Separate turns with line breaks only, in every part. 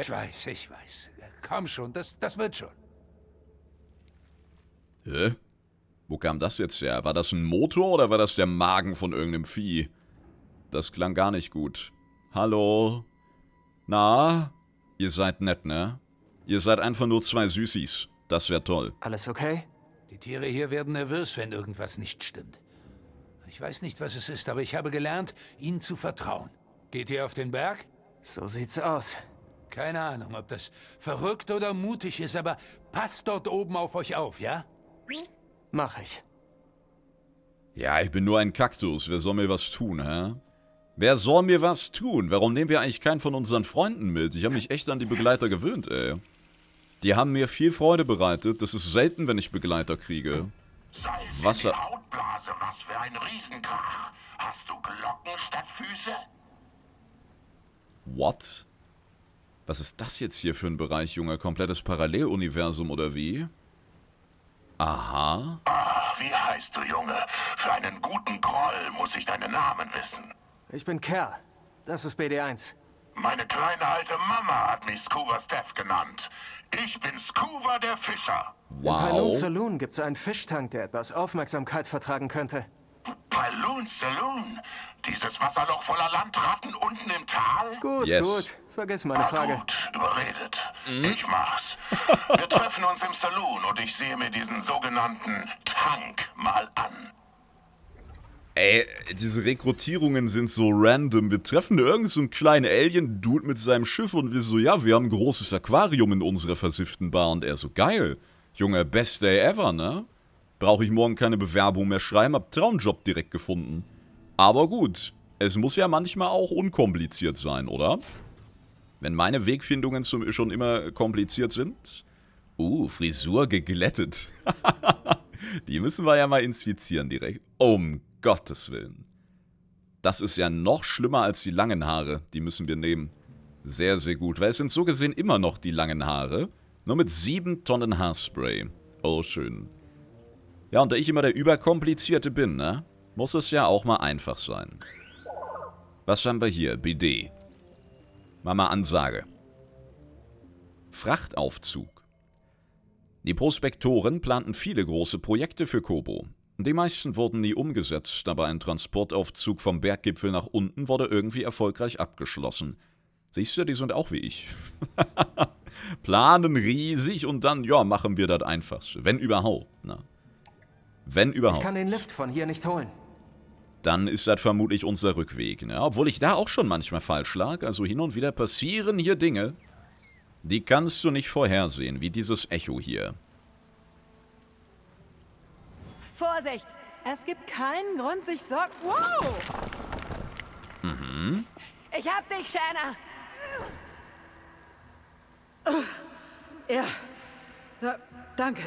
Ich weiß, ich weiß. Komm schon, das, das wird schon.
Hä? Wo kam das jetzt her? War das ein Motor oder war das der Magen von irgendeinem Vieh? Das klang gar nicht gut. Hallo? Na? Ihr seid nett, ne? Ihr seid einfach nur zwei Süßis. Das wäre toll. Alles okay?
Die Tiere hier werden nervös, wenn irgendwas nicht stimmt. Ich weiß nicht, was es ist, aber ich habe gelernt, ihnen zu vertrauen. Geht ihr auf den Berg? So sieht's aus. Keine Ahnung, ob das verrückt oder mutig ist, aber passt dort oben auf euch auf, ja? Hm? Mach ich.
Ja, ich bin nur ein Kaktus. Wer soll mir was tun, hä? Wer soll mir was tun? Warum nehmen wir eigentlich keinen von unseren Freunden mit? Ich habe mich echt an die Begleiter gewöhnt, ey. Die haben mir viel Freude bereitet. Das ist selten, wenn ich Begleiter kriege. Wasser. In Hautblase,
was für ein Riesenkrach. Hast du Glocken statt Füße?
What? Was ist das jetzt hier für ein Bereich, Junge? Komplettes Paralleluniversum oder wie? Aha.
Ach, wie heißt du, Junge? Für einen guten Groll muss ich deinen Namen wissen. Ich
bin Kerl. Das ist BD1.
Meine kleine alte Mama hat mich Skuva Steph genannt. Ich bin Skuva der Fischer. Wow. In Paloon
Saloon gibt's einen Fischtank, der etwas Aufmerksamkeit vertragen könnte.
Paloon Saloon? Dieses Wasserloch voller Landratten unten im Tal? Gut, yes. gut.
Vergiss meine Frage. Gut,
überredet. Hm? Ich mach's. Wir treffen uns im Saloon und ich sehe mir diesen sogenannten Tank mal an.
Ey, diese Rekrutierungen sind so random. Wir treffen irgend so kleinen Alien-Dude mit seinem Schiff und wir so, ja, wir haben ein großes Aquarium in unserer versifften Bar und er so, geil. Junge, best day ever, ne? Brauche ich morgen keine Bewerbung mehr schreiben, hab Traumjob direkt gefunden. Aber gut, es muss ja manchmal auch unkompliziert sein, oder? Wenn meine Wegfindungen zum, schon immer kompliziert sind. Uh, Frisur geglättet. die müssen wir ja mal inspizieren direkt. Um Gottes Willen. Das ist ja noch schlimmer als die langen Haare. Die müssen wir nehmen. Sehr, sehr gut. Weil es sind so gesehen immer noch die langen Haare. Nur mit sieben Tonnen Haarspray. Oh, schön. Ja, und da ich immer der Überkomplizierte bin, ne? Muss es ja auch mal einfach sein. Was haben wir hier? BD. Mama Ansage. Frachtaufzug. Die Prospektoren planten viele große Projekte für Kobo. Die meisten wurden nie umgesetzt, aber ein Transportaufzug vom Berggipfel nach unten wurde irgendwie erfolgreich abgeschlossen. Siehst du, die sind auch wie ich. Planen riesig und dann, ja, machen wir das einfach. Wenn überhaupt. Na. Ne? Wenn überhaupt. Ich kann den Lift von hier nicht holen dann ist das vermutlich unser Rückweg. Ne? Obwohl ich da auch schon manchmal falsch lag. Also hin und wieder passieren hier Dinge, die kannst du nicht vorhersehen, wie dieses Echo hier.
Vorsicht! Es gibt
keinen Grund, sich Sorgen... Wow!
Mhm.
Ich hab dich,
Shanna! Ja, ja danke.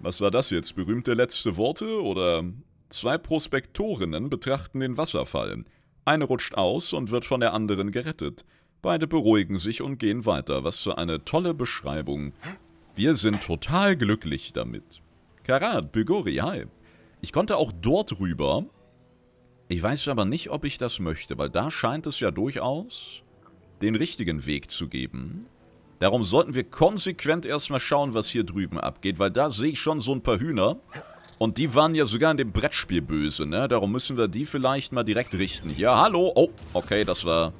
Was war das jetzt? Berühmte letzte Worte oder Zwei Prospektorinnen betrachten den Wasserfall. Eine rutscht aus und wird von der anderen gerettet. Beide beruhigen sich und gehen weiter. Was für eine tolle Beschreibung. Wir sind total glücklich damit. Karat, Bigori, hi. Ich konnte auch dort rüber. Ich weiß aber nicht, ob ich das möchte, weil da scheint es ja durchaus den richtigen Weg zu geben. Darum sollten wir konsequent erstmal schauen, was hier drüben abgeht, weil da sehe ich schon so ein paar Hühner. Und die waren ja sogar in dem Brettspiel böse, ne? Darum müssen wir die vielleicht mal direkt richten. Ja, hallo! Oh, okay, das war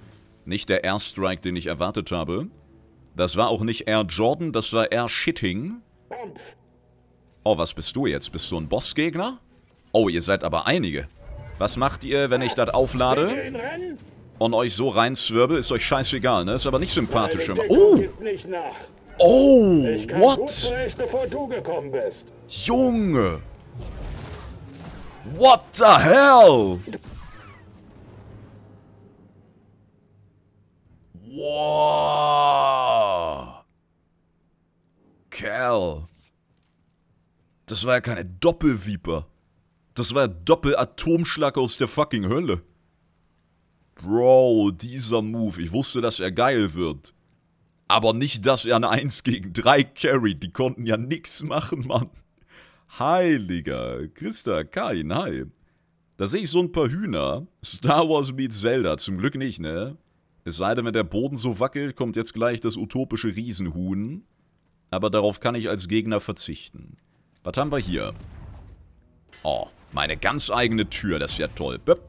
nicht der Airstrike, den ich erwartet habe. Das war auch nicht Air Jordan, das war Air Shitting. Oh, was bist du jetzt? Bist du ein Bossgegner? Oh, ihr seid aber einige. Was macht ihr, wenn ich das auflade? Und euch so reinzwirbel? Ist euch scheißegal, ne? Ist aber nicht sympathisch immer. Oh! Oh, what? Junge! What the hell? Wow. Kerl. Das war ja keine Doppelviper. Das war ein Doppelatomschlag aus der fucking Hölle. Bro, dieser Move. Ich wusste, dass er geil wird. Aber nicht, dass er eine 1 gegen 3 carried. Die konnten ja nichts machen, Mann. Heiliger Christa, Kain, hi. Da sehe ich so ein paar Hühner. Star Wars meets Zelda, zum Glück nicht, ne? Es sei denn, wenn der Boden so wackelt, kommt jetzt gleich das utopische Riesenhuhn. Aber darauf kann ich als Gegner verzichten. Was haben wir hier? Oh, meine ganz eigene Tür, das wäre toll. Böp.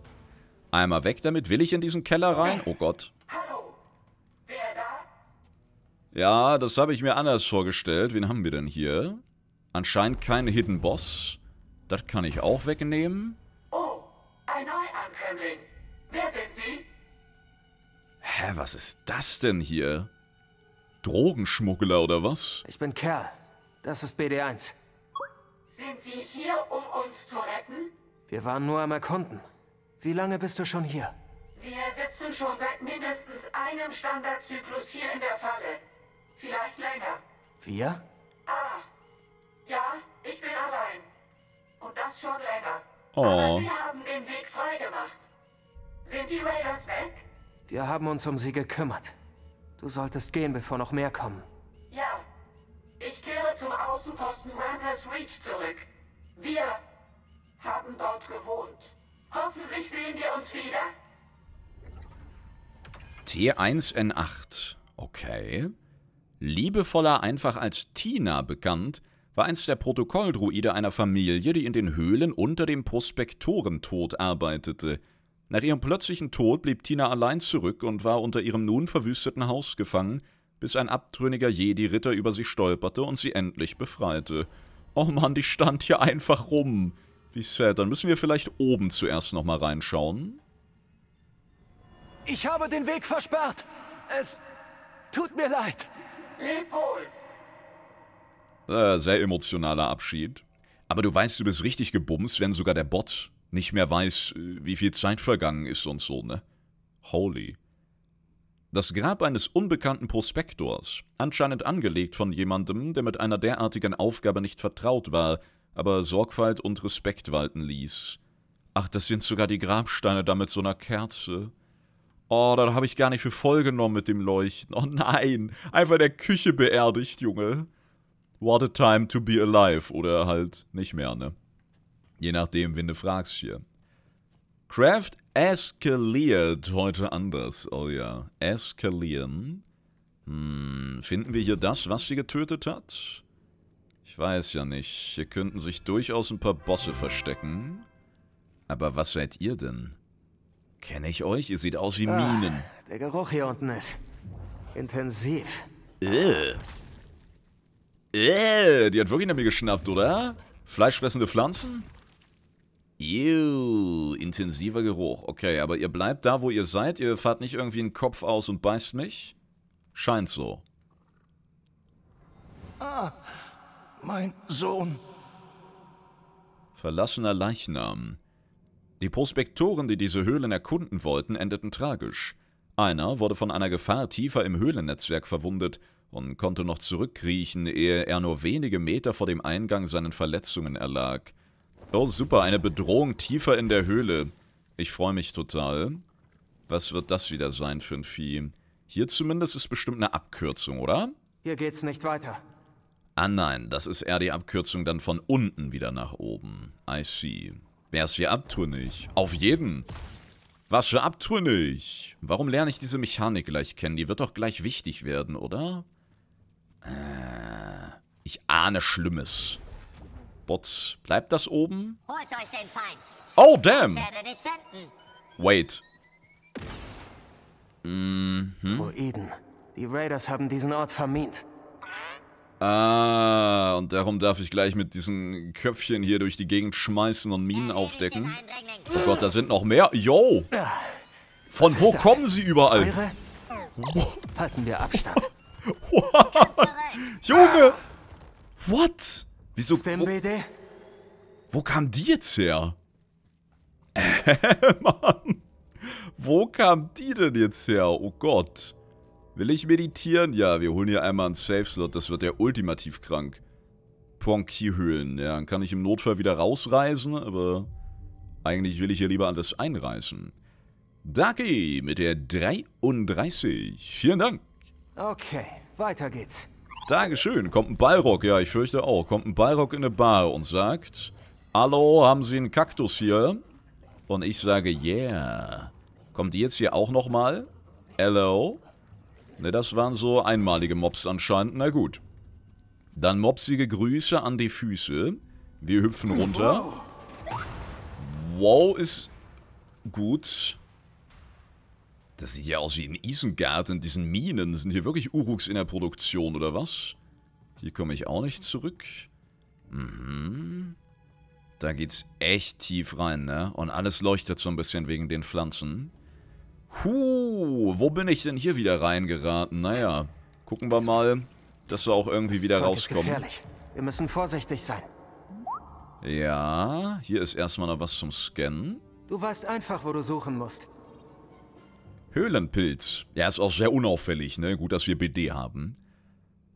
Einmal weg damit. Will ich in diesen Keller rein? Oh Gott. Ja, das habe ich mir anders vorgestellt. Wen haben wir denn hier? Anscheinend kein Hidden Boss. Das kann ich auch wegnehmen. Oh,
ein Neuankömmling. Wer sind Sie?
Hä, was ist das denn hier? Drogenschmuggler oder was? Ich bin Kerl. Das ist BD1.
Sind Sie hier, um uns zu retten?
Wir waren nur am Erkunden. Wie lange bist du schon hier?
Wir sitzen schon seit mindestens einem Standardzyklus hier in der Falle. Vielleicht länger.
Wir? Ah,
ja, ich bin allein. Und das schon länger. Oh. Aber sie haben den Weg freigemacht. Sind die Raiders weg?
Wir haben uns um sie gekümmert. Du solltest gehen, bevor noch mehr kommen.
Ja. Ich kehre zum Außenposten Ramblers Reach zurück. Wir haben dort gewohnt. Hoffentlich sehen wir uns wieder.
T1N8. Okay. Liebevoller einfach als Tina bekannt, war einst der Protokolldruide einer Familie, die in den Höhlen unter dem Prospektorentod arbeitete. Nach ihrem plötzlichen Tod blieb Tina allein zurück und war unter ihrem nun verwüsteten Haus gefangen, bis ein abtrünniger Jedi-Ritter über sie stolperte und sie endlich befreite. Oh Mann, die stand hier einfach rum. Wie sad. Dann müssen wir vielleicht oben zuerst nochmal reinschauen.
Ich habe den Weg versperrt. Es tut mir leid. Leb wohl.
Äh, sehr emotionaler Abschied. Aber du weißt, du bist richtig gebumst, wenn sogar der Bot nicht mehr weiß, äh, wie viel Zeit vergangen ist und so, ne? Holy. Das Grab eines unbekannten Prospektors, anscheinend angelegt von jemandem, der mit einer derartigen Aufgabe nicht vertraut war, aber Sorgfalt und Respekt walten ließ. Ach, das sind sogar die Grabsteine da mit so einer Kerze. Oh, da habe ich gar nicht für voll genommen mit dem Leuchten. Oh nein, einfach in der Küche beerdigt, Junge what a time to be alive oder halt nicht mehr, ne? Je nachdem, wen du fragst hier. Craft eskaliert heute anders, oh ja. Eskalieren. Hm, finden wir hier das, was sie getötet hat? Ich weiß ja nicht. Hier könnten sich durchaus ein paar Bosse verstecken. Aber was seid ihr denn? Kenne ich euch? Ihr seht aus wie ah, Minen. Ah,
der Geruch hier unten ist intensiv.
Äh. Äh, die hat wirklich nach mir geschnappt, oder? Fleischfressende Pflanzen? Ew, intensiver Geruch. Okay, aber ihr bleibt da, wo ihr seid. Ihr fahrt nicht irgendwie einen Kopf aus und beißt mich? Scheint so.
Ah, mein Sohn.
Verlassener Leichnam. Die Prospektoren, die diese Höhlen erkunden wollten, endeten tragisch. Einer wurde von einer Gefahr tiefer im Höhlennetzwerk verwundet, und konnte noch zurückkriechen, ehe er nur wenige Meter vor dem Eingang seinen Verletzungen erlag. Oh super, eine Bedrohung tiefer in der Höhle. Ich freue mich total. Was wird das wieder sein für ein Vieh? Hier zumindest ist bestimmt eine Abkürzung, oder?
Hier geht's nicht weiter.
Ah nein, das ist eher die Abkürzung dann von unten wieder nach oben. I see. Wer ist hier abtrünnig? Auf jeden! Was für abtrünnig! Warum lerne ich diese Mechanik gleich kennen? Die wird doch gleich wichtig werden, oder? Äh, ich ahne Schlimmes. Bots, bleibt das oben? Holt euch den Feind. Oh, damn. Wait. Mhm.
Droiden. Die Raiders haben diesen Ort vermint.
Ah, und darum darf ich gleich mit diesen Köpfchen hier durch die Gegend schmeißen und Minen aufdecken. Oh Gott, da sind noch mehr. Yo! Ah, Von wo kommen sie überall? Halten wir Abstand. Junge! What? Wieso? Wo, wo kam die jetzt her? Äh, Mann. Wo kam die denn jetzt her? Oh Gott. Will ich meditieren? Ja, wir holen hier einmal einen Safe-Slot. Das wird ja ultimativ krank. Ponki-Höhlen. Ja, dann kann ich im Notfall wieder rausreisen, aber eigentlich will ich hier lieber alles einreißen. Ducky mit der 33. Vielen Dank.
Okay, weiter geht's.
Dankeschön. Kommt ein Balrog, Ja, ich fürchte auch. Kommt ein Balrog in eine Bar und sagt... Hallo, haben Sie einen Kaktus hier? Und ich sage, yeah. Kommt die jetzt hier auch nochmal? Hello? Ne, das waren so einmalige Mobs anscheinend. Na gut. Dann mopsige Grüße an die Füße. Wir hüpfen runter. Wow, ist gut. Das sieht ja aus wie in Isengard in diesen Minen. Sind hier wirklich Uruks in der Produktion, oder was? Hier komme ich auch nicht zurück. Mhm. Da geht's echt tief rein, ne? Und alles leuchtet so ein bisschen wegen den Pflanzen. Huh, wo bin ich denn hier wieder reingeraten? Naja, gucken wir mal, dass wir auch irgendwie wieder Zeug rauskommen. Ist gefährlich.
Wir müssen vorsichtig sein.
Ja, hier ist erstmal noch was zum Scannen.
Du weißt einfach, wo du suchen musst.
Höhlenpilz. Ja, ist auch sehr unauffällig, ne? Gut, dass wir BD haben.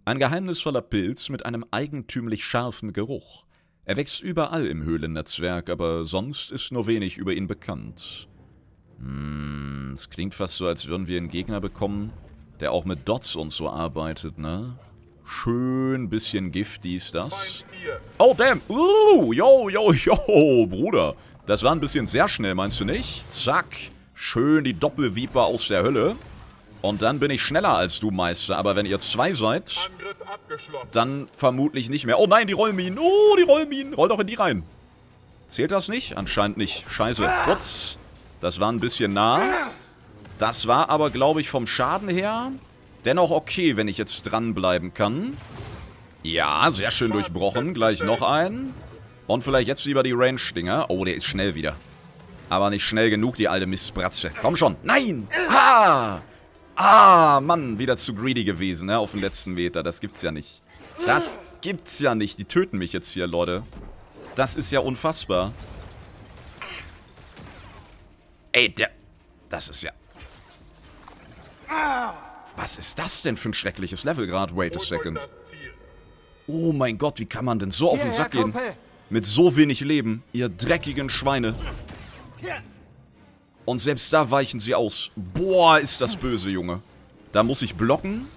Ein geheimnisvoller Pilz mit einem eigentümlich scharfen Geruch. Er wächst überall im Höhlennetzwerk, aber sonst ist nur wenig über ihn bekannt. Hm, es klingt fast so, als würden wir einen Gegner bekommen, der auch mit Dots und so arbeitet, ne? Schön bisschen giftig ist das. Oh, damn! Uh, yo, yo, yo, Bruder. Das war ein bisschen sehr schnell, meinst du nicht? Zack. Schön die Doppelviper aus der Hölle. Und dann bin ich schneller als du, Meister. Aber wenn ihr zwei seid, dann vermutlich nicht mehr. Oh nein, die Rollminen. Oh, die Rollminen. Roll doch in die rein. Zählt das nicht? Anscheinend nicht. Scheiße. Ups. Das war ein bisschen nah. Das war aber, glaube ich, vom Schaden her dennoch okay, wenn ich jetzt dranbleiben kann. Ja, sehr schön durchbrochen. Gleich noch einen. Und vielleicht jetzt lieber die Range-Dinger. Oh, der ist schnell wieder. Aber nicht schnell genug, die alte Mistbratze. Komm schon. Nein! Ah! Ah, Mann, wieder zu greedy gewesen, ne? Auf dem letzten Meter. Das gibt's ja nicht. Das gibt's ja nicht. Die töten mich jetzt hier, Leute. Das ist ja unfassbar. Ey, der... Das ist ja... Was ist das denn für ein schreckliches Level gerade? Wait a second. Oh mein Gott, wie kann man denn so auf den Sack gehen? Mit so wenig Leben, ihr dreckigen Schweine. Und selbst da weichen sie aus. Boah, ist das böse, Junge. Da muss ich blocken.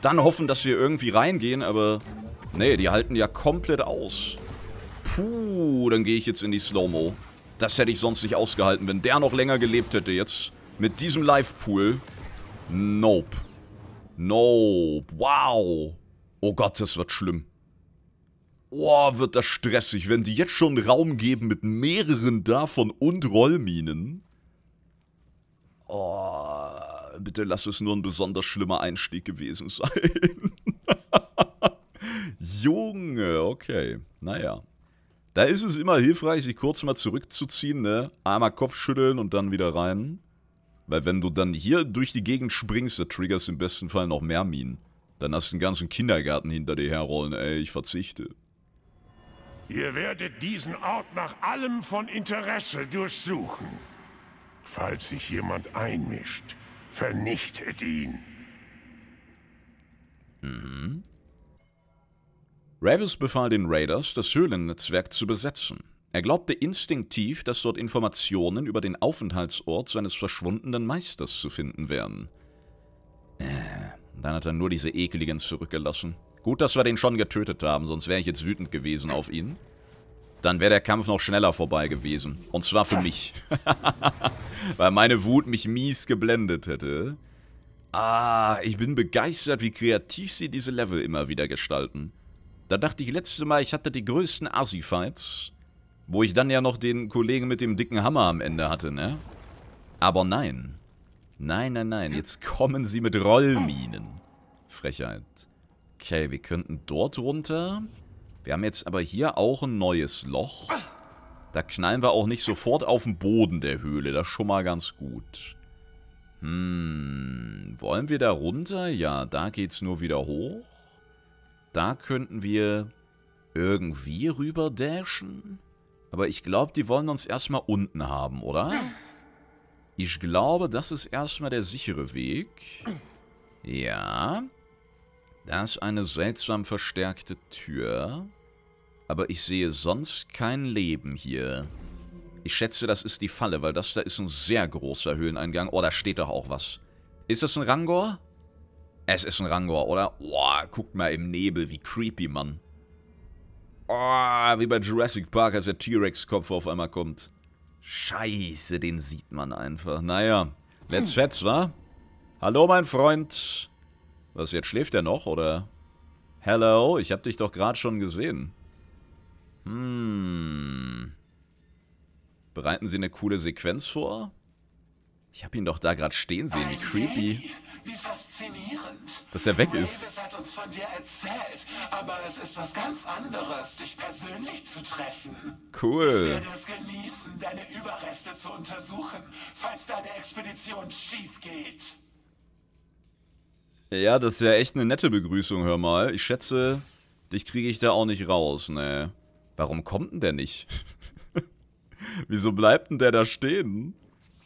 Dann hoffen, dass wir irgendwie reingehen, aber... Nee, die halten ja komplett aus. Puh, dann gehe ich jetzt in die Slow-Mo. Das hätte ich sonst nicht ausgehalten, wenn der noch länger gelebt hätte jetzt. Mit diesem Live-Pool. Nope. Nope. Wow. Oh Gott, das wird schlimm. Oh, wird das stressig, wenn die jetzt schon Raum geben mit mehreren davon und Rollminen. Oh, bitte lass es nur ein besonders schlimmer Einstieg gewesen sein. Junge, okay. Naja. Da ist es immer hilfreich, sich kurz mal zurückzuziehen, ne? Einmal Kopf schütteln und dann wieder rein. Weil wenn du dann hier durch die Gegend springst, da triggerst du im besten Fall noch mehr Minen. Dann hast du den ganzen Kindergarten hinter dir herrollen. Ey, ich verzichte.
Ihr werdet diesen Ort nach allem von Interesse durchsuchen.
Falls sich jemand einmischt,
vernichtet ihn.
Mhm. Ravis befahl den Raiders, das Höhlennetzwerk zu besetzen. Er glaubte instinktiv, dass dort Informationen über den Aufenthaltsort seines verschwundenen Meisters zu finden wären. Äh, Dann hat er nur diese Ekeligen zurückgelassen. Gut, dass wir den schon getötet haben, sonst wäre ich jetzt wütend gewesen auf ihn. Dann wäre der Kampf noch schneller vorbei gewesen. Und zwar für mich. Weil meine Wut mich mies geblendet hätte. Ah, ich bin begeistert, wie kreativ sie diese Level immer wieder gestalten. Da dachte ich letztes Mal, ich hatte die größten Assi-Fights. Wo ich dann ja noch den Kollegen mit dem dicken Hammer am Ende hatte, ne? Aber nein. Nein, nein, nein. Jetzt kommen sie mit Rollminen. Frechheit. Okay, wir könnten dort runter. Wir haben jetzt aber hier auch ein neues Loch. Da knallen wir auch nicht sofort auf den Boden der Höhle. Das ist schon mal ganz gut. Hm, wollen wir da runter? Ja, da geht's nur wieder hoch. Da könnten wir irgendwie rüber dashen. Aber ich glaube, die wollen uns erstmal unten haben, oder? Ich glaube, das ist erstmal der sichere Weg. Ja. Da ist eine seltsam verstärkte Tür. Aber ich sehe sonst kein Leben hier. Ich schätze, das ist die Falle, weil das da ist ein sehr großer Höhleneingang. Oh, da steht doch auch was. Ist das ein Rangor? Es ist ein Rangor, oder? Boah, guckt mal im Nebel, wie creepy, Mann. Oh, wie bei Jurassic Park, als der T-Rex-Kopf auf einmal kommt. Scheiße, den sieht man einfach. Naja, let's hm. fetch, wa? Hallo, mein Freund. Was, jetzt schläft er noch, oder? Hello, ich hab dich doch gerade schon gesehen. Hm. Bereiten Sie eine coole Sequenz vor? Ich hab ihn doch da gerade stehen sehen, wie creepy.
Wie faszinierend. Dass er weg ist. Mavis hat uns von dir erzählt, aber es ist was ganz anderes, dich persönlich zu treffen. Cool. Ich werde es genießen, deine Überreste zu untersuchen, falls deine Expedition schief geht.
Ja, das wäre echt eine nette Begrüßung, hör mal. Ich schätze, dich kriege ich da auch nicht raus, ne? Warum kommt denn der nicht? Wieso bleibt denn der da stehen?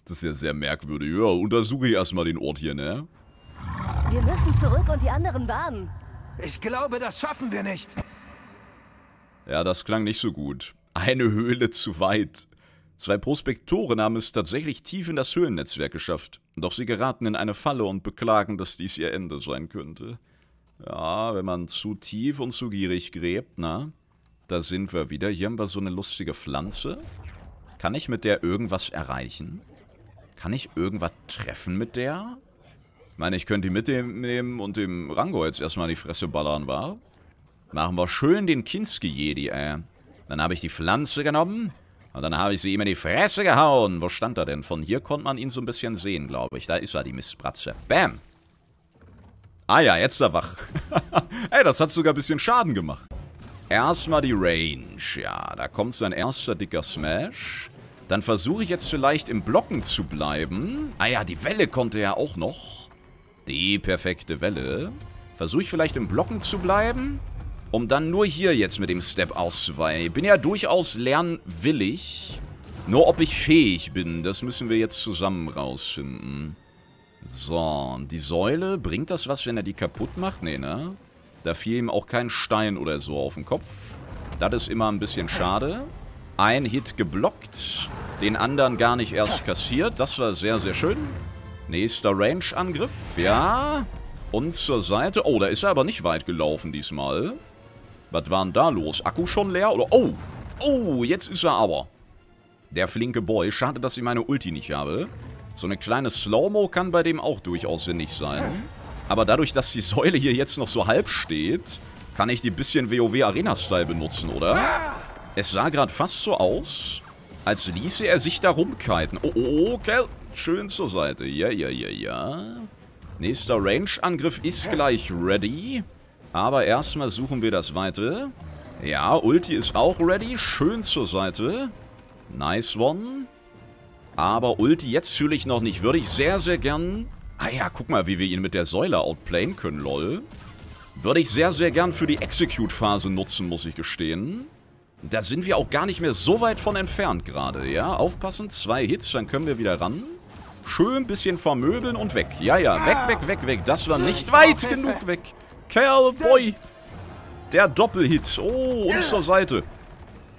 Das ist ja sehr merkwürdig. Ja, untersuche ich erstmal den Ort hier, ne?
Wir müssen zurück und die anderen warnen. Ich glaube,
das schaffen wir nicht.
Ja, das klang nicht so gut. Eine Höhle zu weit. Zwei Prospektoren haben es tatsächlich tief in das Höhlennetzwerk geschafft. Doch sie geraten in eine Falle und beklagen, dass dies ihr Ende sein könnte. Ja, wenn man zu tief und zu gierig gräbt, na? Da sind wir wieder. Hier haben wir so eine lustige Pflanze. Kann ich mit der irgendwas erreichen? Kann ich irgendwas treffen mit der? Ich meine, ich könnte die mitnehmen und dem Rango jetzt erstmal die Fresse ballern, war. Machen wir schön den Kinski-Jedi, ey. Äh. Dann habe ich die Pflanze genommen, und dann habe ich sie ihm in die Fresse gehauen. Wo stand er denn? Von hier konnte man ihn so ein bisschen sehen, glaube ich. Da ist er, die Mistbratze. Bam! Ah ja, jetzt ist er wach. Ey, das hat sogar ein bisschen Schaden gemacht. Erstmal die Range. Ja, da kommt sein erster dicker Smash. Dann versuche ich jetzt vielleicht im Blocken zu bleiben. Ah ja, die Welle konnte er auch noch. Die perfekte Welle. Versuche ich vielleicht im Blocken zu bleiben? um dann nur hier jetzt mit dem Step auszuweichen. Ich bin ja durchaus lernwillig. Nur ob ich fähig bin, das müssen wir jetzt zusammen rausfinden. So, die Säule, bringt das was, wenn er die kaputt macht? Nee, ne? Da fiel ihm auch kein Stein oder so auf den Kopf. Das ist immer ein bisschen schade. Ein Hit geblockt, den anderen gar nicht erst kassiert. Das war sehr, sehr schön. Nächster Range-Angriff, ja. Und zur Seite. Oh, da ist er aber nicht weit gelaufen diesmal. Was war denn da los? Akku schon leer? Oder? Oh! Oh, jetzt ist er aber. Der flinke Boy. Schade, dass ich meine Ulti nicht habe. So eine kleine Slow-Mo kann bei dem auch durchaus sinnig sein. Aber dadurch, dass die Säule hier jetzt noch so halb steht, kann ich die bisschen WoW Arena-Style benutzen, oder? Es sah gerade fast so aus, als ließe er sich da rumkiten. Oh, oh, okay. Oh, schön zur Seite. Ja, ja, ja, ja. Nächster Range-Angriff ist gleich ready. Aber erstmal suchen wir das Weite. Ja, Ulti ist auch ready. Schön zur Seite. Nice one. Aber Ulti jetzt fühle ich noch nicht. Würde ich sehr, sehr gern... Ah ja, guck mal, wie wir ihn mit der Säule outplayen können, lol. Würde ich sehr, sehr gern für die Execute-Phase nutzen, muss ich gestehen. Da sind wir auch gar nicht mehr so weit von entfernt gerade, ja? Aufpassen, zwei Hits, dann können wir wieder ran. Schön bisschen vermöbeln und weg. Ja, ja, weg, weg, weg, weg. Das war nicht weit genug weg. Cowboy! Der Doppelhit. Oh, uns zur Seite.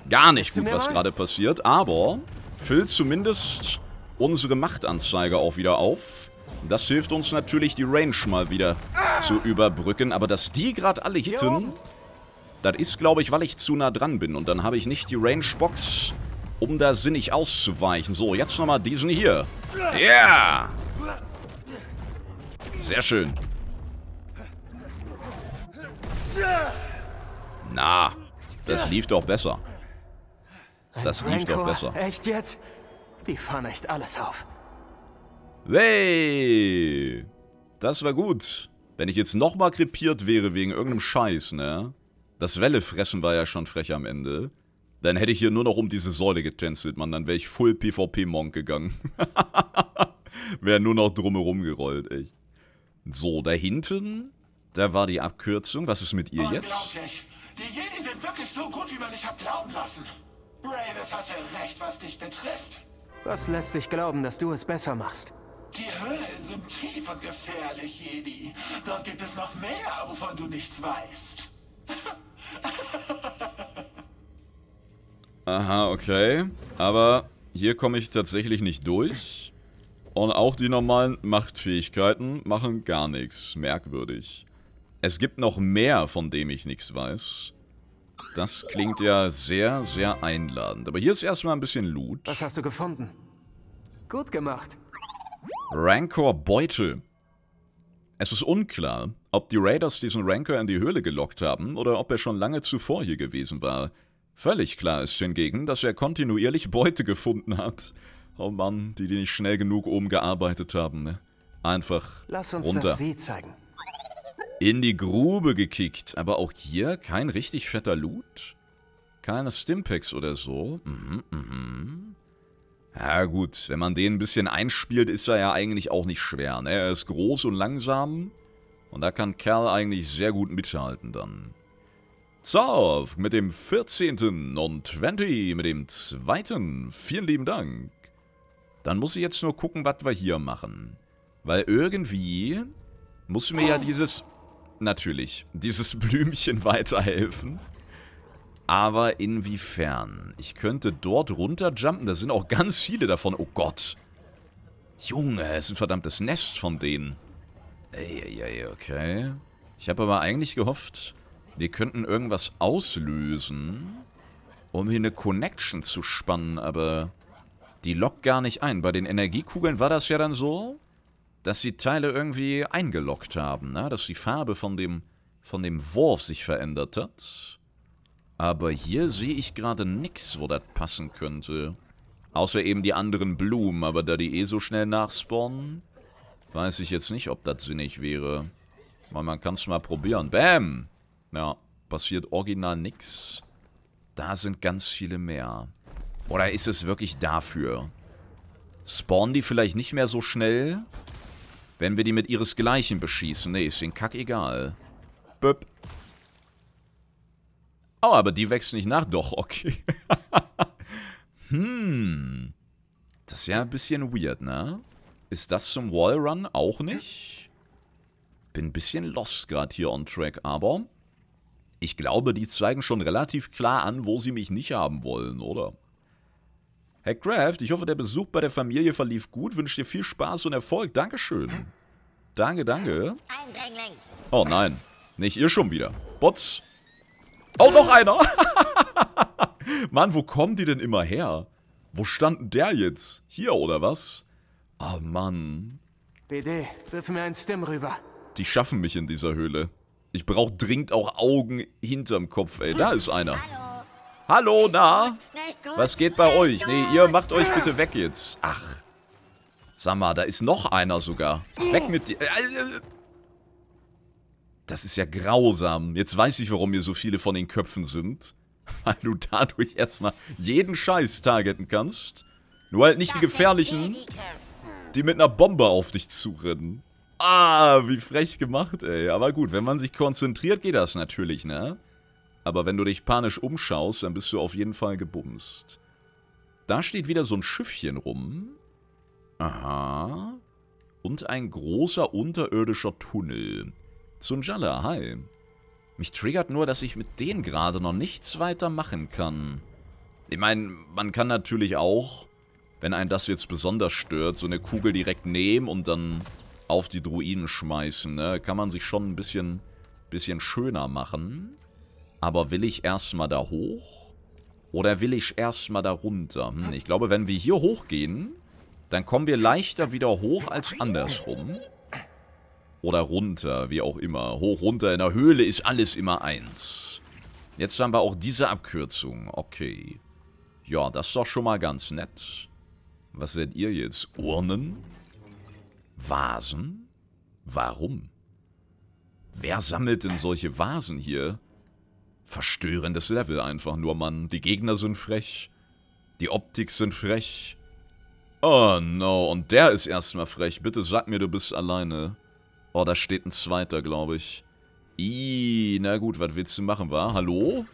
Gar nicht gut, was gerade passiert, aber füllt zumindest unsere Machtanzeige auch wieder auf. Das hilft uns natürlich, die Range mal wieder zu überbrücken. Aber dass die gerade alle hitten, das ist, glaube ich, weil ich zu nah dran bin. Und dann habe ich nicht die Rangebox, um da sinnig auszuweichen. So, jetzt nochmal diesen hier. Yeah! Sehr schön. Na, das lief doch besser. Das lief doch besser.
Echt jetzt? Die fahren echt alles auf.
Wey! Das war gut. Wenn ich jetzt nochmal krepiert wäre wegen irgendeinem Scheiß, ne? Das Wellefressen war ja schon frech am Ende. Dann hätte ich hier nur noch um diese Säule getänzelt, Mann. Dann wäre ich full PvP-Monk gegangen. wäre nur noch drumherum gerollt, echt. So, da hinten da war die Abkürzung. Was ist mit ihr jetzt?
Die Jedi sind wirklich so gut, wie man dich hat glauben lassen. Braves hatte recht, was dich betrifft.
Was lässt dich glauben, dass du es besser machst?
Die Höhlen sind tief und gefährlich, Jedi. Dort gibt es noch mehr, wovon du nichts weißt.
Aha, okay. Aber hier komme ich tatsächlich nicht durch. Und auch die normalen Machtfähigkeiten machen gar nichts. Merkwürdig. Es gibt noch mehr, von dem ich nichts weiß. Das klingt ja sehr, sehr einladend. Aber hier ist erstmal ein bisschen Loot.
Was hast du gefunden? Gut gemacht.
Rancor Beute. Es ist unklar, ob die Raiders diesen Rancor in die Höhle gelockt haben oder ob er schon lange zuvor hier gewesen war. Völlig klar ist hingegen, dass er kontinuierlich Beute gefunden hat. Oh Mann, die die nicht schnell genug oben gearbeitet haben, ne? Einfach runter. Lass uns runter. das See zeigen in die Grube gekickt. Aber auch hier kein richtig fetter Loot. Keine Stimpacks oder so. Mhm, mhm. Ja gut, wenn man den ein bisschen einspielt, ist er ja eigentlich auch nicht schwer. Ne? Er ist groß und langsam. Und da kann Kerl eigentlich sehr gut mithalten dann. Zauf mit dem 14. und 20 mit dem 2. Vielen lieben Dank. Dann muss ich jetzt nur gucken, was wir hier machen. Weil irgendwie muss mir ja dieses natürlich dieses Blümchen weiterhelfen. Aber inwiefern? Ich könnte dort runterjumpen. Da sind auch ganz viele davon. Oh Gott. Junge, es ist ein verdammtes Nest von denen. Ey, okay. Ich habe aber eigentlich gehofft, wir könnten irgendwas auslösen, um hier eine Connection zu spannen. Aber die lockt gar nicht ein. Bei den Energiekugeln war das ja dann so dass sie Teile irgendwie eingeloggt haben, ne? dass die Farbe von dem, von dem Wurf sich verändert hat. Aber hier sehe ich gerade nichts, wo das passen könnte. Außer eben die anderen Blumen, aber da die eh so schnell nachspawnen, weiß ich jetzt nicht, ob das sinnig wäre. Weil man kann es mal probieren. Bäm! Ja, passiert original nichts. Da sind ganz viele mehr. Oder ist es wirklich dafür? Spawnen die vielleicht nicht mehr so schnell? Wenn wir die mit ihresgleichen beschießen. Nee, ist den Kack egal. Böp. Oh, aber die wächst nicht nach. Doch, okay. hm. Das ist ja ein bisschen weird, ne? Ist das zum Wallrun auch nicht? Bin ein bisschen lost gerade hier on track, aber... Ich glaube, die zeigen schon relativ klar an, wo sie mich nicht haben wollen, oder? Herr Kraft, ich hoffe, der Besuch bei der Familie verlief gut. Wünsche dir viel Spaß und Erfolg. Dankeschön. Danke, danke. Oh nein. Nicht ihr schon wieder. Bots. Oh, noch einer. Mann, wo kommen die denn immer her? Wo stand der jetzt? Hier oder was? Oh Mann. BD,
wirf mir einen Stim rüber.
Die schaffen mich in dieser Höhle. Ich brauche dringend auch Augen hinterm Kopf, ey. Da ist einer. Hallo. Hallo, na? Was geht bei euch? Nee, ihr macht euch bitte weg jetzt. Ach. Sag mal, da ist noch einer sogar. Weg mit dir. Äh, äh, äh. Das ist ja grausam. Jetzt weiß ich, warum hier so viele von den Köpfen sind. Weil du dadurch erstmal jeden Scheiß targeten kannst. Nur halt nicht die gefährlichen, die mit einer Bombe auf dich zurennen. Ah, wie frech gemacht, ey. Aber gut, wenn man sich konzentriert, geht das natürlich, ne? Aber wenn du dich panisch umschaust, dann bist du auf jeden Fall gebumst. Da steht wieder so ein Schiffchen rum. Aha. Und ein großer unterirdischer Tunnel. Zunjala, hi. Mich triggert nur, dass ich mit denen gerade noch nichts weiter machen kann. Ich meine, man kann natürlich auch, wenn einen das jetzt besonders stört, so eine Kugel direkt nehmen und dann auf die Druiden schmeißen. Ne? Kann man sich schon ein bisschen, bisschen schöner machen. Aber will ich erstmal da hoch? Oder will ich erstmal da runter? Hm, ich glaube, wenn wir hier hochgehen, dann kommen wir leichter wieder hoch als andersrum. Oder runter, wie auch immer. Hoch, runter, in der Höhle ist alles immer eins. Jetzt haben wir auch diese Abkürzung. Okay. Ja, das ist doch schon mal ganz nett. Was seid ihr jetzt? Urnen? Vasen? Warum? Wer sammelt denn solche Vasen hier? verstörendes Level einfach nur, Mann. Die Gegner sind frech. Die Optik sind frech. Oh no, und der ist erstmal frech. Bitte sag mir, du bist alleine. Oh, da steht ein zweiter, glaube ich. Ih, na gut, was willst du machen, wa? Hallo?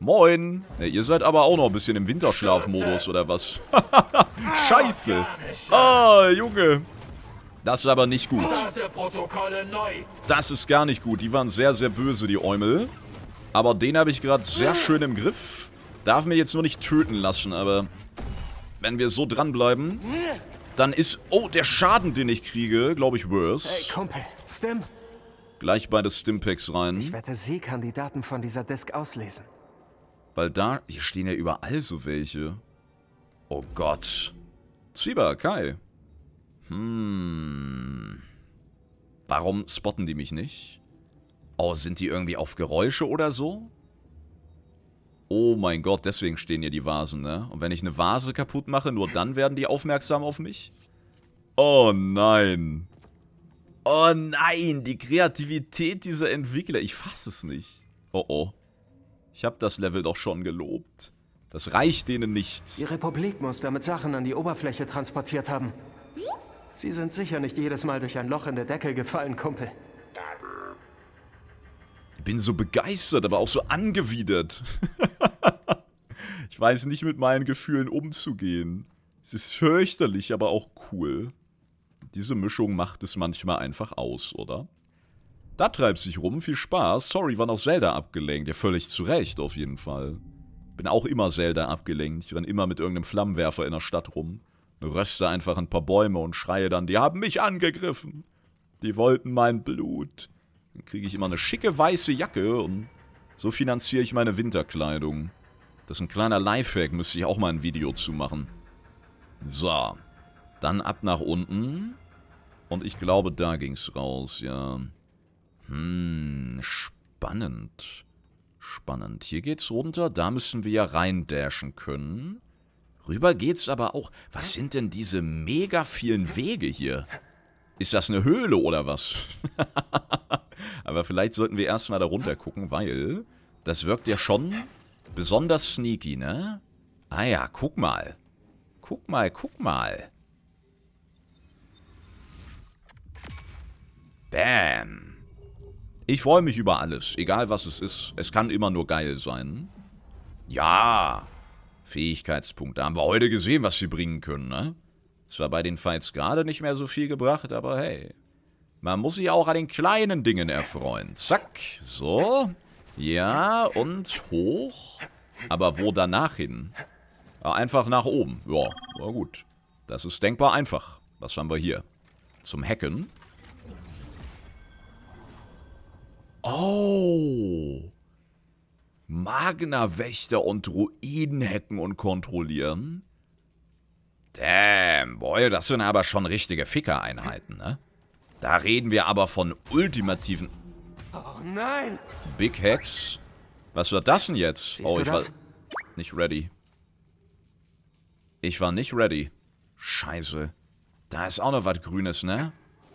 Moin. Ja, ihr seid aber auch noch ein bisschen im Winterschlafmodus, oder was? Scheiße. Ah, Junge. Das ist aber nicht gut. Das ist gar nicht gut. Die waren sehr, sehr böse, die Eumel. Aber den habe ich gerade sehr ah. schön im Griff. Darf mir jetzt nur nicht töten lassen, aber wenn wir so dranbleiben, dann ist... Oh, der Schaden, den ich kriege, glaube ich, worse. Hey, Kumpel, Stim. Gleich beide Stimpacks rein. Ich
wette, sie kann die Daten von dieser Disk auslesen.
Weil da... Hier stehen ja überall so welche. Oh Gott. Zwieber, Kai. Hm. Warum spotten die mich nicht? Oh, sind die irgendwie auf Geräusche oder so? Oh mein Gott, deswegen stehen hier die Vasen, ne? Und wenn ich eine Vase kaputt mache, nur dann werden die aufmerksam auf mich? Oh nein. Oh nein, die Kreativität dieser Entwickler. Ich fasse es nicht. Oh oh. Ich habe das Level doch schon gelobt. Das reicht denen nicht. Die Republik
muss damit Sachen an die Oberfläche transportiert haben. Sie sind sicher nicht jedes Mal durch ein Loch in der Decke gefallen, Kumpel
bin so begeistert, aber auch so angewidert. ich weiß nicht, mit meinen Gefühlen umzugehen. Es ist fürchterlich, aber auch cool. Diese Mischung macht es manchmal einfach aus, oder? Da treibt sich rum, viel Spaß. Sorry, war noch Zelda abgelenkt. Ja, völlig zu Recht, auf jeden Fall. Bin auch immer Zelda abgelenkt. Ich renn immer mit irgendeinem Flammenwerfer in der Stadt rum. Röste einfach ein paar Bäume und schreie dann, die haben mich angegriffen. Die wollten mein Blut. Dann kriege ich immer eine schicke weiße Jacke und so finanziere ich meine Winterkleidung. Das ist ein kleiner Lifehack, müsste ich auch mal ein Video zu machen. So. Dann ab nach unten. Und ich glaube, da ging's raus, ja. Hm, spannend. Spannend. Hier geht's runter, da müssen wir ja reindashen können. Rüber geht's aber auch. Was sind denn diese mega vielen Wege hier? Ist das eine Höhle oder was? Aber vielleicht sollten wir erstmal da runter gucken, weil das wirkt ja schon besonders sneaky, ne? Ah ja, guck mal. Guck mal, guck mal. Bam. Ich freue mich über alles, egal was es ist. Es kann immer nur geil sein. Ja. Fähigkeitspunkte. Haben wir heute gesehen, was sie bringen können, ne? Zwar bei den Fights gerade nicht mehr so viel gebracht, aber hey. Man muss sich auch an den kleinen Dingen erfreuen. Zack, so. Ja, und hoch. Aber wo danach hin? Ah, einfach nach oben. Ja, war gut. Das ist denkbar einfach. Was haben wir hier? Zum Hacken. Oh. Magna-Wächter und Druiden hacken und kontrollieren. Damn, boy, das sind aber schon richtige Ficker-Einheiten, ne? Da reden wir aber von ultimativen...
Oh nein!
Big Hacks. Was wird das denn jetzt? Siehst oh, ich war nicht ready. Ich war nicht ready. Scheiße. Da ist auch noch was Grünes, ne?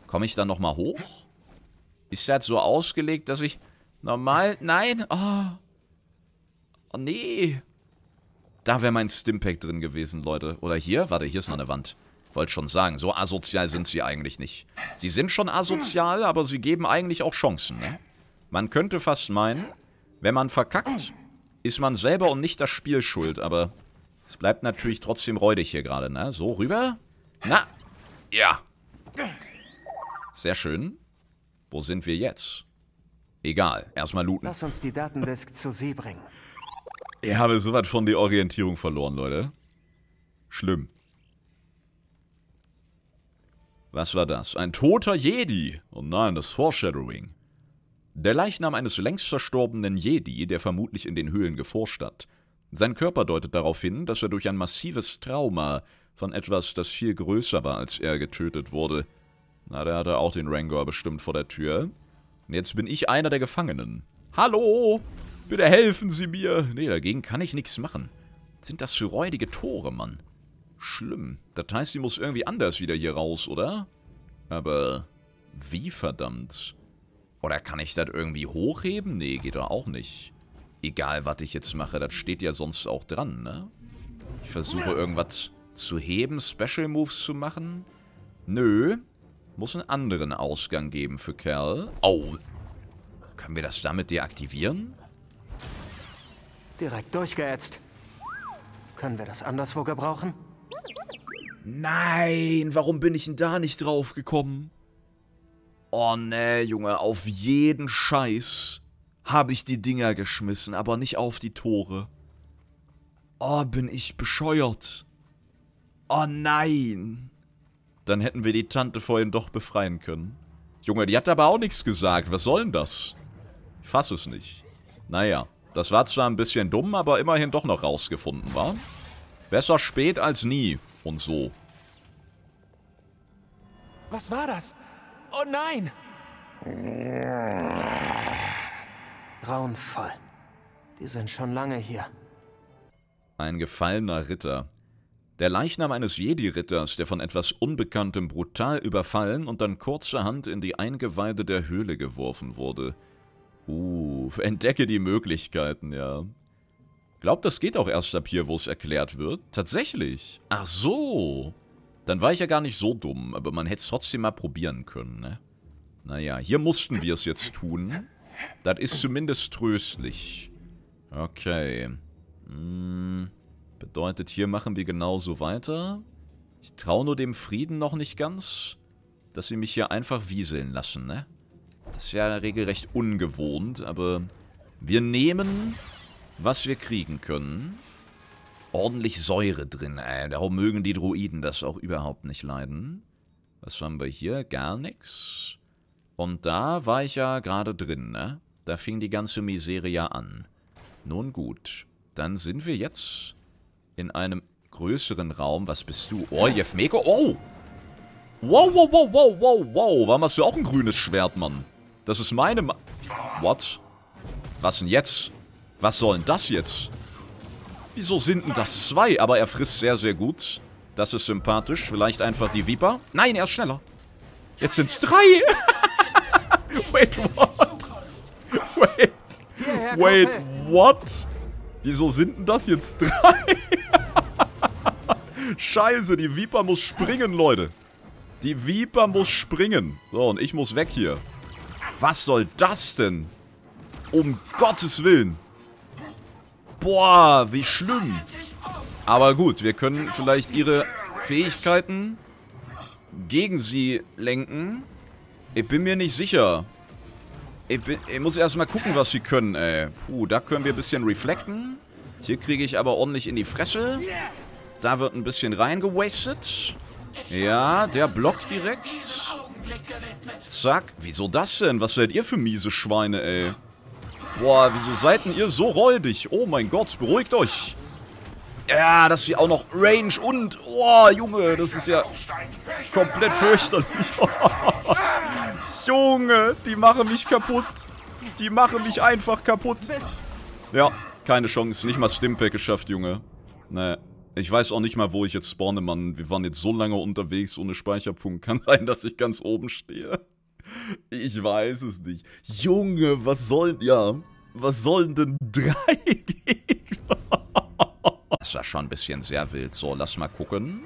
Komme ich dann nochmal hoch? Ist das so ausgelegt, dass ich... Normal? Nein? Oh. Oh, nee. Da wäre mein Stimpack drin gewesen, Leute. Oder hier? Warte, hier ist noch eine Wand. Wollte schon sagen, so asozial sind sie eigentlich nicht. Sie sind schon asozial, aber sie geben eigentlich auch Chancen, ne? Man könnte fast meinen, wenn man verkackt, ist man selber und nicht das Spiel schuld, aber es bleibt natürlich trotzdem räudig hier gerade, ne? So, rüber. Na, ja. Sehr schön. Wo sind wir jetzt? Egal, erstmal looten.
Lass uns die Datendesk zur See bringen.
Ich habe so weit von die Orientierung verloren, Leute. Schlimm. Was war das? Ein toter Jedi. Oh nein, das Foreshadowing. Der Leichnam eines längst verstorbenen Jedi, der vermutlich in den Höhlen geforscht hat. Sein Körper deutet darauf hin, dass er durch ein massives Trauma von etwas, das viel größer war, als er getötet wurde. Na, der hatte auch den Rangor bestimmt vor der Tür. Und jetzt bin ich einer der Gefangenen. Hallo! Hallo! Bitte helfen Sie mir. Nee, dagegen kann ich nichts machen. Sind das räudige Tore, Mann? Schlimm. Das heißt, sie muss irgendwie anders wieder hier raus, oder? Aber wie verdammt? Oder kann ich das irgendwie hochheben? Nee, geht doch auch nicht. Egal, was ich jetzt mache, das steht ja sonst auch dran, ne? Ich versuche irgendwas zu heben, Special Moves zu machen. Nö. Muss einen anderen Ausgang geben für Kerl. Oh. Können wir das damit deaktivieren?
Direkt durchgeätzt. Können wir das anderswo gebrauchen?
Nein, warum bin ich denn da nicht drauf gekommen? Oh ne, Junge, auf jeden Scheiß habe ich die Dinger geschmissen, aber nicht auf die Tore. Oh, bin ich bescheuert. Oh nein. Dann hätten wir die Tante vorhin doch befreien können. Junge, die hat aber auch nichts gesagt. Was soll denn das? Ich fasse es nicht. Naja. Das war zwar ein bisschen dumm, aber immerhin doch noch rausgefunden, war. Besser spät als nie und so.
Was war das? Oh nein!
Grauenvoll.
Die sind schon lange hier.
Ein gefallener Ritter. Der Leichnam eines Jedi-Ritters, der von etwas Unbekanntem brutal überfallen und dann kurzerhand in die Eingeweide der Höhle geworfen wurde. Uh, entdecke die Möglichkeiten, ja. Glaubt, das geht auch erst ab hier, wo es erklärt wird? Tatsächlich? Ach so. Dann war ich ja gar nicht so dumm, aber man hätte es trotzdem mal probieren können, ne? Naja, hier mussten wir es jetzt tun. Das ist zumindest tröstlich. Okay. Hm, bedeutet, hier machen wir genauso weiter. Ich traue nur dem Frieden noch nicht ganz, dass sie mich hier einfach wieseln lassen, ne? Das ist ja regelrecht ungewohnt, aber wir nehmen, was wir kriegen können. Ordentlich Säure drin, ey. Darum mögen die Droiden das auch überhaupt nicht leiden. Was haben wir hier? Gar nichts. Und da war ich ja gerade drin, ne? Da fing die ganze Misere ja an. Nun gut, dann sind wir jetzt in einem größeren Raum. Was bist du? Oh, Meko? Oh! Wow, wow, wow, wow, wow, wow. Warum hast du auch ein grünes Schwert, Mann? Das ist meine Ma What? Was denn jetzt? Was soll denn das jetzt? Wieso sind denn das zwei? Aber er frisst sehr, sehr gut. Das ist sympathisch. Vielleicht einfach die Viper. Nein, er ist schneller. Jetzt sind es drei. Wait, what?
Wait. Wait,
what? Wieso sind denn das jetzt drei? Scheiße, die Viper muss springen, Leute. Die Viper muss springen. So, und ich muss weg hier. Was soll das denn? Um Gottes Willen. Boah, wie schlimm. Aber gut, wir können vielleicht ihre Fähigkeiten gegen sie lenken. Ich bin mir nicht sicher. Ich, bin, ich muss erstmal gucken, was sie können, ey. Puh, da können wir ein bisschen reflekten. Hier kriege ich aber ordentlich in die Fresse. Da wird ein bisschen reingewastet. Ja, der blockt direkt. Zack. Wieso das denn? Was seid ihr für miese Schweine, ey? Boah, wieso seid denn ihr so räudig? Oh mein Gott, beruhigt euch. Ja, das ist hier auch noch Range und... Boah, Junge, das ist ja komplett fürchterlich. Junge, die machen mich kaputt. Die machen mich einfach kaputt. Ja, keine Chance. Nicht mal Stimpack geschafft, Junge. Nee. Ich weiß auch nicht mal, wo ich jetzt spawne, Mann. Wir waren jetzt so lange unterwegs ohne Speicherpunkt. Kann sein, dass ich ganz oben stehe. Ich weiß es nicht. Junge, was soll... Ja, was sollen denn drei gegen... das war schon ein bisschen sehr wild. So, lass mal gucken.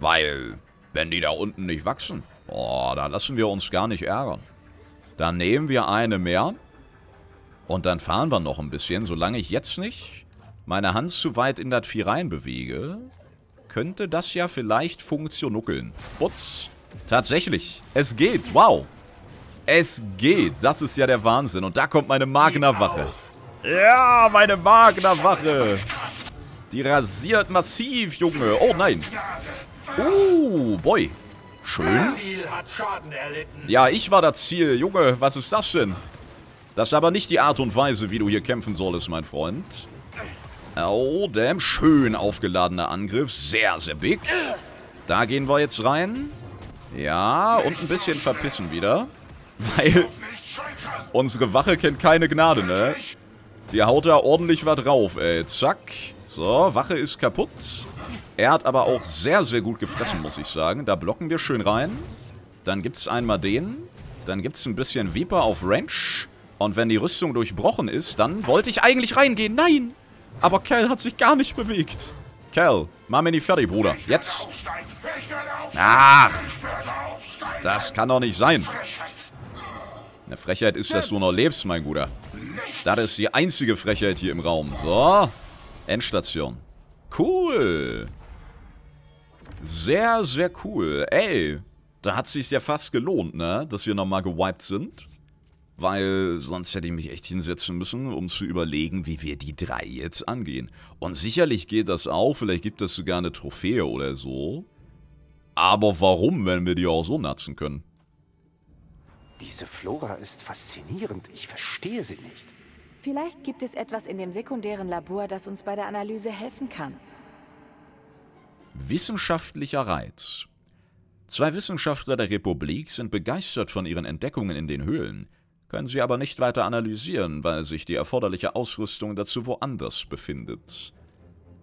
Weil, wenn die da unten nicht wachsen, oh, da lassen wir uns gar nicht ärgern. Dann nehmen wir eine mehr. Und dann fahren wir noch ein bisschen. Solange ich jetzt nicht meine Hand zu weit in das Vieh reinbewege, könnte das ja vielleicht funktionuckeln. Putz. Tatsächlich, es geht, wow. Es geht, das ist ja der Wahnsinn. Und da kommt meine Magnerwache. Ja, meine Magnerwache. Die rasiert massiv, Junge. Oh nein. Uh, boy. Schön. Ja, ich war das Ziel. Junge, was ist das denn? Das ist aber nicht die Art und Weise, wie du hier kämpfen solltest, mein Freund. Oh, damn. Schön aufgeladener Angriff. Sehr, sehr big. Da gehen wir jetzt rein. Ja, und ein bisschen verpissen wieder. Weil unsere Wache kennt keine Gnade, ne? Die haut da ordentlich was drauf, ey. Zack. So, Wache ist kaputt. Er hat aber auch sehr, sehr gut gefressen, muss ich sagen. Da blocken wir schön rein. Dann gibt's einmal den. Dann gibt's ein bisschen Viper auf Range. Und wenn die Rüstung durchbrochen ist, dann wollte ich eigentlich reingehen. Nein! Aber Kerl hat sich gar nicht bewegt. Kell, mach mich nicht fertig, Bruder. Jetzt. Ach. Das kann doch nicht sein. Eine Frechheit ist, dass du noch lebst, mein Guter. Das ist die einzige Frechheit hier im Raum. So. Endstation. Cool. Sehr, sehr cool. Ey, da hat sich ja fast gelohnt, ne? Dass wir nochmal gewiped sind weil sonst hätte ich mich echt hinsetzen müssen, um zu überlegen, wie wir die drei jetzt angehen. Und sicherlich geht das auch, vielleicht gibt es sogar eine Trophäe oder so. Aber warum, wenn wir die auch so natzen können?
Diese Flora ist faszinierend, ich verstehe sie nicht. Vielleicht gibt es etwas in dem sekundären Labor, das uns bei der Analyse helfen kann.
Wissenschaftlicher Reiz. Zwei Wissenschaftler der Republik sind begeistert von ihren Entdeckungen in den Höhlen können sie aber nicht weiter analysieren, weil sich die erforderliche Ausrüstung dazu woanders befindet.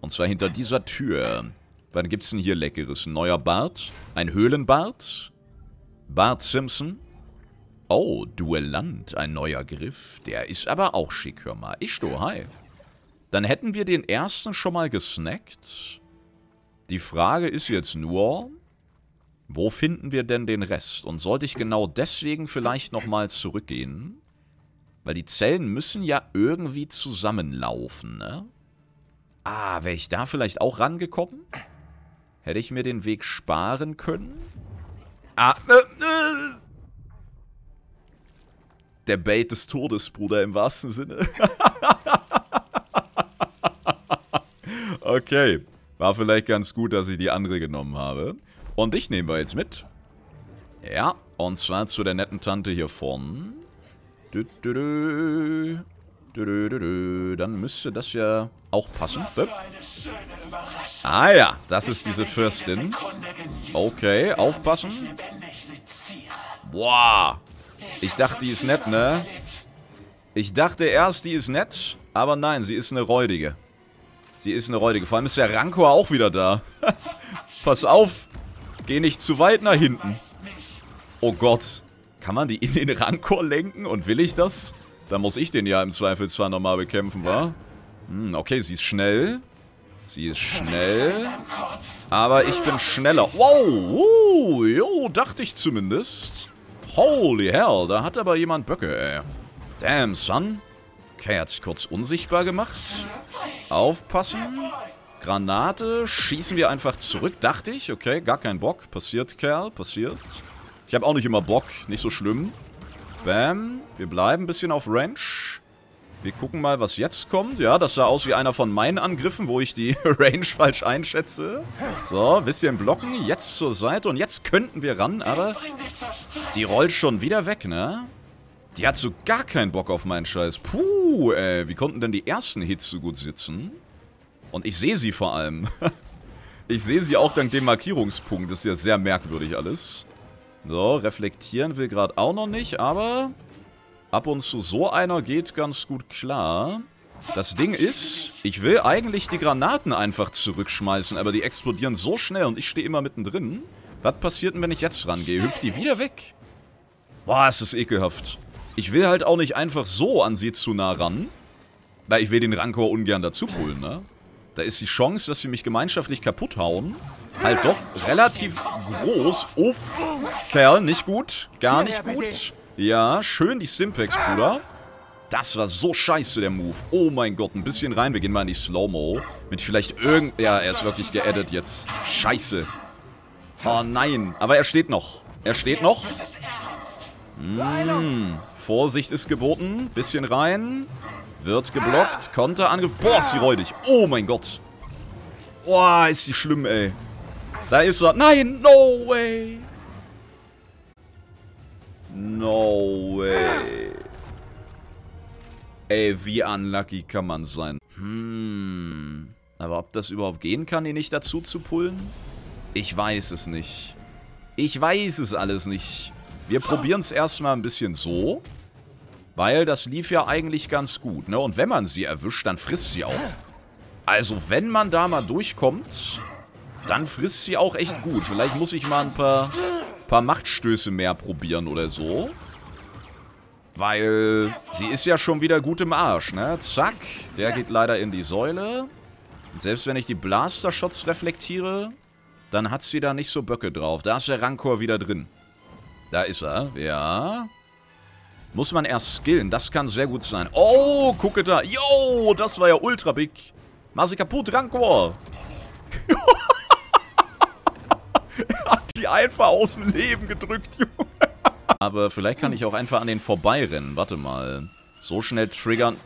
Und zwar hinter dieser Tür. Wann gibt's denn hier Leckeres? neuer Bart? Ein Höhlenbart? Bart Simpson? Oh, Duelland, ein neuer Griff. Der ist aber auch schick, hör mal. Ich stoh, hi. Dann hätten wir den ersten schon mal gesnackt. Die Frage ist jetzt nur, wo finden wir denn den Rest? Und sollte ich genau deswegen vielleicht nochmal zurückgehen? Weil die Zellen müssen ja irgendwie zusammenlaufen, ne? Ah, wäre ich da vielleicht auch rangekommen? Hätte ich mir den Weg sparen können? Ah, äh, äh. Der Bait des Todes, Bruder, im wahrsten Sinne. okay. War vielleicht ganz gut, dass ich die andere genommen habe. Und dich nehmen wir jetzt mit. Ja, und zwar zu der netten Tante hier vorne. Dann müsste das ja auch passen. Ah ja, das ist diese Fürstin. Okay, aufpassen. Boah. Ich dachte, die ist nett, ne? Ich dachte erst, die ist nett, aber nein, sie ist eine Räudige. Sie ist eine Räudige. Vor allem ist der Rancor auch wieder da. Pass auf. Geh nicht zu weit nach hinten. Oh Gott. Kann man die in den Rancor lenken? Und will ich das? Dann muss ich den ja im Zweifel zwar nochmal bekämpfen, wa? Hm, okay, sie ist schnell. Sie ist schnell. Aber ich bin schneller. Wow, uh, jo, dachte ich zumindest. Holy hell, da hat aber jemand Böcke, ey. Damn, son. Okay, er hat sich kurz unsichtbar gemacht. Aufpassen. Granate schießen wir einfach zurück, dachte ich. Okay, gar kein Bock. Passiert, Kerl, passiert. Ich habe auch nicht immer Bock, nicht so schlimm. Bam, wir bleiben ein bisschen auf Range. Wir gucken mal, was jetzt kommt. Ja, das sah aus wie einer von meinen Angriffen, wo ich die Range falsch einschätze. So, bisschen blocken, jetzt zur Seite und jetzt könnten wir ran, aber die rollt schon wieder weg, ne? Die hat so gar keinen Bock auf meinen Scheiß. Puh, ey, wie konnten denn die ersten Hits so gut sitzen? Und ich sehe sie vor allem. ich sehe sie auch dank dem Markierungspunkt. Das ist ja sehr merkwürdig alles. So, reflektieren will gerade auch noch nicht, aber ab und zu so einer geht ganz gut klar. Das Ding ist, ich will eigentlich die Granaten einfach zurückschmeißen, aber die explodieren so schnell und ich stehe immer mittendrin. Was passiert denn, wenn ich jetzt rangehe? Hüpft die wieder weg? Boah, es ist ekelhaft. Ich will halt auch nicht einfach so an sie zu nah ran. Weil ich will den Rancor ungern dazu pullen, ne? Da ist die Chance, dass sie mich gemeinschaftlich kaputt hauen, halt doch relativ groß. Uff, Kerl, nicht gut. Gar nicht gut. Ja, schön die Simpex, Bruder. Das war so scheiße, der Move. Oh mein Gott, ein bisschen rein. Wir gehen mal in die Slow-Mo. Mit vielleicht irgend... Ja, er ist wirklich geaddet jetzt. Scheiße. Oh nein, aber er steht noch. Er steht noch. Mmh. Vorsicht ist geboten. Bisschen rein. Wird geblockt. Konterangriff. Boah, ist sie räudig. Oh mein Gott. Boah, ist sie schlimm, ey. Da ist er. Nein, no way. No way. Ey, wie unlucky kann man sein? Hm. Aber ob das überhaupt gehen kann, ihn nicht dazu zu pullen? Ich weiß es nicht. Ich weiß es alles nicht. Wir probieren es erstmal ein bisschen so. Weil das lief ja eigentlich ganz gut, ne? Und wenn man sie erwischt, dann frisst sie auch. Also, wenn man da mal durchkommt, dann frisst sie auch echt gut. Vielleicht muss ich mal ein paar, paar Machtstöße mehr probieren oder so. Weil sie ist ja schon wieder gut im Arsch, ne? Zack, der geht leider in die Säule. Und selbst wenn ich die Blaster-Shots reflektiere, dann hat sie da nicht so Böcke drauf. Da ist der Rancor wieder drin. Da ist er, ja. Muss man erst skillen. Das kann sehr gut sein. Oh, gucke da. Yo, das war ja ultra big. Mach sie kaputt, Rancor. er hat die einfach aus dem Leben gedrückt, Junge. Aber vielleicht kann ich auch einfach an den vorbeirennen. Warte mal. So schnell triggern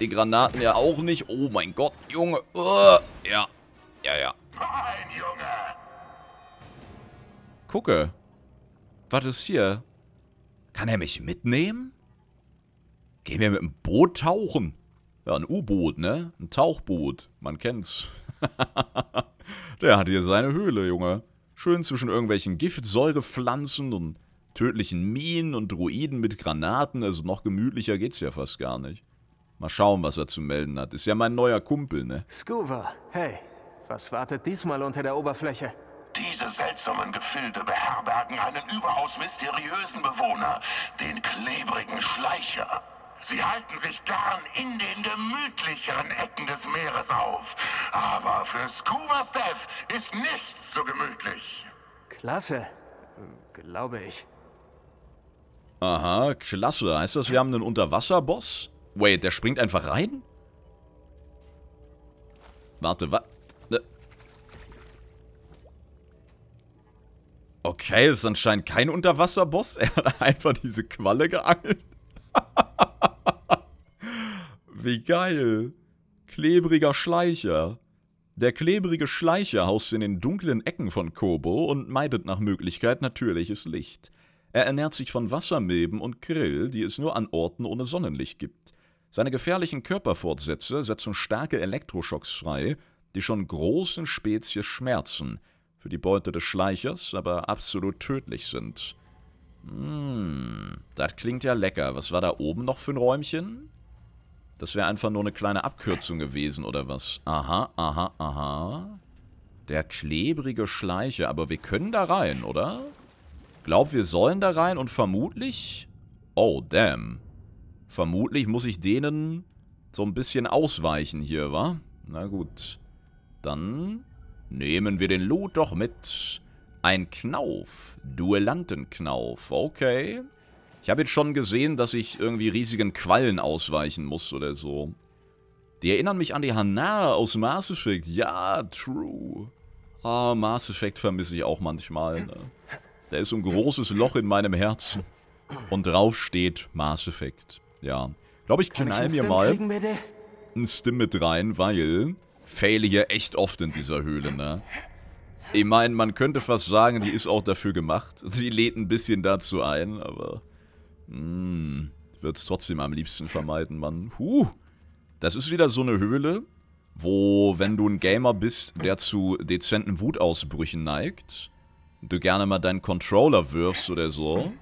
die Granaten ja auch nicht. Oh mein Gott, Junge. Uh, ja. Ja, ja. Gucke. Was ist hier? Kann er mich mitnehmen? Gehen wir mit dem Boot tauchen? Ja, ein U-Boot, ne? Ein Tauchboot. Man kennt's. Der hat hier seine Höhle, Junge. Schön zwischen irgendwelchen Giftsäurepflanzen und tödlichen Minen und Druiden mit Granaten. Also noch gemütlicher geht's ja fast gar nicht. Mal schauen, was er zu melden hat. Ist ja mein neuer Kumpel, ne?
Scoover, hey, was wartet diesmal unter der Oberfläche?
Diese seltsamen Gefilde beherbergen einen überaus mysteriösen Bewohner, den klebrigen Schleicher. Sie halten sich gern in den gemütlicheren Ecken des Meeres auf. Aber für Scuba Steph ist nichts so gemütlich.
Klasse, glaube ich.
Aha, klasse. Heißt das, wir haben einen Unterwasserboss? Wait, der springt einfach rein? Warte, was? Äh. Okay, ist anscheinend kein Unterwasserboss. Er hat einfach diese Qualle geangelt. Wie geil. Klebriger Schleicher. Der klebrige Schleicher haust in den dunklen Ecken von Kobo und meidet nach Möglichkeit natürliches Licht. Er ernährt sich von Wassermilben und Krill, die es nur an Orten ohne Sonnenlicht gibt. Seine gefährlichen Körperfortsätze setzen starke Elektroschocks frei, die schon großen Spezies schmerzen, für die Beute des Schleichers aber absolut tödlich sind. Hm, das klingt ja lecker. Was war da oben noch für ein Räumchen? Das wäre einfach nur eine kleine Abkürzung gewesen, oder was? Aha, aha, aha. Der klebrige Schleiche. Aber wir können da rein, oder? Glaub, wir sollen da rein und vermutlich... Oh, damn. Vermutlich muss ich denen so ein bisschen ausweichen hier, wa? Na gut. Dann nehmen wir den Loot doch mit. Ein Knauf. Duellantenknauf. Okay. Ich habe jetzt schon gesehen, dass ich irgendwie riesigen Quallen ausweichen muss oder so. Die erinnern mich an die Hanare aus Mass Effect. Ja, true. Ah, Mass Effect vermisse ich auch manchmal. Ne? Da ist so ein großes Loch in meinem Herzen. Und drauf steht Mass Effect. Ja. Glaube ich, knall mir mal ein Stim mit rein, weil faile hier echt oft in dieser Höhle, ne? Ich meine, man könnte fast sagen, die ist auch dafür gemacht. Sie lädt ein bisschen dazu ein, aber hm, würde es trotzdem am liebsten vermeiden, Mann. Huh, das ist wieder so eine Höhle, wo, wenn du ein Gamer bist, der zu dezenten Wutausbrüchen neigt, du gerne mal deinen Controller wirfst oder so,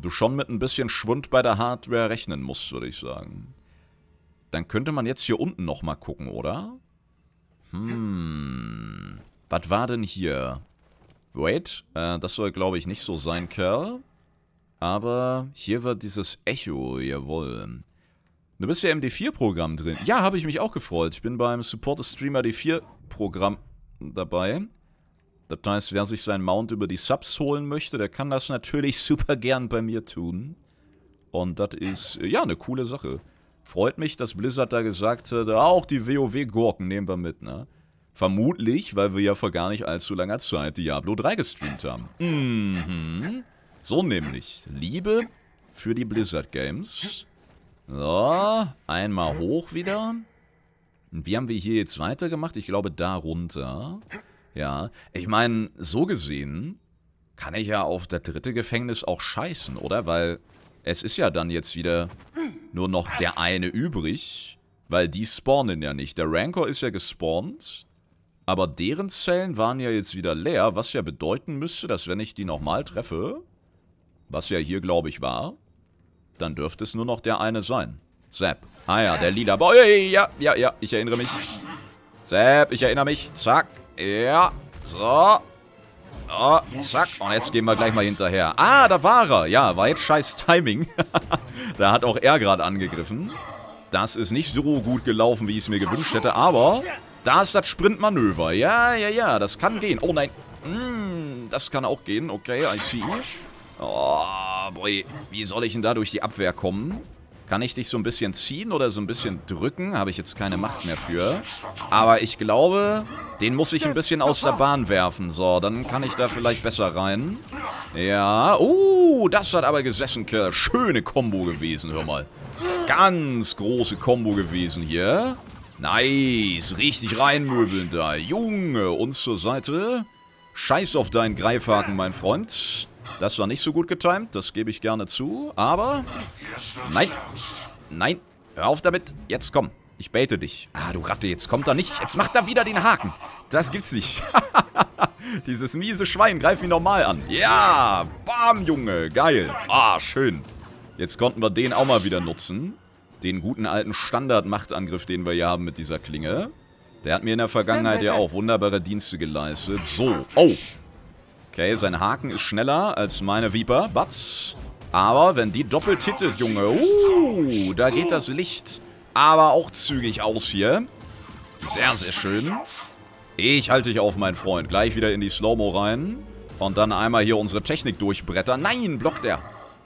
du schon mit ein bisschen Schwund bei der Hardware rechnen musst, würde ich sagen. Dann könnte man jetzt hier unten nochmal gucken, oder? Hm. Was war denn hier? Wait, äh, das soll glaube ich nicht so sein, Kerl. Aber hier wird dieses Echo, jawohl. Du bist ja im D4-Programm drin. Ja, habe ich mich auch gefreut. Ich bin beim Support Streamer D4-Programm dabei. Das heißt, wer sich seinen Mount über die Subs holen möchte, der kann das natürlich super gern bei mir tun. Und das ist, äh, ja, eine coole Sache. Freut mich, dass Blizzard da gesagt hat, ah, auch die WoW-Gurken nehmen wir mit, ne? Vermutlich, weil wir ja vor gar nicht allzu langer Zeit Diablo 3 gestreamt haben. Mhm. So nämlich. Liebe für die Blizzard Games. So, einmal hoch wieder. Und wie haben wir hier jetzt weitergemacht? Ich glaube, da runter. Ja, ich meine, so gesehen kann ich ja auf das dritte Gefängnis auch scheißen, oder? Weil es ist ja dann jetzt wieder nur noch der eine übrig, weil die spawnen ja nicht. Der Rancor ist ja gespawnt, aber deren Zellen waren ja jetzt wieder leer, was ja bedeuten müsste, dass wenn ich die nochmal treffe, was ja hier, glaube ich, war. Dann dürfte es nur noch der eine sein. Zap. Ah ja, der lila Boy. Ja, ja, ja, ich erinnere mich. Zap, ich erinnere mich. Zack. Ja. So. Oh, zack. Und jetzt gehen wir gleich mal hinterher. Ah, da war er. Ja, war jetzt scheiß Timing. da hat auch er gerade angegriffen. Das ist nicht so gut gelaufen, wie ich es mir gewünscht hätte, aber da ist das Sprintmanöver. Ja, ja, ja, das kann gehen. Oh nein. Mm, das kann auch gehen. Okay, I see. Oh, boy. Wie soll ich denn da durch die Abwehr kommen? Kann ich dich so ein bisschen ziehen oder so ein bisschen drücken? Habe ich jetzt keine Macht mehr für. Aber ich glaube, den muss ich ein bisschen aus der Bahn werfen. So, dann kann ich da vielleicht besser rein. Ja. Uh, das hat aber gesessen, Kerl. Schöne Combo gewesen, hör mal. Ganz große Combo gewesen hier. Nice. Richtig reinmöbeln da. Junge, uns zur Seite. Scheiß auf deinen Greifhaken, mein Freund. Das war nicht so gut getimt, das gebe ich gerne zu, aber... Nein, nein, hör auf damit, jetzt komm, ich bete dich. Ah, du Ratte, jetzt kommt er nicht, jetzt macht er wieder den Haken. Das gibt's nicht. Dieses miese Schwein, greif ihn nochmal an. Ja, bam, Junge, geil. Ah, schön. Jetzt konnten wir den auch mal wieder nutzen. Den guten alten Standard-Machtangriff, den wir hier haben mit dieser Klinge. Der hat mir in der Vergangenheit ja auch wunderbare Dienste geleistet. So, oh, Okay, sein Haken ist schneller als meine Viper. Batz. Aber wenn die doppelt hittet, Junge. Uh, da geht das Licht aber auch zügig aus hier. Sehr, sehr schön. Ich halte dich auf, mein Freund. Gleich wieder in die Slow-Mo rein. Und dann einmal hier unsere Technik durchbrettern. Nein, blockt er.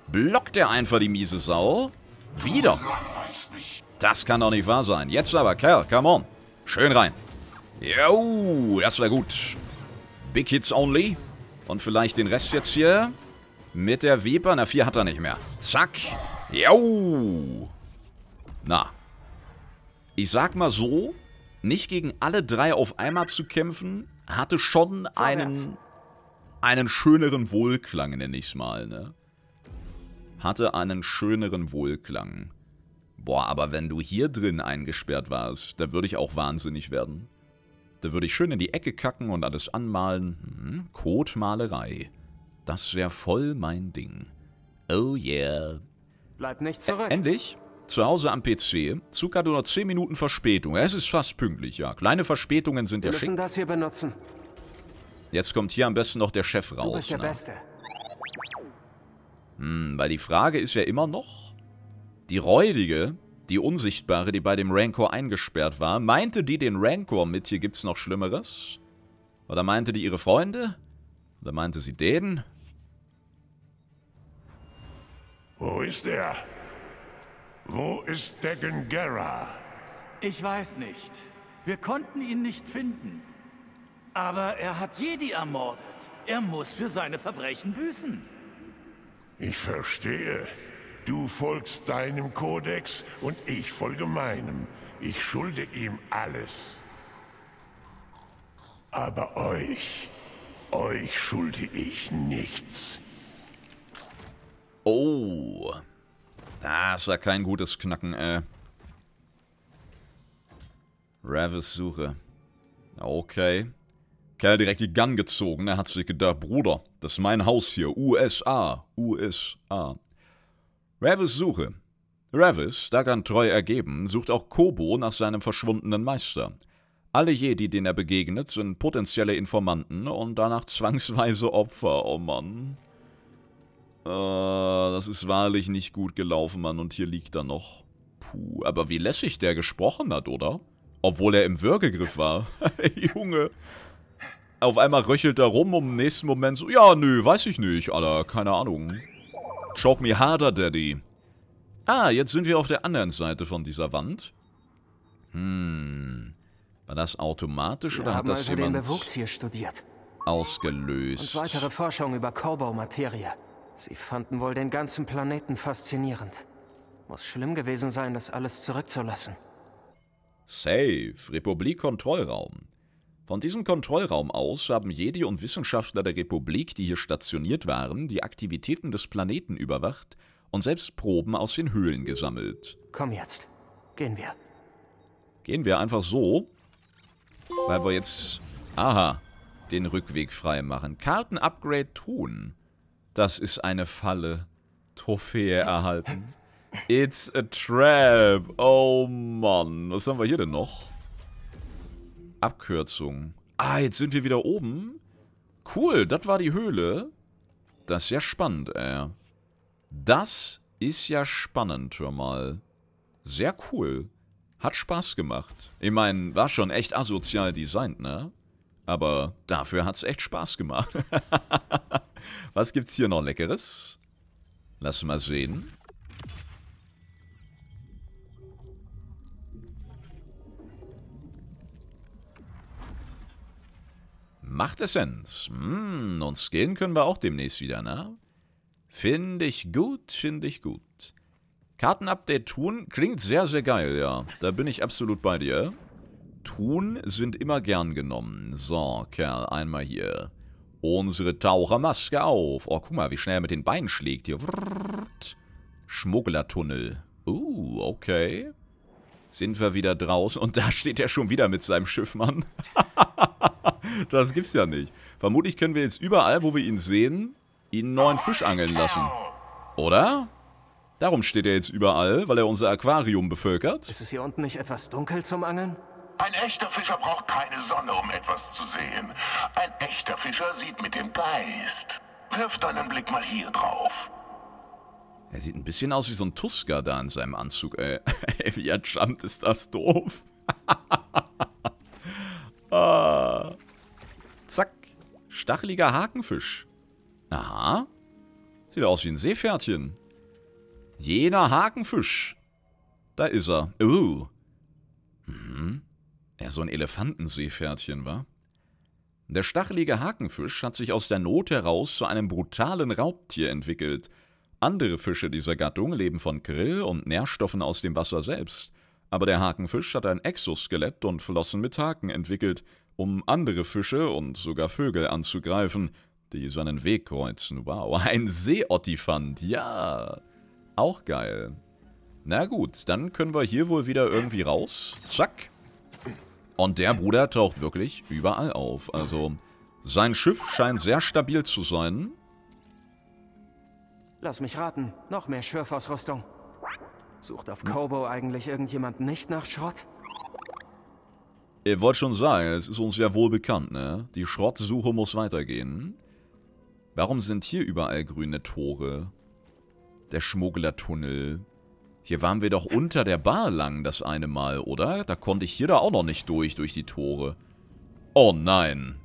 Blockt er einfach die miese Sau. Wieder. Das kann doch nicht wahr sein. Jetzt aber, Kerl, come on. Schön rein. Jo, das war gut. Big Hits only. Und vielleicht den Rest jetzt hier mit der Weber. Na, vier hat er nicht mehr. Zack. Jo. Na. Ich sag mal so, nicht gegen alle drei auf einmal zu kämpfen, hatte schon einen, einen schöneren Wohlklang, nenne ich's mal, ne? Hatte einen schöneren Wohlklang. Boah, aber wenn du hier drin eingesperrt warst, da würde ich auch wahnsinnig werden. Da würde ich schön in die Ecke kacken und alles anmalen. Hm, Kotmalerei. Das wäre voll mein Ding. Oh yeah. Bleib nicht zurück. Ä endlich zu Hause am PC. Zug hat nur 10 Minuten Verspätung. Es ist fast pünktlich, ja. Kleine Verspätungen sind Wir ja schick.
das hier benutzen.
Jetzt kommt hier am besten noch der Chef raus. Du bist der ne? Beste. Hm, weil die Frage ist ja immer noch, die räudige die Unsichtbare, die bei dem Rancor eingesperrt war. Meinte die den Rancor mit, hier gibt's noch Schlimmeres? Oder meinte die ihre Freunde? Oder meinte sie den? Wo ist er? Wo ist Decken
Ich weiß nicht. Wir konnten ihn nicht finden. Aber er hat Jedi
ermordet. Er muss für seine Verbrechen büßen.
Ich verstehe. Du folgst deinem Kodex und ich folge meinem. Ich schulde ihm alles. Aber euch, euch schulde ich nichts.
Oh. Das war kein gutes Knacken, äh. Ravis Suche. Okay. Kerl direkt die Gun gezogen, er hat sich gedacht, Bruder, das ist mein Haus hier, USA, USA. Ravis Suche. Ravis, daran treu ergeben, sucht auch Kobo nach seinem verschwundenen Meister. Alle Jedi, denen er begegnet, sind potenzielle Informanten und danach zwangsweise Opfer, oh Mann. Äh, das ist wahrlich nicht gut gelaufen, Mann, und hier liegt er noch. Puh, aber wie lässig der gesprochen hat, oder? Obwohl er im Würgegriff war. Junge. Auf einmal röchelt er rum und im nächsten Moment so, ja, nö, weiß ich nicht, Alter, keine Ahnung. Choke me harder, Daddy. Ah, jetzt sind wir auf der anderen Seite von dieser Wand. Hm. War das automatisch Sie oder hat das also jemand den hier studiert. ausgelöst? Und weitere
Forschung über Korbaumaterie. Sie fanden wohl den ganzen Planeten faszinierend. Muss schlimm gewesen sein, das alles zurückzulassen.
Safe. Republik-Kontrollraum. Von diesem Kontrollraum aus haben Jedi und Wissenschaftler der Republik, die hier stationiert waren, die Aktivitäten des Planeten überwacht und selbst Proben aus den Höhlen gesammelt.
Komm jetzt, gehen wir.
Gehen wir einfach so, weil wir jetzt, aha, den Rückweg frei machen. Karten-Upgrade tun. Das ist eine Falle. Trophäe erhalten. It's a trap. Oh Mann, was haben wir hier denn noch? Abkürzung. Ah, jetzt sind wir wieder oben. Cool, das war die Höhle. Das ist ja spannend, ey. Das ist ja spannend, hör mal. Sehr cool. Hat Spaß gemacht. Ich meine, war schon echt asozial designt, ne? Aber dafür hat es echt Spaß gemacht. Was gibt's hier noch Leckeres? Lass mal sehen. Machtessenz. Hm, und skillen können wir auch demnächst wieder, ne? Finde ich gut, finde ich gut. Kartenupdate tun klingt sehr, sehr geil, ja. Da bin ich absolut bei dir. Tun sind immer gern genommen. So, Kerl, einmal hier. Unsere Tauchermaske auf. Oh, guck mal, wie schnell er mit den Beinen schlägt hier. Schmugglertunnel. Uh, okay. Sind wir wieder draußen. Und da steht er schon wieder mit seinem Schiff, Mann. Das gibt's ja nicht. Vermutlich können wir jetzt überall, wo wir ihn sehen, ihn einen neuen Fisch angeln lassen. Oder? Darum steht er jetzt überall, weil er unser Aquarium bevölkert. Ist es hier unten nicht etwas dunkel zum Angeln?
Ein echter Fischer braucht keine Sonne, um etwas zu sehen. Ein echter Fischer sieht mit dem Geist. Wirf deinen Blick mal hier drauf.
Er sieht ein bisschen aus wie so ein Tusker da in seinem Anzug, ey. Äh, ey wie er jumpt, ist das doof. ah. Stacheliger Hakenfisch. Aha. Sieht aus wie ein Seepferdchen. Jener Hakenfisch. Da ist er. Uh. Hm. Er ist so ein Elefantenseepferdchen, wa? Der stachelige Hakenfisch hat sich aus der Not heraus zu einem brutalen Raubtier entwickelt. Andere Fische dieser Gattung leben von Krill und Nährstoffen aus dem Wasser selbst. Aber der Hakenfisch hat ein Exoskelett und Flossen mit Haken entwickelt, um andere Fische und sogar Vögel anzugreifen, die seinen Weg kreuzen. Wow, ein Seeottifant, ja. Auch geil. Na gut, dann können wir hier wohl wieder irgendwie raus. Zack. Und der Bruder taucht wirklich überall auf. Also, sein Schiff scheint sehr stabil zu sein.
Lass mich raten, noch mehr Schürfausrüstung. Sucht auf Kobo eigentlich irgendjemand nicht nach Schrott?
Ihr wollt schon sagen, es ist uns ja wohl bekannt, ne? Die Schrottsuche muss weitergehen. Warum sind hier überall grüne Tore? Der Schmugglertunnel. Hier waren wir doch unter der Bar lang das eine Mal, oder? Da konnte ich hier da auch noch nicht durch, durch die Tore. Oh nein.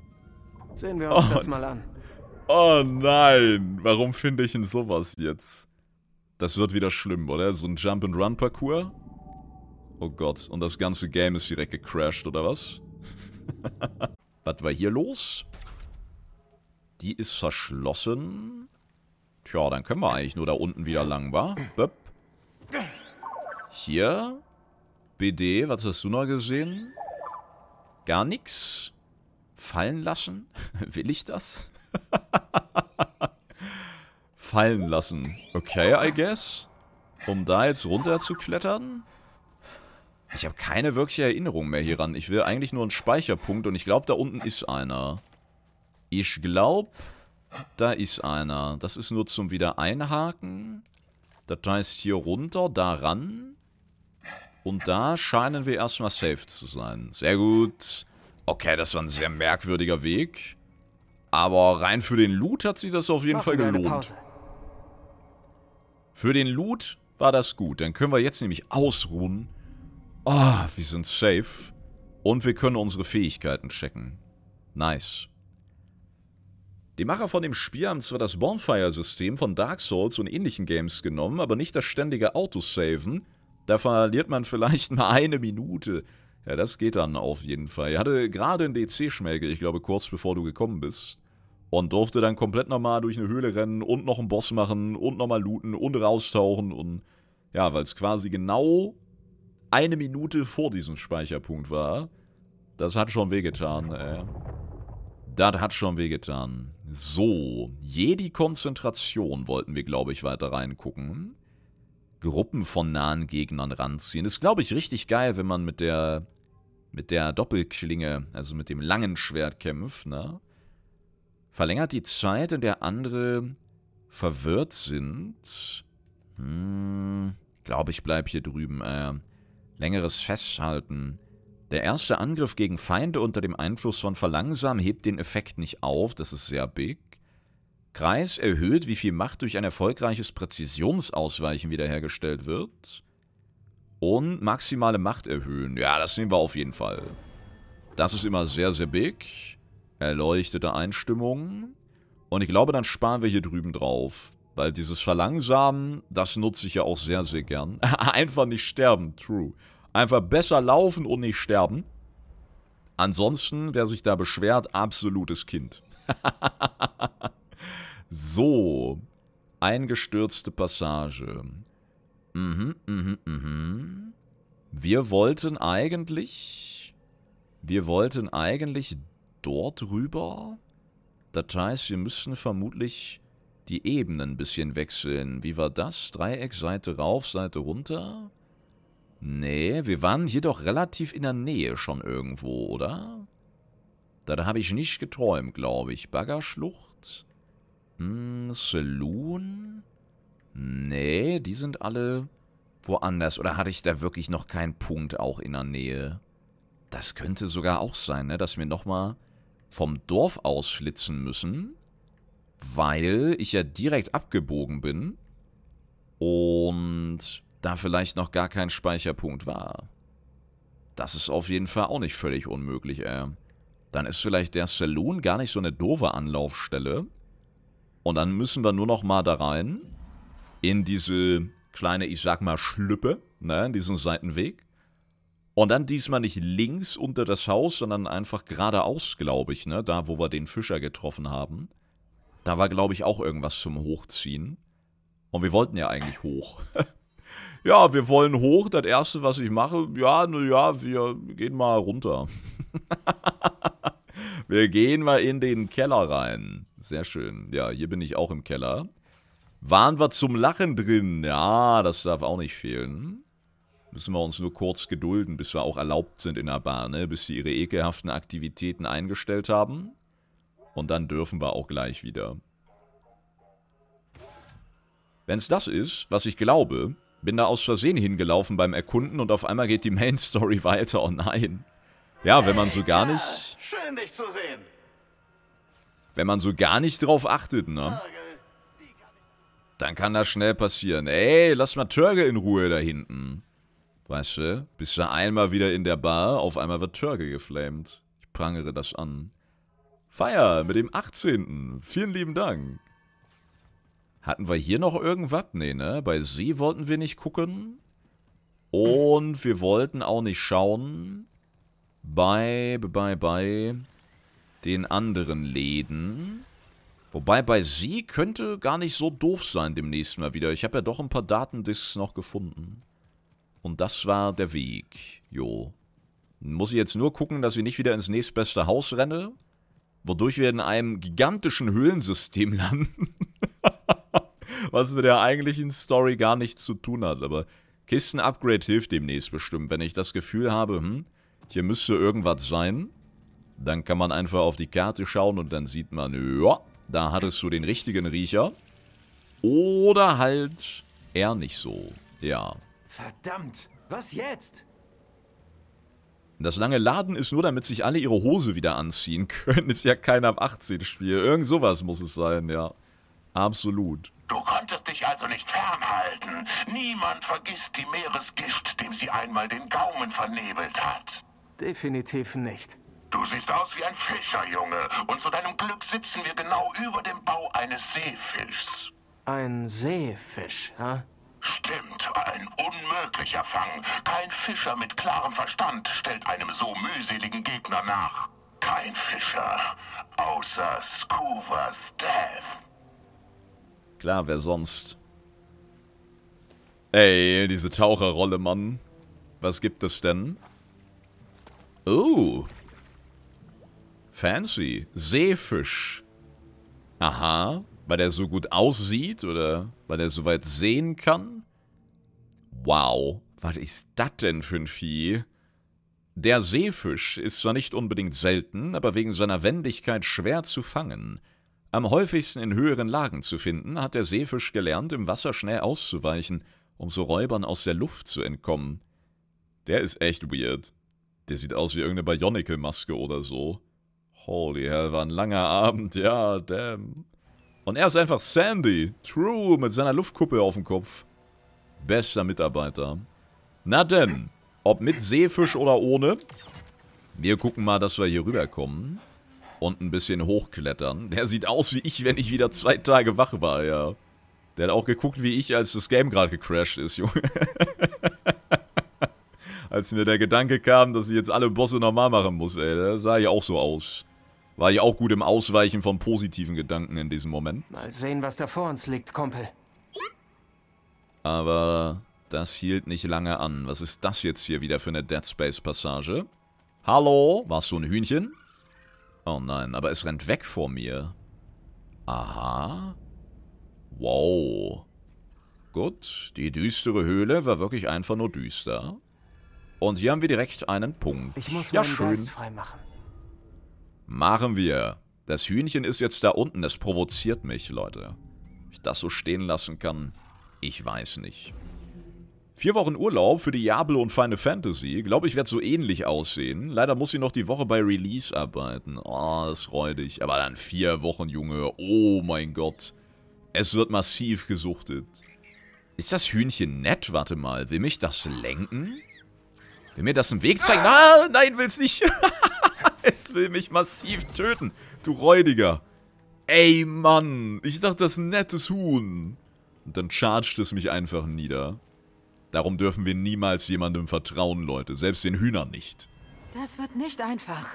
Sehen wir uns oh. das mal an.
Oh nein, warum finde ich denn sowas jetzt? Das wird wieder schlimm, oder? So ein Jump-and-Run-Parcours? Oh Gott, und das ganze Game ist direkt gecrashed, oder was? was war hier los? Die ist verschlossen. Tja, dann können wir eigentlich nur da unten wieder lang, wa? Böp. Hier. BD, was hast du noch gesehen? Gar nichts. Fallen lassen? Will ich das? Fallen lassen. Okay, I guess. Um da jetzt runter zu klettern? Ich habe keine wirkliche Erinnerung mehr hieran. Ich will eigentlich nur einen Speicherpunkt und ich glaube, da unten ist einer. Ich glaube, da ist einer. Das ist nur zum wieder einhaken. Das heißt hier runter, da ran. Und da scheinen wir erstmal safe zu sein. Sehr gut. Okay, das war ein sehr merkwürdiger Weg. Aber rein für den Loot hat sich das auf jeden Fall gelohnt. Für den Loot war das gut. Dann können wir jetzt nämlich ausruhen Ah, oh, wir sind safe. Und wir können unsere Fähigkeiten checken. Nice. Die Macher von dem Spiel haben zwar das Bonfire-System von Dark Souls und ähnlichen Games genommen, aber nicht das ständige Autosaven. Da verliert man vielleicht mal eine Minute. Ja, das geht dann auf jeden Fall. Ich hatte gerade einen DC-Schmelge, ich glaube kurz bevor du gekommen bist. Und durfte dann komplett nochmal durch eine Höhle rennen und noch einen Boss machen und nochmal looten und raustauchen und... Ja, weil es quasi genau eine Minute vor diesem Speicherpunkt war. Das hat schon wehgetan, ey. Äh, das hat schon wehgetan. So, Jedi-Konzentration wollten wir, glaube ich, weiter reingucken. Gruppen von nahen Gegnern ranziehen. Ist, glaube ich, richtig geil, wenn man mit der mit der Doppelklinge, also mit dem langen Schwert kämpft, ne? Verlängert die Zeit, in der andere verwirrt sind. Hm, glaube ich bleib hier drüben, äh. Längeres Festhalten. Der erste Angriff gegen Feinde unter dem Einfluss von Verlangsamen hebt den Effekt nicht auf, das ist sehr big. Kreis erhöht, wie viel Macht durch ein erfolgreiches Präzisionsausweichen wiederhergestellt wird. Und maximale Macht erhöhen. Ja, das nehmen wir auf jeden Fall. Das ist immer sehr, sehr big. Erleuchtete Einstimmung. Und ich glaube, dann sparen wir hier drüben drauf. Weil dieses Verlangsamen, das nutze ich ja auch sehr, sehr gern. Einfach nicht sterben, true. Einfach besser laufen und nicht sterben. Ansonsten, wer sich da beschwert, absolutes Kind. so, eingestürzte Passage. Mhm, mhm, mhm. Wir wollten eigentlich... Wir wollten eigentlich dort rüber. Das heißt, wir müssen vermutlich die Ebenen ein bisschen wechseln. Wie war das? Dreieck, Seite rauf, Seite runter? Nee, wir waren hier doch relativ in der Nähe schon irgendwo, oder? Da habe ich nicht geträumt, glaube ich. Baggerschlucht? Hm, Saloon? Nee, die sind alle woanders. Oder hatte ich da wirklich noch keinen Punkt auch in der Nähe? Das könnte sogar auch sein, ne? dass wir nochmal vom Dorf aus flitzen müssen weil ich ja direkt abgebogen bin und da vielleicht noch gar kein Speicherpunkt war. Das ist auf jeden Fall auch nicht völlig unmöglich, ey. Äh. Dann ist vielleicht der Saloon gar nicht so eine doofe Anlaufstelle. Und dann müssen wir nur noch mal da rein in diese kleine, ich sag mal, Schlüppe, ne, in diesen Seitenweg. Und dann diesmal nicht links unter das Haus, sondern einfach geradeaus, glaube ich, ne, da, wo wir den Fischer getroffen haben. Da war, glaube ich, auch irgendwas zum Hochziehen. Und wir wollten ja eigentlich hoch. ja, wir wollen hoch. Das erste, was ich mache, ja, naja, wir gehen mal runter. wir gehen mal in den Keller rein. Sehr schön. Ja, hier bin ich auch im Keller. Waren wir zum Lachen drin? Ja, das darf auch nicht fehlen. Müssen wir uns nur kurz gedulden, bis wir auch erlaubt sind in der Bahn, ne? Bis sie ihre ekelhaften Aktivitäten eingestellt haben. Und dann dürfen wir auch gleich wieder. Wenn es das ist, was ich glaube, bin da aus Versehen hingelaufen beim Erkunden und auf einmal geht die Main Story weiter. Oh nein. Ja, wenn man so gar nicht...
Schön dich zu sehen.
Wenn man so gar nicht drauf achtet, ne? Dann kann das schnell passieren. Ey, lass mal Törge in Ruhe da hinten. Weißt du, bist du einmal wieder in der Bar, auf einmal wird Törge geflamed. Ich prangere das an. Feier mit dem 18. Vielen lieben Dank. Hatten wir hier noch irgendwas? Nee, ne? Bei sie wollten wir nicht gucken. Und wir wollten auch nicht schauen. Bei, bei, bei den anderen Läden. Wobei bei sie könnte gar nicht so doof sein demnächst mal wieder. Ich habe ja doch ein paar Datendisks noch gefunden. Und das war der Weg. Jo. Muss ich jetzt nur gucken, dass ich nicht wieder ins nächstbeste Haus renne wodurch wir in einem gigantischen Höhlensystem landen. Was mit der eigentlichen Story gar nichts zu tun hat, aber Kisten-Upgrade hilft demnächst bestimmt. Wenn ich das Gefühl habe, hm, hier müsste irgendwas sein, dann kann man einfach auf die Karte schauen und dann sieht man, ja, da hattest du den richtigen Riecher. Oder halt eher nicht so, ja.
Verdammt, was jetzt?
Das lange Laden ist nur, damit sich alle ihre Hose wieder anziehen können. Ist ja kein ab 18 Spiel. Irgend sowas muss es sein, ja. Absolut.
Du konntest dich also nicht fernhalten. Niemand vergisst die Meeresgischt, dem sie einmal den Gaumen vernebelt hat.
Definitiv nicht.
Du siehst aus wie ein Fischerjunge und zu deinem Glück sitzen wir genau über dem Bau eines Seefischs. Ein Seefisch, ha? Stimmt, ein unmöglicher Fang. Kein Fischer mit klarem Verstand stellt einem so mühseligen Gegner nach. Kein Fischer, außer Scoovers Death.
Klar, wer sonst? Ey, diese Taucherrolle, Mann. Was gibt es denn? Oh. Fancy. Seefisch. Aha. Weil er so gut aussieht oder weil er so weit sehen kann? Wow, was ist das denn für ein Vieh? Der Seefisch ist zwar nicht unbedingt selten, aber wegen seiner Wendigkeit schwer zu fangen. Am häufigsten in höheren Lagen zu finden, hat der Seefisch gelernt, im Wasser schnell auszuweichen, um so Räubern aus der Luft zu entkommen. Der ist echt weird. Der sieht aus wie irgendeine Bionicle-Maske oder so. Holy hell, war ein langer Abend, ja, damn. Und er ist einfach Sandy. True, mit seiner Luftkuppel auf dem Kopf. Bester Mitarbeiter. Na denn, ob mit Seefisch oder ohne, wir gucken mal, dass wir hier rüberkommen und ein bisschen hochklettern. Der sieht aus wie ich, wenn ich wieder zwei Tage wach war, ja. Der hat auch geguckt wie ich, als das Game gerade gecrashed ist, Junge. als mir der Gedanke kam, dass ich jetzt alle Bosse normal machen muss, ey. Da sah ich auch so aus. War ich auch gut im Ausweichen von positiven Gedanken in diesem Moment.
Mal sehen, was da vor uns liegt, Kumpel.
Aber das hielt nicht lange an. Was ist das jetzt hier wieder für eine Dead Space Passage? Hallo? Warst du ein Hühnchen? Oh nein, aber es rennt weg vor mir. Aha. Wow. Gut, die düstere Höhle war wirklich einfach nur düster. Und hier haben wir direkt einen Punkt. Ich muss ja, schön. Geist freimachen. Machen wir. Das Hühnchen ist jetzt da unten. Das provoziert mich, Leute. Ob ich das so stehen lassen kann. Ich weiß nicht. Vier Wochen Urlaub für Diablo und Final Fantasy. Glaube ich, wird so ähnlich aussehen. Leider muss ich noch die Woche bei Release arbeiten. Oh, das freut dich. Aber dann vier Wochen, Junge. Oh mein Gott. Es wird massiv gesuchtet. Ist das Hühnchen nett? Warte mal. Will mich das lenken? Will mir das einen Weg zeigen? Ah, nein, es nicht. es will mich massiv töten. Du Räudiger. Ey, Mann. Ich dachte, das ist ein nettes Huhn. Und dann chargt es mich einfach nieder. Darum dürfen wir niemals jemandem vertrauen, Leute. Selbst den Hühnern nicht.
Das wird nicht einfach.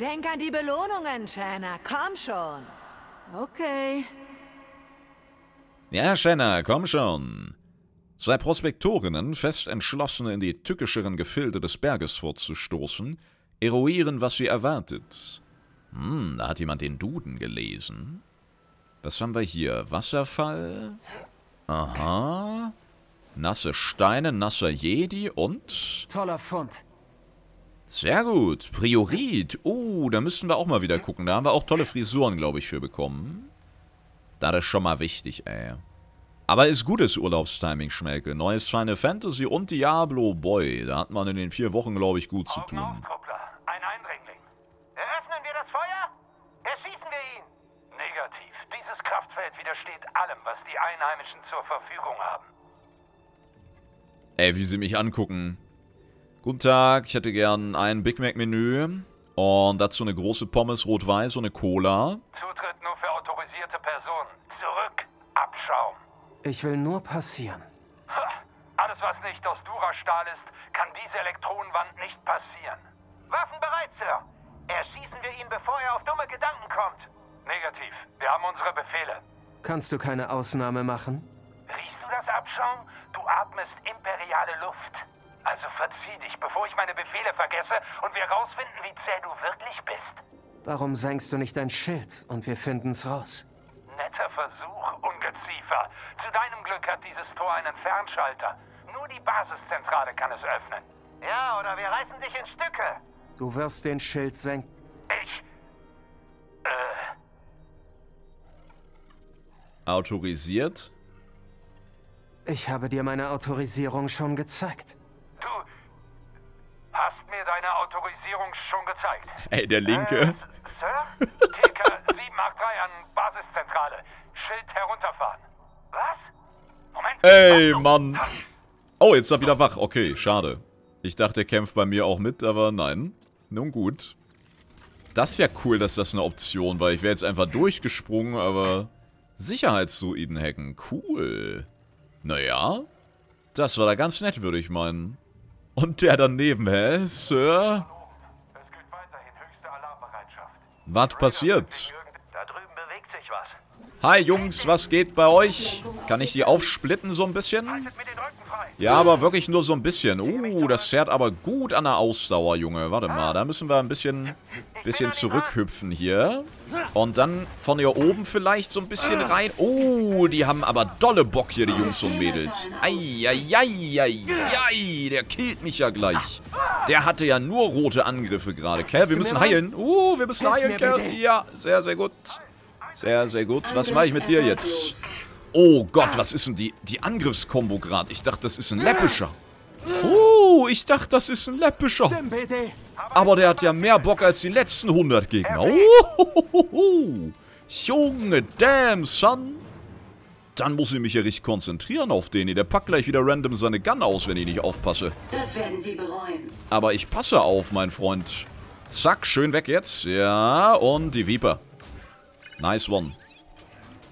Denk an die Belohnungen, Shanna. Komm schon. Okay.
Ja, Shanna, komm schon. Zwei Prospektorinnen, fest entschlossen, in die tückischeren Gefilde des Berges vorzustoßen, eruieren, was sie erwartet. Hm, da hat jemand den Duden gelesen. Was haben wir hier? Wasserfall. Aha. Nasse Steine, nasser Jedi und... Toller Fund. Sehr gut. Priorit. Oh, da müssen wir auch mal wieder gucken. Da haben wir auch tolle Frisuren, glaube ich, für bekommen. Da ist schon mal wichtig, ey. Aber ist gutes Urlaubstiming, Schmelke. Neues Final Fantasy und Diablo Boy. Da hat man in den vier Wochen, glaube ich, gut zu tun. Augen auf, die Einheimischen zur Verfügung haben. Ey, wie sie mich angucken. Guten Tag, ich hätte gern ein Big Mac Menü und dazu eine große Pommes rot-weiß und eine Cola. Zutritt nur für autorisierte Personen.
Zurück, Abschaum. Ich will nur passieren.
Ha, alles, was nicht aus Durastahl ist, kann diese Elektronenwand nicht passieren. Waffen bereit, Sir. Erschießen wir ihn, bevor er auf dumme
Gedanken kommt. Negativ. Wir haben unsere Befehle. Kannst du keine Ausnahme machen? Riechst du das, Abschaum? Du atmest imperiale
Luft. Also verzieh dich, bevor ich meine Befehle vergesse und wir rausfinden, wie zäh du wirklich bist.
Warum senkst du nicht dein Schild und wir finden's raus?
Netter Versuch, Ungeziefer. Zu deinem Glück hat dieses Tor einen Fernschalter. Nur die Basiszentrale kann es öffnen. Ja, oder wir reißen dich in Stücke.
Du wirst den Schild senken. Ich? Äh.
Autorisiert?
Ich habe dir meine Autorisierung schon gezeigt. Du hast
mir deine Autorisierung schon gezeigt. Ey, der Linke. Äh, Sir? TK 783 an Basiszentrale. Schild herunterfahren. Was? Moment. Ey, Mann. Oh, jetzt ist er wieder wach. Okay, schade. Ich dachte, er kämpft bei mir auch mit, aber nein. Nun gut. Das ist ja cool, dass das eine Option war. Ich wäre jetzt einfach durchgesprungen, aber... Sicherheitssuiten hacken. Cool. Naja, das war da ganz nett, würde ich meinen. Und der daneben, hä, Sir? Was passiert? Hi Jungs, was geht bei euch? Kann ich die aufsplitten so ein bisschen? Ja, aber wirklich nur so ein bisschen. Uh, das zerrt aber gut an der Ausdauer, Junge. Warte mal, da müssen wir ein bisschen bisschen genau, zurückhüpfen hier. Und dann von hier oben vielleicht so ein bisschen rein. Oh, die haben aber dolle Bock hier, die Jungs und Mädels. Eieieiei, der killt mich ja gleich. Der hatte ja nur rote Angriffe gerade, Kerl. Wir müssen heilen. Uh, wir müssen heilen, Kerl. Ja, sehr, sehr gut. Sehr, sehr gut. Was mache ich mit dir jetzt? Oh Gott, was ist denn die, die Angriffskombo gerade? Ich dachte, das ist ein läppischer. Oh, ich dachte, das ist ein läppischer. Aber der hat ja mehr Bock als die letzten 100 Gegner. Oh, Junge, damn, son. Dann muss ich mich ja richtig konzentrieren auf den hier. Der packt gleich wieder random seine Gun aus, wenn ich nicht aufpasse.
Das werden Sie bereuen.
Aber ich passe auf, mein Freund. Zack, schön weg jetzt. Ja, und die Viper. Nice one.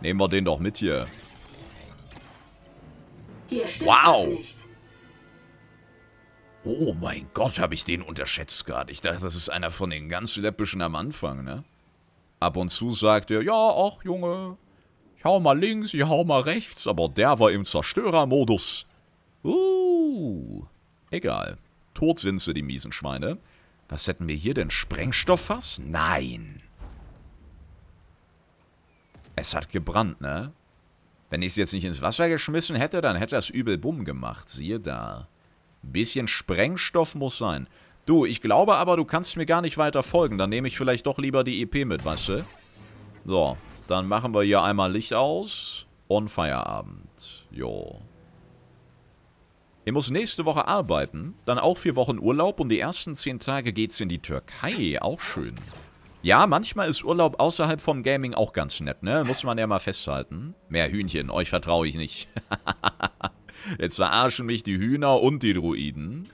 Nehmen wir den doch mit hier. hier wow. Oh mein Gott, habe ich den unterschätzt gerade. Ich dachte, das ist einer von den ganz läppischen am Anfang, ne? Ab und zu sagt er, ja, ach Junge, ich hau mal links, ich hau mal rechts, aber der war im Zerstörermodus. Uh, egal. Tot sind sie, die miesen Schweine. Was hätten wir hier denn? Sprengstofffass? Nein. Es hat gebrannt, ne? Wenn ich es jetzt nicht ins Wasser geschmissen hätte, dann hätte das übel Bumm gemacht. Siehe da. Bisschen Sprengstoff muss sein. Du, ich glaube aber, du kannst mir gar nicht weiter folgen. Dann nehme ich vielleicht doch lieber die EP mit, weißt du? So, dann machen wir hier einmal Licht aus und Feierabend. Jo. Ihr muss nächste Woche arbeiten, dann auch vier Wochen Urlaub und die ersten zehn Tage geht's in die Türkei. Auch schön. Ja, manchmal ist Urlaub außerhalb vom Gaming auch ganz nett, ne? Muss man ja mal festhalten. Mehr Hühnchen, euch vertraue ich nicht. Jetzt verarschen mich die Hühner und die Druiden.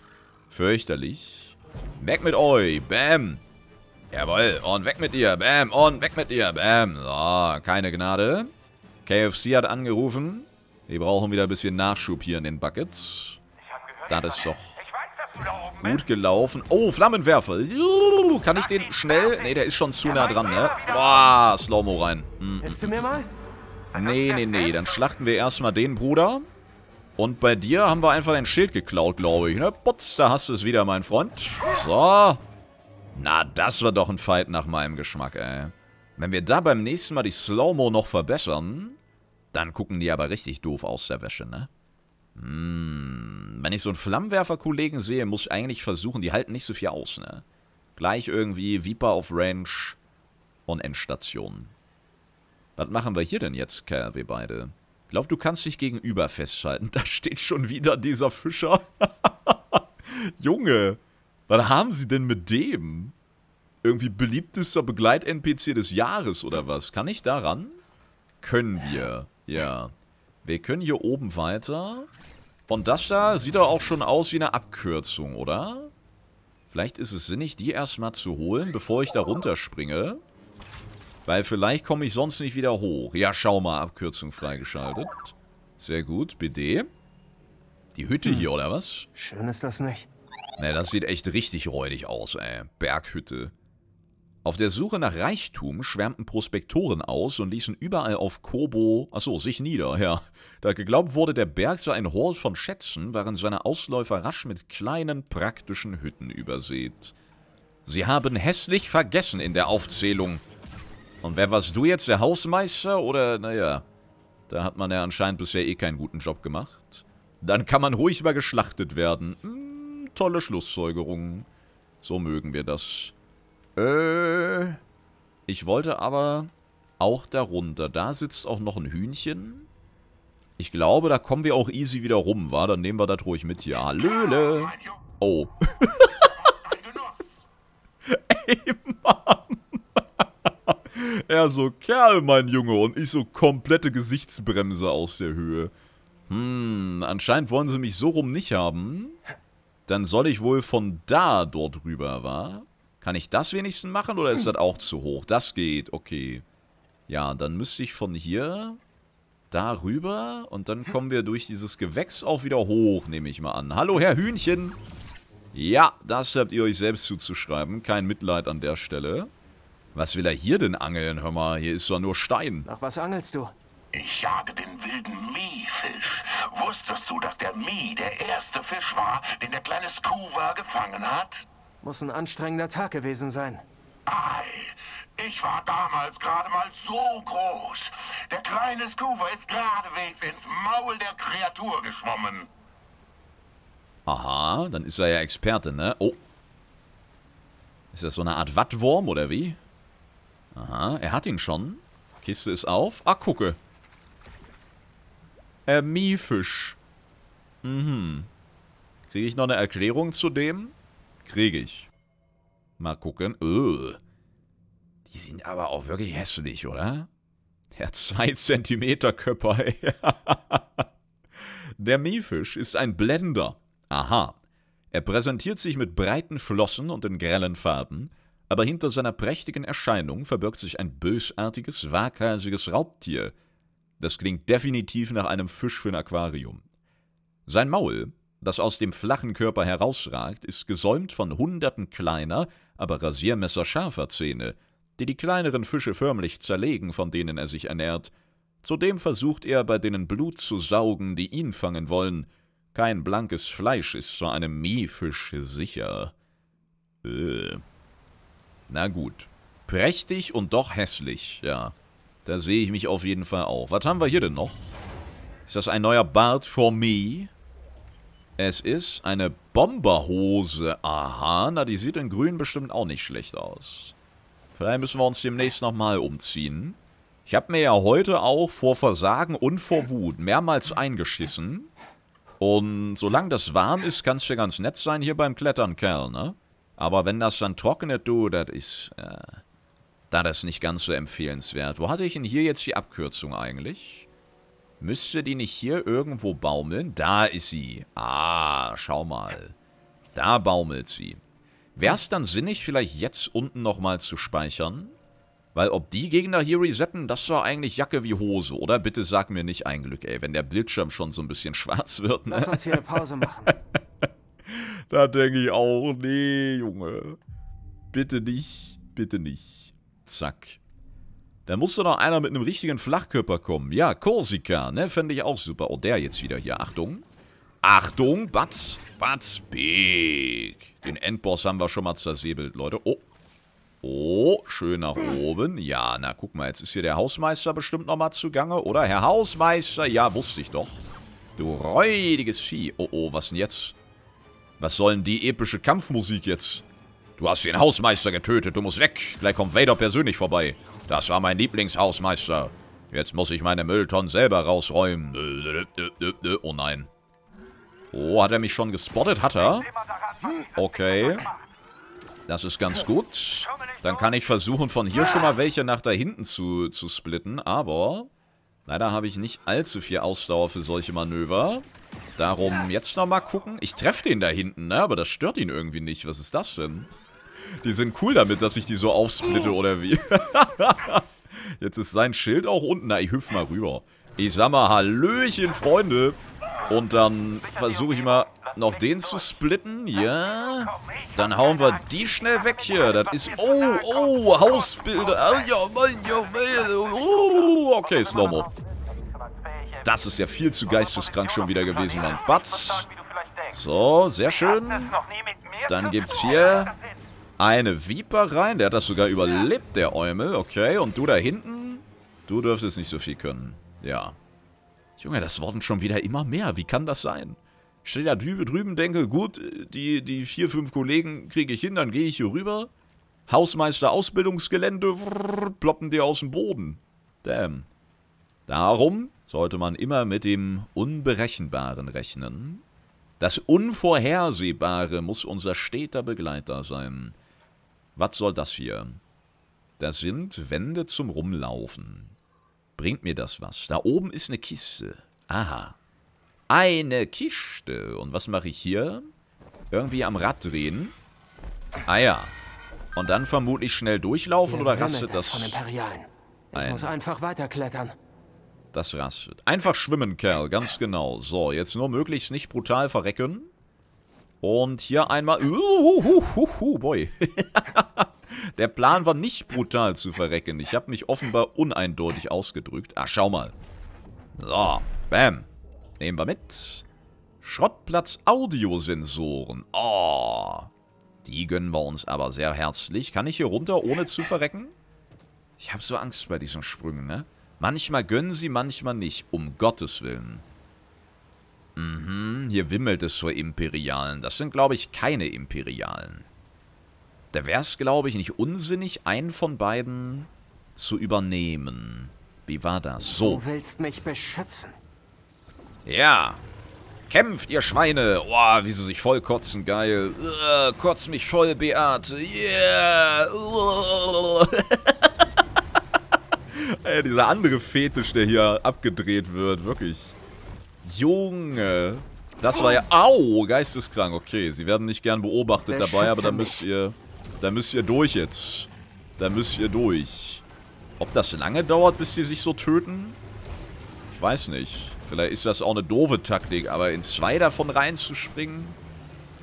Fürchterlich. Weg mit euch. Bam. Jawohl. Und weg mit dir. Bam. Und weg mit dir. Bam. So, keine Gnade. KFC hat angerufen. Wir brauchen wieder ein bisschen Nachschub hier in den Buckets. das ist doch gut gelaufen. Oh, Flammenwerfer. Kann ich den schnell? Nee, der ist schon zu nah dran, ne? Boah, Slow-Mo rein. Mhm, mhm, mhm. Nee, nee, nee. Dann schlachten wir erstmal den Bruder. Und bei dir haben wir einfach dein Schild geklaut, glaube ich. Ne? Putz, da hast du es wieder, mein Freund. So. Na, das war doch ein Fight nach meinem Geschmack, ey. Wenn wir da beim nächsten Mal die Slow-Mo noch verbessern, dann gucken die aber richtig doof aus der Wäsche, ne? Hm, wenn ich so einen Flammenwerfer-Kollegen sehe, muss ich eigentlich versuchen, die halten nicht so viel aus, ne? Gleich irgendwie Viper auf Range und Endstation. Was machen wir hier denn jetzt, Kerl, wir beide? glaube, du kannst dich gegenüber festschalten. Da steht schon wieder dieser Fischer. Junge, was haben sie denn mit dem? Irgendwie beliebtester Begleit-NPC des Jahres oder was? Kann ich daran? Können wir. Ja. Wir können hier oben weiter. Und das da sieht doch auch schon aus wie eine Abkürzung, oder? Vielleicht ist es sinnig, die erstmal zu holen, bevor ich da runterspringe. Weil vielleicht komme ich sonst nicht wieder hoch. Ja, schau mal, Abkürzung freigeschaltet. Sehr gut, BD. Die Hütte hm. hier, oder was? Schön ist das nicht. Ne, das sieht echt richtig räudig aus, ey. Berghütte. Auf der Suche nach Reichtum schwärmten Prospektoren aus und ließen überall auf Kobo, achso, sich nieder, ja. Da geglaubt wurde, der Berg sei ein Hort von Schätzen, waren seine Ausläufer rasch mit kleinen, praktischen Hütten übersät. Sie haben hässlich vergessen in der Aufzählung, und wer warst du jetzt? Der Hausmeister? Oder, naja, da hat man ja anscheinend bisher eh keinen guten Job gemacht. Dann kann man ruhig mal geschlachtet werden. Hm, tolle Schlussfolgerung. So mögen wir das. Äh, ich wollte aber auch darunter. Da sitzt auch noch ein Hühnchen. Ich glaube, da kommen wir auch easy wieder rum, wa? Dann nehmen wir das ruhig mit hier. Hallöle. Oh. Ey, Mann. Er so, Kerl, mein Junge. Und ich so, komplette Gesichtsbremse aus der Höhe. Hm, anscheinend wollen sie mich so rum nicht haben. Dann soll ich wohl von da dort rüber, wa? Kann ich das wenigstens machen oder ist das auch zu hoch? Das geht, okay. Ja, dann müsste ich von hier da rüber und dann kommen wir durch dieses Gewächs auch wieder hoch, nehme ich mal an. Hallo, Herr Hühnchen. Ja, das habt ihr euch selbst zuzuschreiben. Kein Mitleid an der Stelle. Was will er hier denn angeln? Hör mal, hier ist doch nur Stein. Nach was angelst du? Ich jage den
wilden Miefisch. Wusstest du, dass der Mie der erste Fisch war, den der kleine Skuva gefangen hat?
Muss ein anstrengender Tag gewesen sein.
Ei, ich war damals gerade mal so groß. Der kleine Skuva ist geradewegs ins Maul der Kreatur geschwommen.
Aha, dann ist er ja Experte, ne? Oh. Ist das so eine Art Wattwurm oder wie? Aha, er hat ihn schon. Kiste ist auf. Ach, gucke. Äh, Miefisch. Mhm. Kriege ich noch eine Erklärung zu dem? Kriege ich. Mal gucken. Öh. Die sind aber auch wirklich hässlich, oder? Der 2 cm Körper. Der Miefisch ist ein Blender. Aha. Er präsentiert sich mit breiten Flossen und in grellen Farben aber hinter seiner prächtigen Erscheinung verbirgt sich ein bösartiges, waghalsiges Raubtier. Das klingt definitiv nach einem Fisch für ein Aquarium. Sein Maul, das aus dem flachen Körper herausragt, ist gesäumt von hunderten kleiner, aber rasiermesserscharfer Zähne, die die kleineren Fische förmlich zerlegen, von denen er sich ernährt. Zudem versucht er, bei denen Blut zu saugen, die ihn fangen wollen. Kein blankes Fleisch ist so einem Miefisch sicher. Äh. Na gut. Prächtig und doch hässlich, ja. Da sehe ich mich auf jeden Fall auch. Was haben wir hier denn noch? Ist das ein neuer Bart for me? Es ist eine Bomberhose. Aha, na die sieht in grün bestimmt auch nicht schlecht aus. Vielleicht müssen wir uns demnächst nochmal umziehen. Ich habe mir ja heute auch vor Versagen und vor Wut mehrmals eingeschissen. Und solange das warm ist, kann es ja ganz nett sein hier beim Klettern, Kerl, ne? Aber wenn das dann trocknet, du, das ist, äh, da das nicht ganz so empfehlenswert. Wo hatte ich denn hier jetzt die Abkürzung eigentlich? Müsste die nicht hier irgendwo baumeln? Da ist sie. Ah, schau mal. Da baumelt sie. Wäre es dann sinnig, vielleicht jetzt unten nochmal zu speichern? Weil ob die Gegner hier resetten, das war eigentlich Jacke wie Hose, oder? Bitte sag mir nicht ein Glück, ey, wenn der Bildschirm schon so ein bisschen schwarz wird. Ne? Lass uns hier eine Pause machen. Da denke ich auch, nee, Junge. Bitte nicht, bitte nicht. Zack. Da muss doch noch einer mit einem richtigen Flachkörper kommen. Ja, Korsika, ne? Fände ich auch super. Oh, der jetzt wieder hier. Achtung. Achtung, Batz, Batz, Big. Den Endboss haben wir schon mal zersäbelt, Leute. Oh. Oh, schön nach oben. Ja, na, guck mal, jetzt ist hier der Hausmeister bestimmt nochmal zugange, oder? Herr Hausmeister, ja, wusste ich doch. Du räudiges Vieh. Oh, oh, was denn jetzt? Was sollen die epische Kampfmusik jetzt? Du hast den Hausmeister getötet, du musst weg. Gleich kommt Vader persönlich vorbei. Das war mein Lieblingshausmeister. Jetzt muss ich meine Mülltonnen selber rausräumen. Oh nein. Oh, hat er mich schon gespottet? Hat er? Okay. Das ist ganz gut. Dann kann ich versuchen, von hier schon mal welche nach da hinten zu, zu splitten. Aber leider habe ich nicht allzu viel Ausdauer für solche Manöver. Darum jetzt nochmal gucken. Ich treffe den da hinten, ne? Aber das stört ihn irgendwie nicht. Was ist das denn? Die sind cool damit, dass ich die so aufsplitte, oder wie? jetzt ist sein Schild auch unten. Na, ich hüpf mal rüber. Ich sag mal, Hallöchen, Freunde. Und dann versuche ich mal noch den zu splitten. Ja. Dann hauen wir die schnell weg hier. Das ist... Oh, oh, Hausbilder. Oh, Okay, Slow-Mo. Das ist ja viel zu geisteskrank schon wieder gewesen, Mann. Batz. So, sehr schön. Dann gibt's hier eine Viper rein. Der hat das sogar überlebt, der Eumel. Okay, und du da hinten? Du dürftest nicht so viel können. Ja. Junge, das wurden schon wieder immer mehr. Wie kann das sein? Stehe da drüben, denke, gut, die, die vier, fünf Kollegen kriege ich hin, dann gehe ich hier rüber. Hausmeister Ausbildungsgelände, ploppen dir aus dem Boden. Damn. Darum sollte man immer mit dem Unberechenbaren rechnen. Das Unvorhersehbare muss unser steter Begleiter sein. Was soll das hier? Das sind Wände zum Rumlaufen. Bringt mir das was? Da oben ist eine Kiste. Aha. Eine Kiste. Und was mache ich hier? Irgendwie am Rad drehen. Ah ja. Und dann vermutlich schnell durchlaufen Ihr oder rastet das? Von Imperialen. Ich ein. muss
einfach weiterklettern.
Das rastet. Einfach schwimmen, Kerl. Ganz genau. So, jetzt nur möglichst nicht brutal verrecken. Und hier einmal... Uhuhuhuhu, uh, uh, boy. Der Plan war nicht brutal zu verrecken. Ich habe mich offenbar uneindeutig ausgedrückt. Ah, schau mal. So, bam. Nehmen wir mit. Schrottplatz Audiosensoren. Oh, die gönnen wir uns aber sehr herzlich. Kann ich hier runter, ohne zu verrecken? Ich habe so Angst bei diesen Sprüngen, ne? Manchmal gönnen sie, manchmal nicht. Um Gottes Willen. Mhm, hier wimmelt es vor Imperialen. Das sind, glaube ich, keine Imperialen. Da wäre es, glaube ich, nicht unsinnig, einen von beiden zu übernehmen. Wie war das? So. Du
willst mich beschützen.
Ja. Kämpft, ihr Schweine. Oh, wie sie sich voll kotzen. Geil. Uh, äh, kotz mich voll, Beate. Yeah. Uh. Ey, äh, dieser andere Fetisch, der hier abgedreht wird, wirklich. Junge. Das war ja... Au, geisteskrank. Okay, sie werden nicht gern beobachtet der dabei, aber da müsst ihr... Da müsst ihr durch jetzt. Da müsst ihr durch. Ob das lange dauert, bis sie sich so töten? Ich weiß nicht. Vielleicht ist das auch eine doofe Taktik, aber in zwei davon reinzuspringen...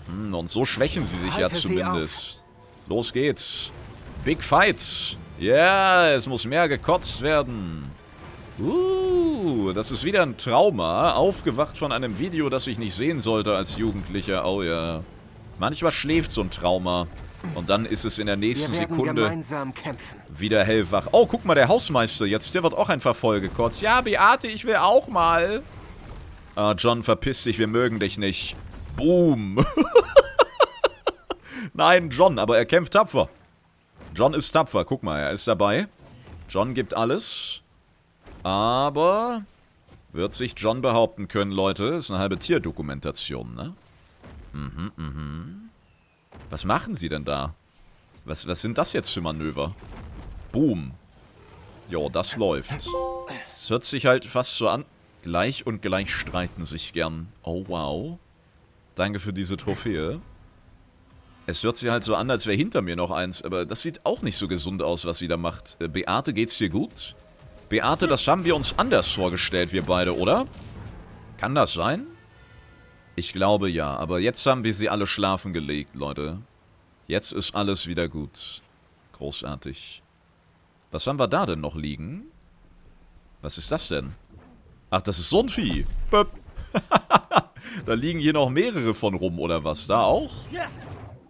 Hm, und so schwächen sie sich ja zumindest. Los geht's. Big Fights. Ja, yeah, es muss mehr gekotzt werden. Uh, das ist wieder ein Trauma. Aufgewacht von einem Video, das ich nicht sehen sollte als Jugendlicher. Oh ja. Manchmal schläft so ein Trauma. Und dann ist es in der nächsten Sekunde wieder hellwach. Oh, guck mal, der Hausmeister jetzt. Der wird auch ein Verfolge kurz. Ja, Beate, ich will auch mal. Ah, John, verpiss dich, wir mögen dich nicht. Boom. Nein, John, aber er kämpft tapfer. John ist tapfer. Guck mal, er ist dabei. John gibt alles. Aber wird sich John behaupten können, Leute. Ist eine halbe Tierdokumentation, ne? Mhm, mhm. Was machen sie denn da? Was, was sind das jetzt für Manöver? Boom. Jo, das läuft. Es hört sich halt fast so an. Gleich und gleich streiten sich gern. Oh, wow. Danke für diese Trophäe. Es hört sich halt so an, als wäre hinter mir noch eins, aber das sieht auch nicht so gesund aus, was sie da macht. Äh, Beate, geht's dir gut? Beate, das haben wir uns anders vorgestellt, wir beide, oder? Kann das sein? Ich glaube ja, aber jetzt haben wir sie alle schlafen gelegt, Leute. Jetzt ist alles wieder gut. Großartig. Was haben wir da denn noch liegen? Was ist das denn? Ach, das ist so ein Vieh. da liegen hier noch mehrere von rum, oder was? Da auch? Ja.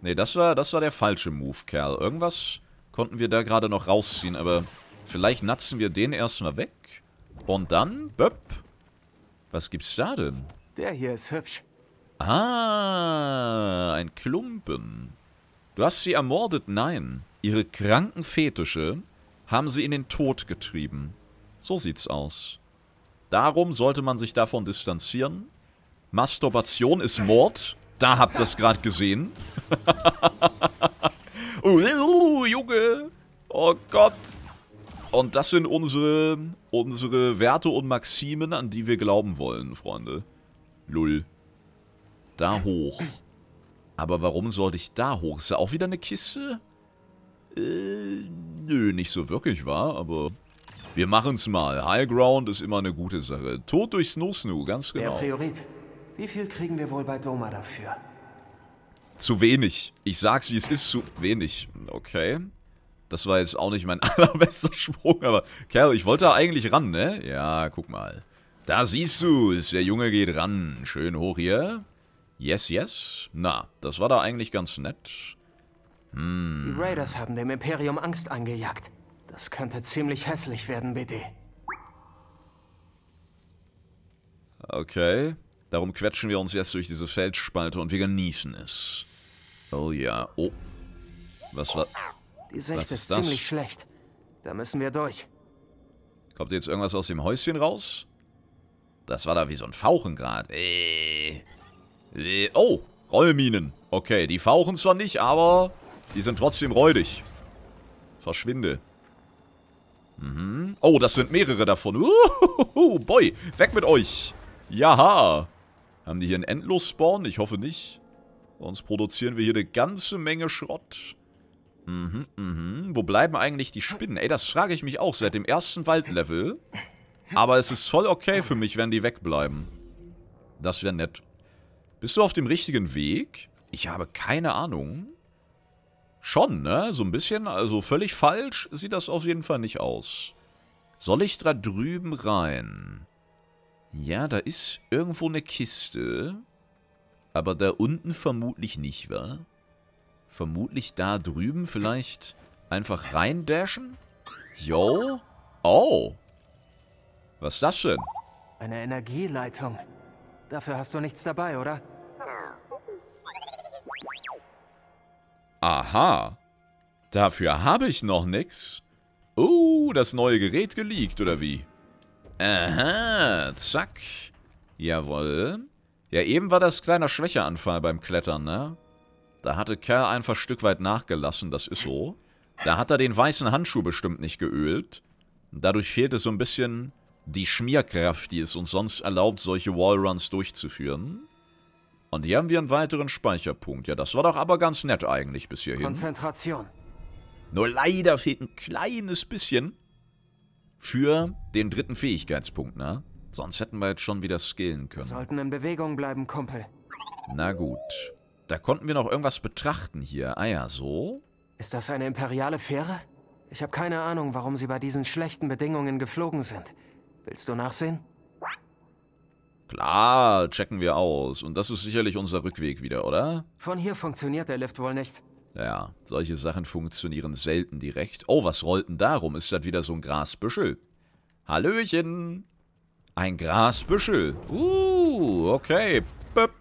Ne, das war, das war der falsche Move, Kerl. Irgendwas konnten wir da gerade noch rausziehen, aber vielleicht natzen wir den erstmal weg. Und dann, böpp. Was gibt's da denn? Der hier ist hübsch. Ah, ein Klumpen. Du hast sie ermordet? Nein. Ihre kranken Fetische haben sie in den Tod getrieben. So sieht's aus. Darum sollte man sich davon distanzieren. Masturbation ist Mord. Da habt ihr es gerade gesehen. oh, Junge. Oh Gott. Und das sind unsere, unsere Werte und Maximen, an die wir glauben wollen, Freunde. Lull. Da hoch. Aber warum sollte ich da hoch? Ist da auch wieder eine Kiste? Äh, nö, nicht so wirklich, wahr? Aber wir machen's mal. High Ground ist immer eine gute Sache. Tod durch Snow Snoo, ganz genau. Der Priorit.
Wie viel kriegen wir wohl bei Doma dafür?
Zu wenig. Ich sag's, wie es ist, zu wenig. Okay. Das war jetzt auch nicht mein allerbester Sprung, aber Kerl, ich wollte da eigentlich ran, ne? Ja, guck mal. Da siehst du es, Der Junge geht ran. Schön hoch hier. Yes, yes. Na, das war da eigentlich ganz nett. Hm. Die
Raiders haben dem Imperium Angst eingejagt. Das könnte ziemlich hässlich werden, BD.
Okay. Darum quetschen wir uns jetzt durch diese Felsspalte und wir genießen es. Oh ja. Oh. Was war... Die Sicht was ist, ist das? ziemlich schlecht. Da müssen wir durch. Kommt jetzt irgendwas aus dem Häuschen raus? Das war da wie so ein Fauchengrad. gerade. Äh, äh, oh, Rollminen. Okay, die fauchen zwar nicht, aber die sind trotzdem räudig. Verschwinde. Mhm. Oh, das sind mehrere davon. Uhuhu, boy, weg mit euch. Jaha. Haben die hier einen Endlos-Spawn? Ich hoffe nicht. Sonst produzieren wir hier eine ganze Menge Schrott. Mhm, mhm. Wo bleiben eigentlich die Spinnen? Ey, das frage ich mich auch seit dem ersten Waldlevel. Aber es ist voll okay für mich, wenn die wegbleiben. Das wäre nett. Bist du auf dem richtigen Weg? Ich habe keine Ahnung. Schon, ne? So ein bisschen, also völlig falsch sieht das auf jeden Fall nicht aus. Soll ich da drüben rein? Ja, da ist irgendwo eine Kiste. Aber da unten vermutlich nicht, wa? Vermutlich da drüben vielleicht einfach reindashen? Yo? Oh! Was ist das denn?
Eine Energieleitung. Dafür hast du nichts dabei, oder?
Aha. Dafür habe ich noch nichts. Oh, uh, das neue Gerät geleakt, oder wie? Aha, zack. Jawohl. Ja, eben war das kleiner Schwächeanfall beim Klettern, ne? Da hatte Kerl einfach ein Stück weit nachgelassen, das ist so. Da hat er den weißen Handschuh bestimmt nicht geölt. Dadurch fehlte so ein bisschen die Schmierkraft, die es uns sonst erlaubt, solche Wallruns durchzuführen. Und hier haben wir einen weiteren Speicherpunkt. Ja, das war doch aber ganz nett eigentlich bis hierhin. Konzentration. Nur leider fehlt ein kleines bisschen für den dritten Fähigkeitspunkt, ne? Sonst hätten wir jetzt schon wieder skillen können. Sollten
in Bewegung bleiben, Kumpel.
Na gut. Da konnten wir noch irgendwas betrachten hier. Ah ja, so.
Ist das eine imperiale Fähre? Ich habe keine Ahnung, warum sie bei diesen schlechten Bedingungen geflogen sind. Willst du nachsehen?
Klar, checken wir aus. Und das ist sicherlich unser Rückweg wieder, oder?
Von hier funktioniert der Lift wohl nicht.
Ja, solche Sachen funktionieren selten direkt. Oh, was rollt denn darum? Ist das wieder so ein Grasbüschel? Hallöchen! Ein Grasbüschel. Uh, okay. Böp.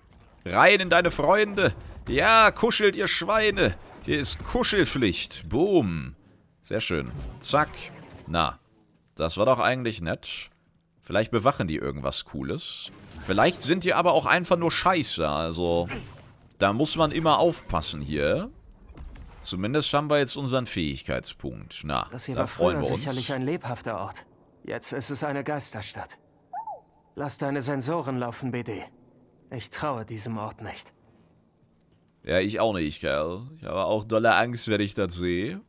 Rein in deine Freunde. Ja, kuschelt, ihr Schweine. Hier ist Kuschelpflicht. Boom. Sehr schön. Zack. Na, das war doch eigentlich nett. Vielleicht bewachen die irgendwas Cooles. Vielleicht sind die aber auch einfach nur scheiße. Also, da muss man immer aufpassen hier. Zumindest haben wir jetzt unseren Fähigkeitspunkt. Na, das hier da war freuen wir uns. sicherlich
ein lebhafter Ort. Jetzt ist es eine Geisterstadt. Lass deine Sensoren laufen, BD. Ich traue diesem Ort nicht.
Ja, ich auch nicht, Kerl. Ich habe auch dolle Angst, wenn ich das sehe.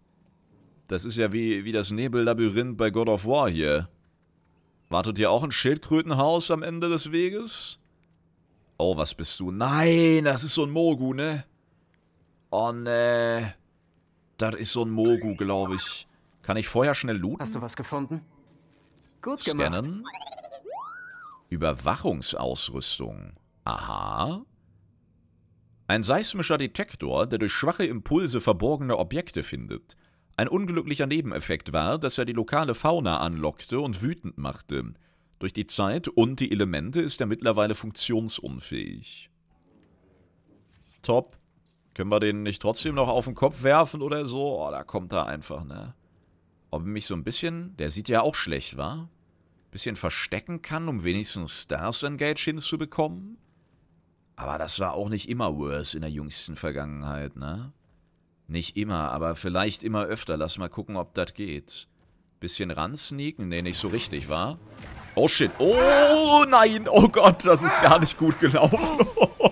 Das ist ja wie, wie das Nebellabyrinth bei God of War hier. Wartet hier auch ein Schildkrötenhaus am Ende des Weges? Oh, was bist du? Nein, das ist so ein Mogu, ne? Oh, ne. Das ist so ein Mogu, glaube ich. Kann ich vorher schnell looten? Hast du was gefunden? Gut Scannen. gemacht. Scannen. Überwachungsausrüstung. Aha. Ein seismischer Detektor, der durch schwache Impulse verborgene Objekte findet. Ein unglücklicher Nebeneffekt war, dass er die lokale Fauna anlockte und wütend machte. Durch die Zeit und die Elemente ist er mittlerweile funktionsunfähig. Top. Können wir den nicht trotzdem noch auf den Kopf werfen oder so? Oh, da kommt er einfach, ne? Ob er mich so ein bisschen... Der sieht ja auch schlecht, wa? Bisschen verstecken kann, um wenigstens Stars Engage hinzubekommen? Aber das war auch nicht immer worse in der jüngsten Vergangenheit, ne? Nicht immer, aber vielleicht immer öfter. Lass mal gucken, ob das geht. Bisschen ransneaken? Ne, nicht so richtig, wa? Oh shit. Oh nein. Oh Gott, das ist gar nicht gut gelaufen.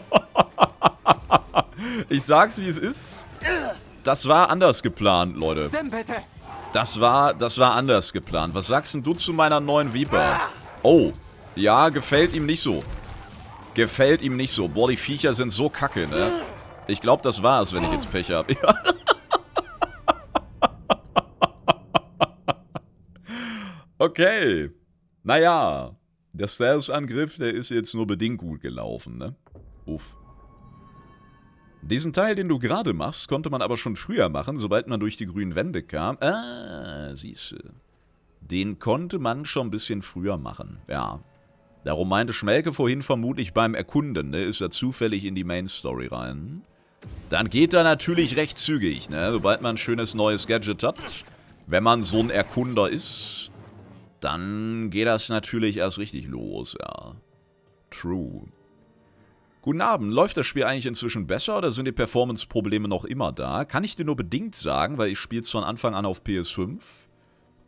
Ich sag's, wie es ist. Das war anders geplant, Leute. Das war, das war anders geplant. Was sagst denn du zu meiner neuen Viper? Oh, ja, gefällt ihm nicht so. Gefällt ihm nicht so. Boah, die Viecher sind so kacke, ne? Ich glaube, das war's, wenn ich jetzt Pech habe. Okay. Naja, der Stealth-Angriff, der ist jetzt nur bedingt gut gelaufen, ne? Uff. Diesen Teil, den du gerade machst, konnte man aber schon früher machen, sobald man durch die grünen Wände kam. Ah, siehste. Den konnte man schon ein bisschen früher machen, ja. Darum meinte Schmelke vorhin vermutlich beim Erkunden, ne, ist er zufällig in die Main Story rein. Dann geht er natürlich recht zügig, ne, sobald man ein schönes neues Gadget hat. Wenn man so ein Erkunder ist, dann geht das natürlich erst richtig los, ja. True. Guten Abend. Läuft das Spiel eigentlich inzwischen besser oder sind die Performance-Probleme noch immer da? Kann ich dir nur bedingt sagen, weil ich spiele es von Anfang an auf PS5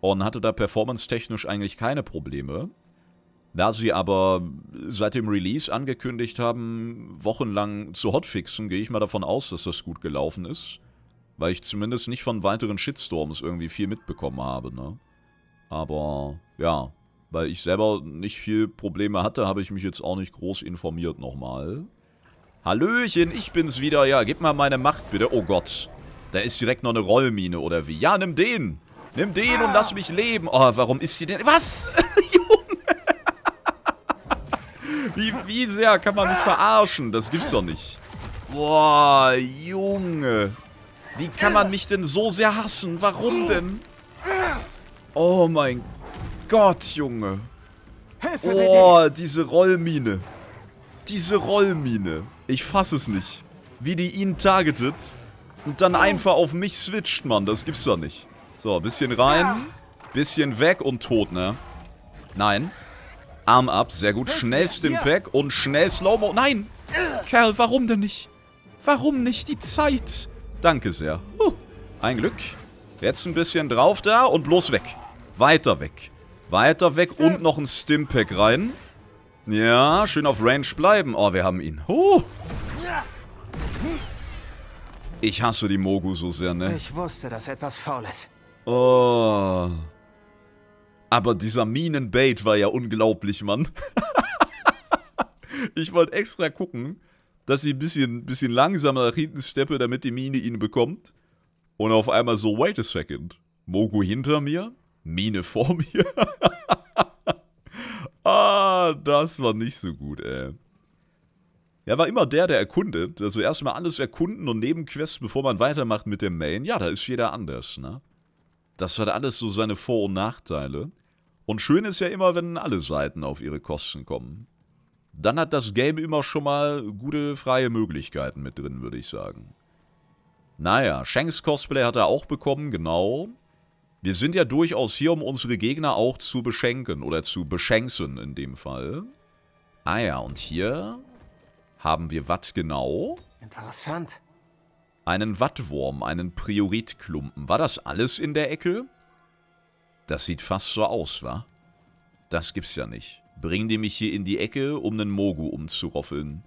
und hatte da performance-technisch eigentlich keine Probleme. Da sie aber seit dem Release angekündigt haben, wochenlang zu hotfixen, gehe ich mal davon aus, dass das gut gelaufen ist. Weil ich zumindest nicht von weiteren Shitstorms irgendwie viel mitbekommen habe, ne? Aber, ja, weil ich selber nicht viel Probleme hatte, habe ich mich jetzt auch nicht groß informiert nochmal. Hallöchen, ich bin's wieder. Ja, gib mal meine Macht bitte. Oh Gott. Da ist direkt noch eine Rollmine, oder wie? Ja, nimm den. Nimm den und lass mich leben. Oh, warum ist sie denn... Was? Junge. Wie, wie sehr kann man mich verarschen? Das gibt's doch nicht. Boah, Junge. Wie kann man mich denn so sehr hassen? Warum denn? Oh mein Gott. Gott, Junge.
Oh,
diese Rollmine. Diese Rollmine. Ich fass es nicht. Wie die ihn targetet und dann oh. einfach auf mich switcht, Mann. Das gibt's doch nicht. So, bisschen rein. Bisschen weg und tot, ne? Nein. Arm ab, sehr gut. Schnell Stimpack und schnell Slow-Mo. Nein! Kerl, warum denn nicht? Warum nicht? Die Zeit. Danke sehr. Huh. Ein Glück. Jetzt ein bisschen drauf da und bloß weg. Weiter weg. Weiter weg und noch ein Stimpack rein. Ja, schön auf Range bleiben. Oh, wir haben ihn. Huh. Ich hasse die Mogu so sehr, ne? Ich
wusste, dass etwas faul
Oh. Aber dieser Minenbait war ja unglaublich, Mann. ich wollte extra gucken, dass ich ein bisschen, bisschen langsamer nach hinten steppe, damit die Mine ihn bekommt. Und auf einmal so, wait a second. Mogu hinter mir? Mine vor mir. ah, das war nicht so gut, ey. Er war immer der, der erkundet. Also erstmal alles erkunden und Nebenquests, bevor man weitermacht mit dem Main. Ja, da ist jeder anders, ne? Das hat alles so seine Vor- und Nachteile. Und schön ist ja immer, wenn alle Seiten auf ihre Kosten kommen. Dann hat das Game immer schon mal gute freie Möglichkeiten mit drin, würde ich sagen. Naja, Shanks Cosplay hat er auch bekommen, genau. Wir sind ja durchaus hier, um unsere Gegner auch zu beschenken. Oder zu beschenksen in dem Fall. Ah ja, und hier haben wir was genau? Interessant. Einen Wattwurm, einen Prioritklumpen. War das alles in der Ecke? Das sieht fast so aus, wa? Das gibt's ja nicht. Bringen die mich hier in die Ecke, um einen Mogu umzuroffeln.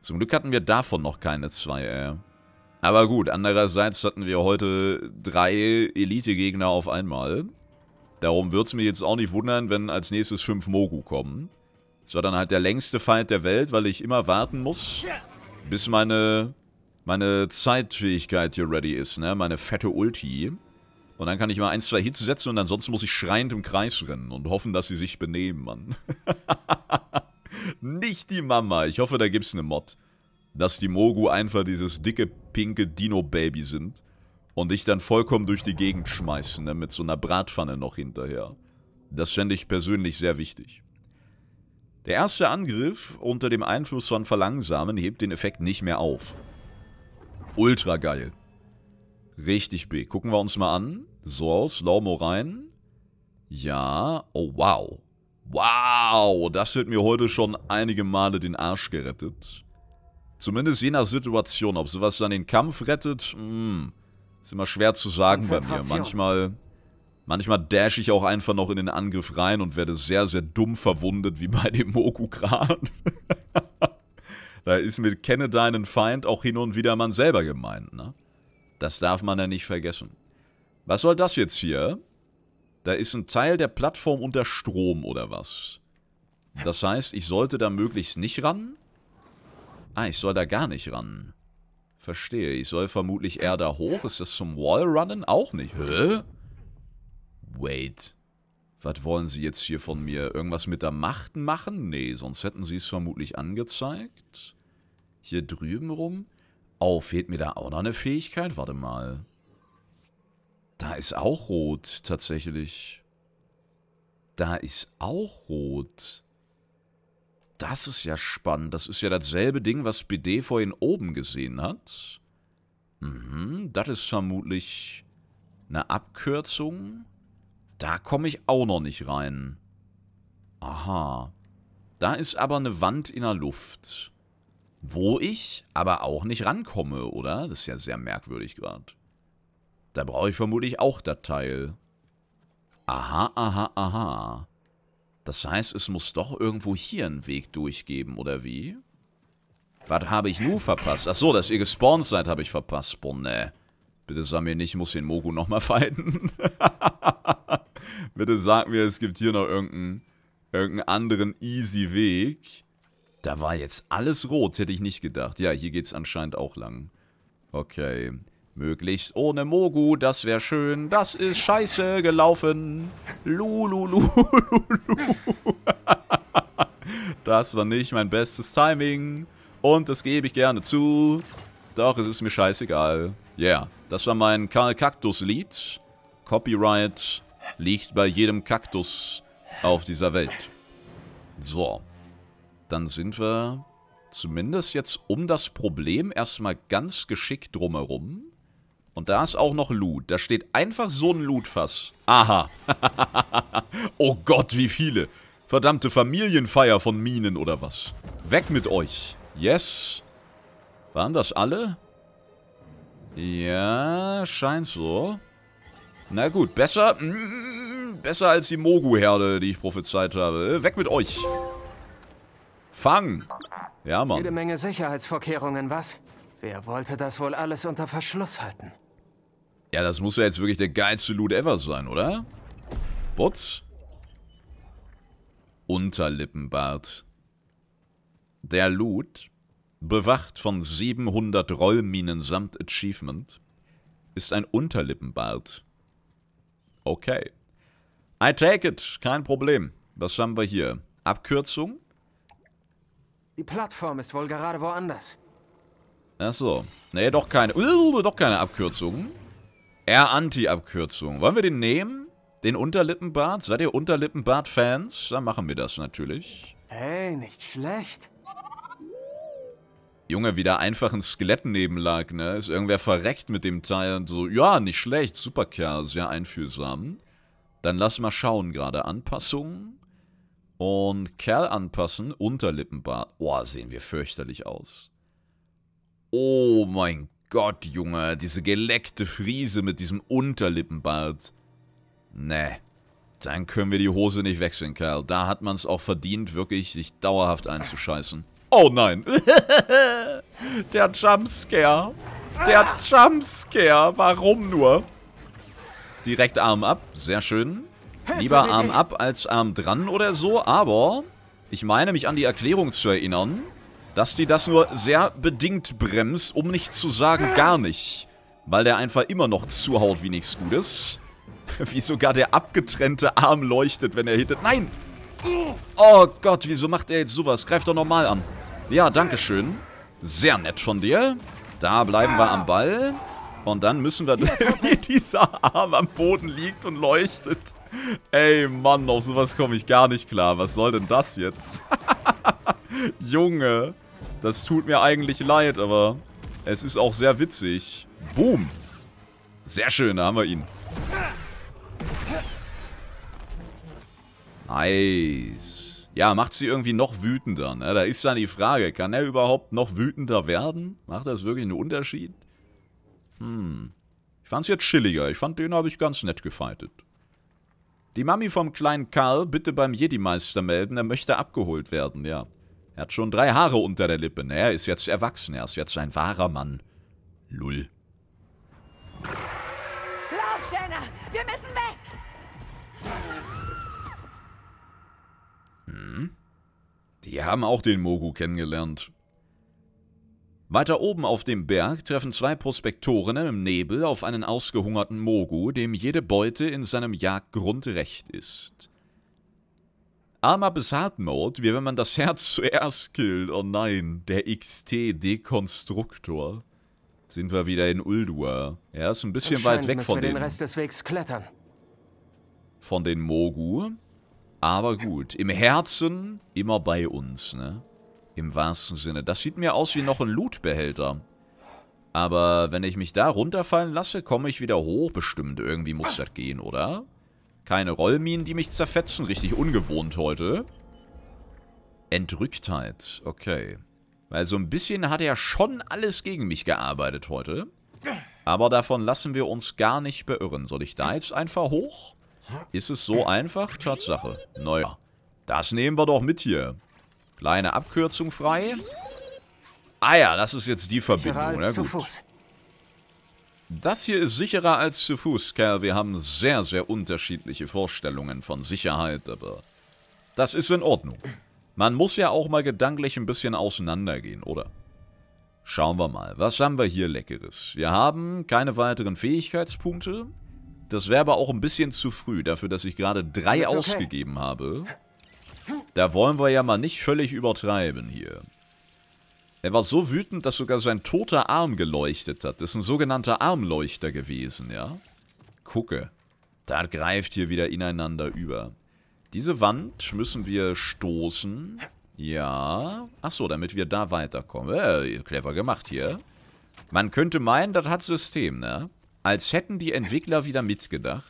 Zum Glück hatten wir davon noch keine zwei, äh. Aber gut, andererseits hatten wir heute drei Elite-Gegner auf einmal. Darum würde es mir jetzt auch nicht wundern, wenn als nächstes fünf Mogu kommen. Das war dann halt der längste Fight der Welt, weil ich immer warten muss, bis meine, meine Zeitfähigkeit hier ready ist, ne? Meine fette Ulti. Und dann kann ich mal ein, zwei Hits setzen und ansonsten muss ich schreiend im Kreis rennen und hoffen, dass sie sich benehmen, Mann. Nicht die Mama. Ich hoffe, da gibt es eine Mod dass die Mogu einfach dieses dicke, pinke Dino-Baby sind und dich dann vollkommen durch die Gegend schmeißen, ne, mit so einer Bratpfanne noch hinterher. Das fände ich persönlich sehr wichtig. Der erste Angriff unter dem Einfluss von Verlangsamen hebt den Effekt nicht mehr auf. Ultra geil. Richtig big. Gucken wir uns mal an. So aus, Laumo rein. Ja. Oh, wow. Wow, das wird mir heute schon einige Male den Arsch gerettet. Zumindest je nach Situation. Ob sowas dann den Kampf rettet, mh, hm, ist immer schwer zu sagen bei mir. Manchmal, manchmal dash ich auch einfach noch in den Angriff rein und werde sehr, sehr dumm verwundet, wie bei dem Moku kran da ist mit Kenne deinen Feind auch hin und wieder man selber gemeint, ne? Das darf man ja nicht vergessen. Was soll das jetzt hier? Da ist ein Teil der Plattform unter Strom oder was? Das heißt, ich sollte da möglichst nicht ran? Ah, ich soll da gar nicht ran. Verstehe. Ich soll vermutlich eher da hoch. Ist das zum Wallrunnen? Auch nicht. Hä? Wait. Was wollen sie jetzt hier von mir? Irgendwas mit der Macht machen? Nee, sonst hätten sie es vermutlich angezeigt. Hier drüben rum? Oh, fehlt mir da auch noch eine Fähigkeit? Warte mal. Da ist auch rot, tatsächlich. Da ist auch rot das ist ja spannend. Das ist ja dasselbe Ding, was BD vorhin oben gesehen hat. Mhm, das ist vermutlich eine Abkürzung. Da komme ich auch noch nicht rein. Aha. Da ist aber eine Wand in der Luft. Wo ich aber auch nicht rankomme, oder? Das ist ja sehr merkwürdig gerade. Da brauche ich vermutlich auch das Teil. Aha, aha, aha. Das heißt, es muss doch irgendwo hier einen Weg durchgeben, oder wie? Was habe ich nun verpasst? Achso, dass ihr gespawnt seid, habe ich verpasst. Bonne. Bitte sag mir nicht, ich muss den Mogu nochmal fighten. Bitte sag mir, es gibt hier noch irgendeinen irgendeinen anderen easy Weg. Da war jetzt alles rot, hätte ich nicht gedacht. Ja, hier geht es anscheinend auch lang. Okay. Möglichst ohne Mogu, das wäre schön. Das ist scheiße gelaufen. Lululu. Das war nicht mein bestes Timing. Und das gebe ich gerne zu. Doch, es ist mir scheißegal. Yeah, das war mein karl Kaktus-Lied. Copyright liegt bei jedem Kaktus auf dieser Welt. So. Dann sind wir zumindest jetzt um das Problem erstmal ganz geschickt drumherum. Und da ist auch noch Loot. Da steht einfach so ein Lootfass. Aha. oh Gott, wie viele. Verdammte Familienfeier von Minen oder was. Weg mit euch. Yes. Waren das alle? Ja, scheint so. Na gut, besser... Mm, besser als die Mogu-Herde, die ich prophezeit habe. Weg mit euch. Fang. Ja, Mann. Jede Menge
Sicherheitsvorkehrungen, was? Wer wollte das wohl alles unter Verschluss halten?
Ja, das muss ja jetzt wirklich der geilste Loot ever sein, oder? Bots? Unterlippenbart. Der Loot, bewacht von 700 Rollminen samt Achievement, ist ein Unterlippenbart. Okay. I take it, kein Problem. Was haben wir hier? Abkürzung?
Die Plattform ist wohl gerade woanders.
Ach so. Nee, doch keine. Uh, doch keine Abkürzung. R-Anti-Abkürzung. Wollen wir den nehmen? Den Unterlippenbart? Seid ihr Unterlippenbart-Fans? Dann machen wir das natürlich.
Hey, nicht schlecht.
Junge, wie da einfach ein Skelett neben lag, ne? Ist irgendwer verreckt mit dem Teil und so, ja, nicht schlecht, super Kerl, sehr einfühlsam. Dann lass mal schauen gerade. Anpassungen und Kerl anpassen, Unterlippenbart. Oh, sehen wir fürchterlich aus. Oh mein Gott, Junge, diese geleckte Friese mit diesem Unterlippenbart. Nee, dann können wir die Hose nicht wechseln, Kerl. Da hat man es auch verdient, wirklich sich dauerhaft einzuscheißen. Oh nein. Der Jumpscare. Der Jumpscare. Warum nur? Direkt Arm ab. Sehr schön. Lieber Arm ab als Arm dran oder so, aber ich meine mich an die Erklärung zu erinnern dass die das nur sehr bedingt bremst, um nicht zu sagen gar nicht. Weil der einfach immer noch zuhaut wie nichts Gutes. Wie sogar der abgetrennte Arm leuchtet, wenn er hittet. Nein! Oh Gott, wieso macht er jetzt sowas? Greif doch normal an. Ja, danke schön. Sehr nett von dir. Da bleiben wir am Ball. Und dann müssen wir... wie dieser Arm am Boden liegt und leuchtet. Ey, Mann, auf sowas komme ich gar nicht klar. Was soll denn das jetzt? Junge. Das tut mir eigentlich leid, aber es ist auch sehr witzig. Boom. Sehr schön, da haben wir ihn. Nice. Ja, macht sie irgendwie noch wütender. Ne? Da ist dann die Frage, kann er überhaupt noch wütender werden? Macht das wirklich einen Unterschied? Hm. Ich fand es jetzt chilliger. Ich fand, den habe ich ganz nett gefightet. Die Mami vom kleinen Karl bitte beim Jedi-Meister melden, er möchte abgeholt werden, ja. Er hat schon drei Haare unter der Lippe. Er ist jetzt erwachsen. Er ist jetzt ein wahrer Mann. Lull.
Lauf, Shana! Wir müssen weg!
Hm? Die haben auch den Mogu kennengelernt. Weiter oben auf dem Berg treffen zwei Prospektorinnen im Nebel auf einen ausgehungerten Mogu, dem jede Beute in seinem Jagdgrund recht ist. Alma Besat Mode, wie wenn man das Herz zuerst killt. Oh nein, der XT-Dekonstruktor. Sind wir wieder in Uldur. Ja, ist ein bisschen weit weg von den... den Rest
des Wegs klettern.
Von den Mogu. Aber gut, im Herzen immer bei uns, ne? Im wahrsten Sinne. Das sieht mir aus wie noch ein Lootbehälter. Aber wenn ich mich da runterfallen lasse, komme ich wieder hoch bestimmt. Irgendwie muss das gehen, oder? Keine Rollminen, die mich zerfetzen. Richtig ungewohnt heute. Entrücktheit. Okay. Weil so ein bisschen hat er schon alles gegen mich gearbeitet heute. Aber davon lassen wir uns gar nicht beirren. Soll ich da jetzt einfach hoch? Ist es so einfach? Tatsache. Naja. Das nehmen wir doch mit hier. Kleine Abkürzung frei. Ah ja, das ist jetzt die Verbindung, na gut. Das hier ist sicherer als zu Fuß, Kerl. Wir haben sehr, sehr unterschiedliche Vorstellungen von Sicherheit, aber das ist in Ordnung. Man muss ja auch mal gedanklich ein bisschen auseinandergehen, oder? Schauen wir mal, was haben wir hier Leckeres? Wir haben keine weiteren Fähigkeitspunkte. Das wäre aber auch ein bisschen zu früh, dafür, dass ich gerade drei okay. ausgegeben habe. Da wollen wir ja mal nicht völlig übertreiben hier. Er war so wütend, dass sogar sein toter Arm geleuchtet hat. Das ist ein sogenannter Armleuchter gewesen, ja? Gucke. Da greift hier wieder ineinander über. Diese Wand müssen wir stoßen. Ja. Achso, damit wir da weiterkommen. Äh, clever gemacht hier. Man könnte meinen, das hat System, ne? Als hätten die Entwickler wieder mitgedacht.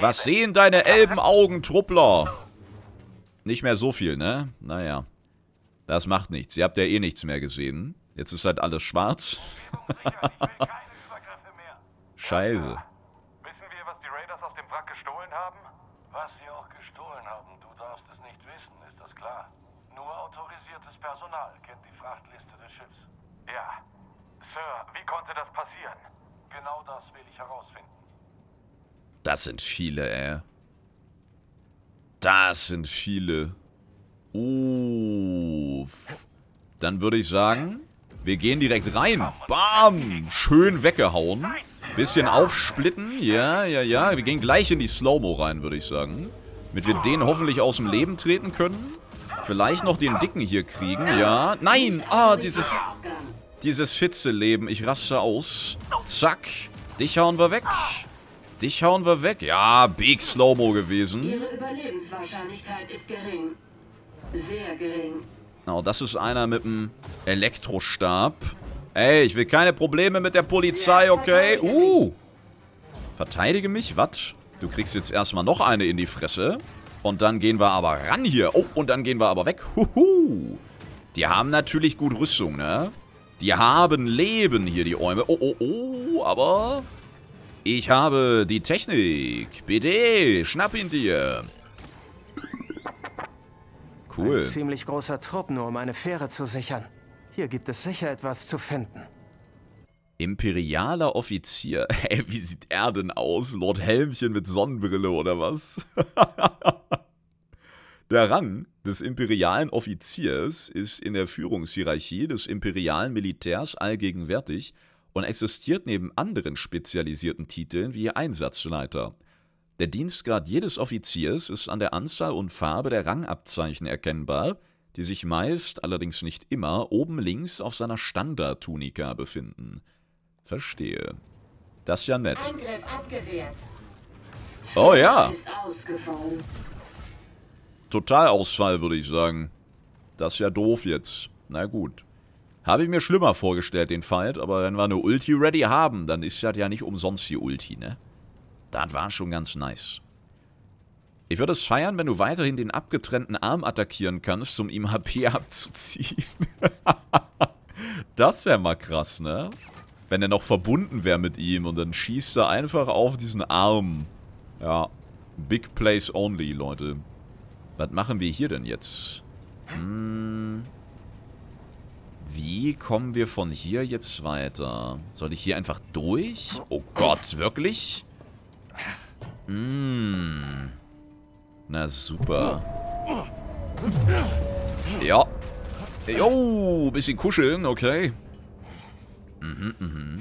Was sehen deine Elbenaugen, Truppler? Nicht mehr so viel, ne? Naja. Das macht nichts. Ihr habt ja eh nichts mehr gesehen. Jetzt ist halt alles schwarz. Scheiße. Wissen wir, was die Raiders aus dem Wrack gestohlen haben? Was sie auch
gestohlen haben, du darfst es nicht wissen, ist das klar? Nur autorisiertes Personal kennt die Frachtliste des Schiffs. Ja. Sir, wie konnte das passieren? Genau das will ich herausfinden.
Das sind viele, ey. Das sind viele. Uff. Dann würde ich sagen, wir gehen direkt rein. Bam! Schön weggehauen. Bisschen aufsplitten. Ja, ja, ja. Wir gehen gleich in die Slow-Mo rein, würde ich sagen. Damit wir den hoffentlich aus dem Leben treten können. Vielleicht noch den Dicken hier kriegen. Ja. Nein! Ah, dieses... Dieses Fitzeleben. Ich raste aus. Zack. Dich hauen wir weg. Dich hauen wir weg. Ja, Big Slow-Mo gewesen.
Ihre Überlebenswahrscheinlichkeit ist gering. Sehr gering.
Genau, das ist einer mit dem Elektrostab. Ey, ich will keine Probleme mit der Polizei, okay? Uh! Verteidige mich? Was? Du kriegst jetzt erstmal noch eine in die Fresse. Und dann gehen wir aber ran hier. Oh, und dann gehen wir aber weg. Huhu! Die haben natürlich gut Rüstung, ne? Die haben Leben hier, die Äume. Oh, oh, oh, aber... Ich habe die Technik. BD, schnapp ihn dir. Cool. Ein
ziemlich großer Trupp, nur um eine Fähre zu sichern. Hier gibt es sicher etwas zu finden.
Imperialer Offizier. Ey, wie sieht er denn aus? Lord Helmchen mit Sonnenbrille oder was? der Rang des imperialen Offiziers ist in der Führungshierarchie des imperialen Militärs allgegenwärtig und existiert neben anderen spezialisierten Titeln wie Einsatzleiter. Der Dienstgrad jedes Offiziers ist an der Anzahl und Farbe der Rangabzeichen erkennbar, die sich meist, allerdings nicht immer, oben links auf seiner Standardtunika befinden. Verstehe. Das ist ja nett. Oh ja. Totalausfall, würde ich sagen. Das ist ja doof jetzt. Na gut. Habe ich mir schlimmer vorgestellt, den Fight, aber wenn wir eine Ulti ready haben, dann ist das ja nicht umsonst die Ulti, ne? Das war schon ganz nice. Ich würde es feiern, wenn du weiterhin den abgetrennten Arm attackieren kannst, um ihm HP abzuziehen. das wäre mal krass, ne? Wenn er noch verbunden wäre mit ihm und dann schießt er einfach auf diesen Arm. Ja, Big Place Only, Leute. Was machen wir hier denn jetzt? Hm. Wie kommen wir von hier jetzt weiter? Soll ich hier einfach durch? Oh Gott, wirklich? Mmh. Na super. Ja. Jo, bisschen kuscheln, okay. Mhm, mhm.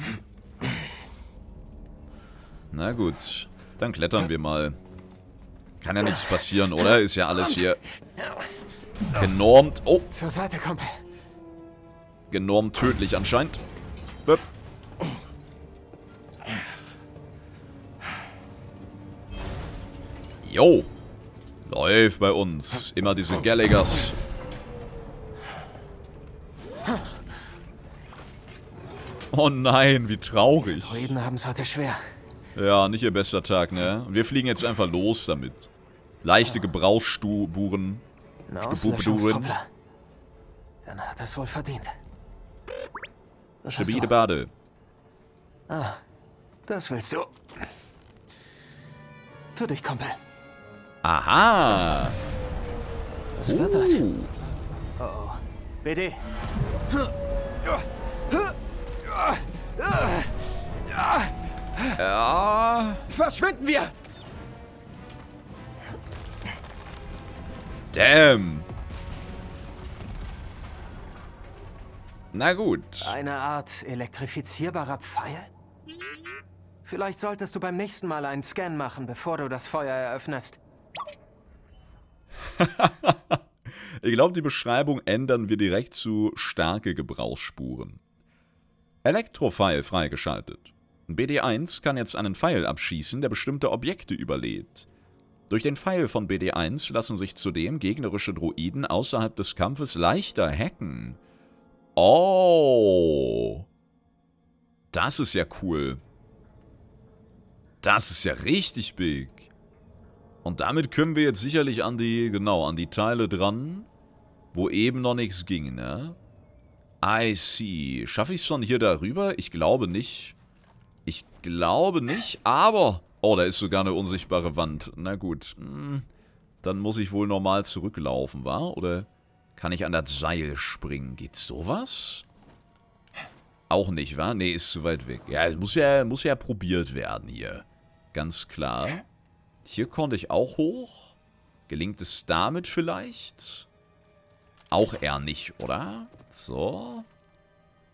Na gut, dann klettern wir mal. Kann ja nichts passieren, oder? Ist ja alles hier genormt.
Oh. Zur Seite, Kumpel.
Genormt tödlich anscheinend. Jo. Läuft bei uns. Immer diese Gallagher's. Oh nein, wie traurig.
Reden haben es heute schwer.
Ja, nicht ihr bester Tag, ne? Wir fliegen jetzt einfach los damit. Leichte Gebrauchsspuren. Dann hat
er es wohl verdient.
Stabile Bade.
Ah, das willst du. Für dich, Kumpel.
Aha. Was wird das? Oh,
oh. Uh. BD.
Ja.
Verschwinden wir!
Damn. Na gut. Eine
Art elektrifizierbarer Pfeil? Vielleicht solltest du beim nächsten Mal einen Scan machen, bevor du das Feuer eröffnest.
ich glaube, die Beschreibung ändern wir direkt zu starke Gebrauchsspuren. Elektrofeil freigeschaltet. BD1 kann jetzt einen Pfeil abschießen, der bestimmte Objekte überlebt. Durch den Pfeil von BD1 lassen sich zudem gegnerische Droiden außerhalb des Kampfes leichter hacken. Oh! Das ist ja cool. Das ist ja richtig big. Und damit können wir jetzt sicherlich an die, genau, an die Teile dran, wo eben noch nichts ging, ne? I see. Schaffe ich es von hier darüber? Ich glaube nicht. Ich glaube nicht, aber... Oh, da ist sogar eine unsichtbare Wand. Na gut. Hm, dann muss ich wohl normal zurücklaufen, wa? Oder kann ich an das Seil springen? Geht sowas? Auch nicht, wa? Nee, ist zu weit weg. Ja, muss ja, muss ja probiert werden hier. Ganz klar. Hier konnte ich auch hoch. Gelingt es damit vielleicht? Auch eher nicht, oder? So.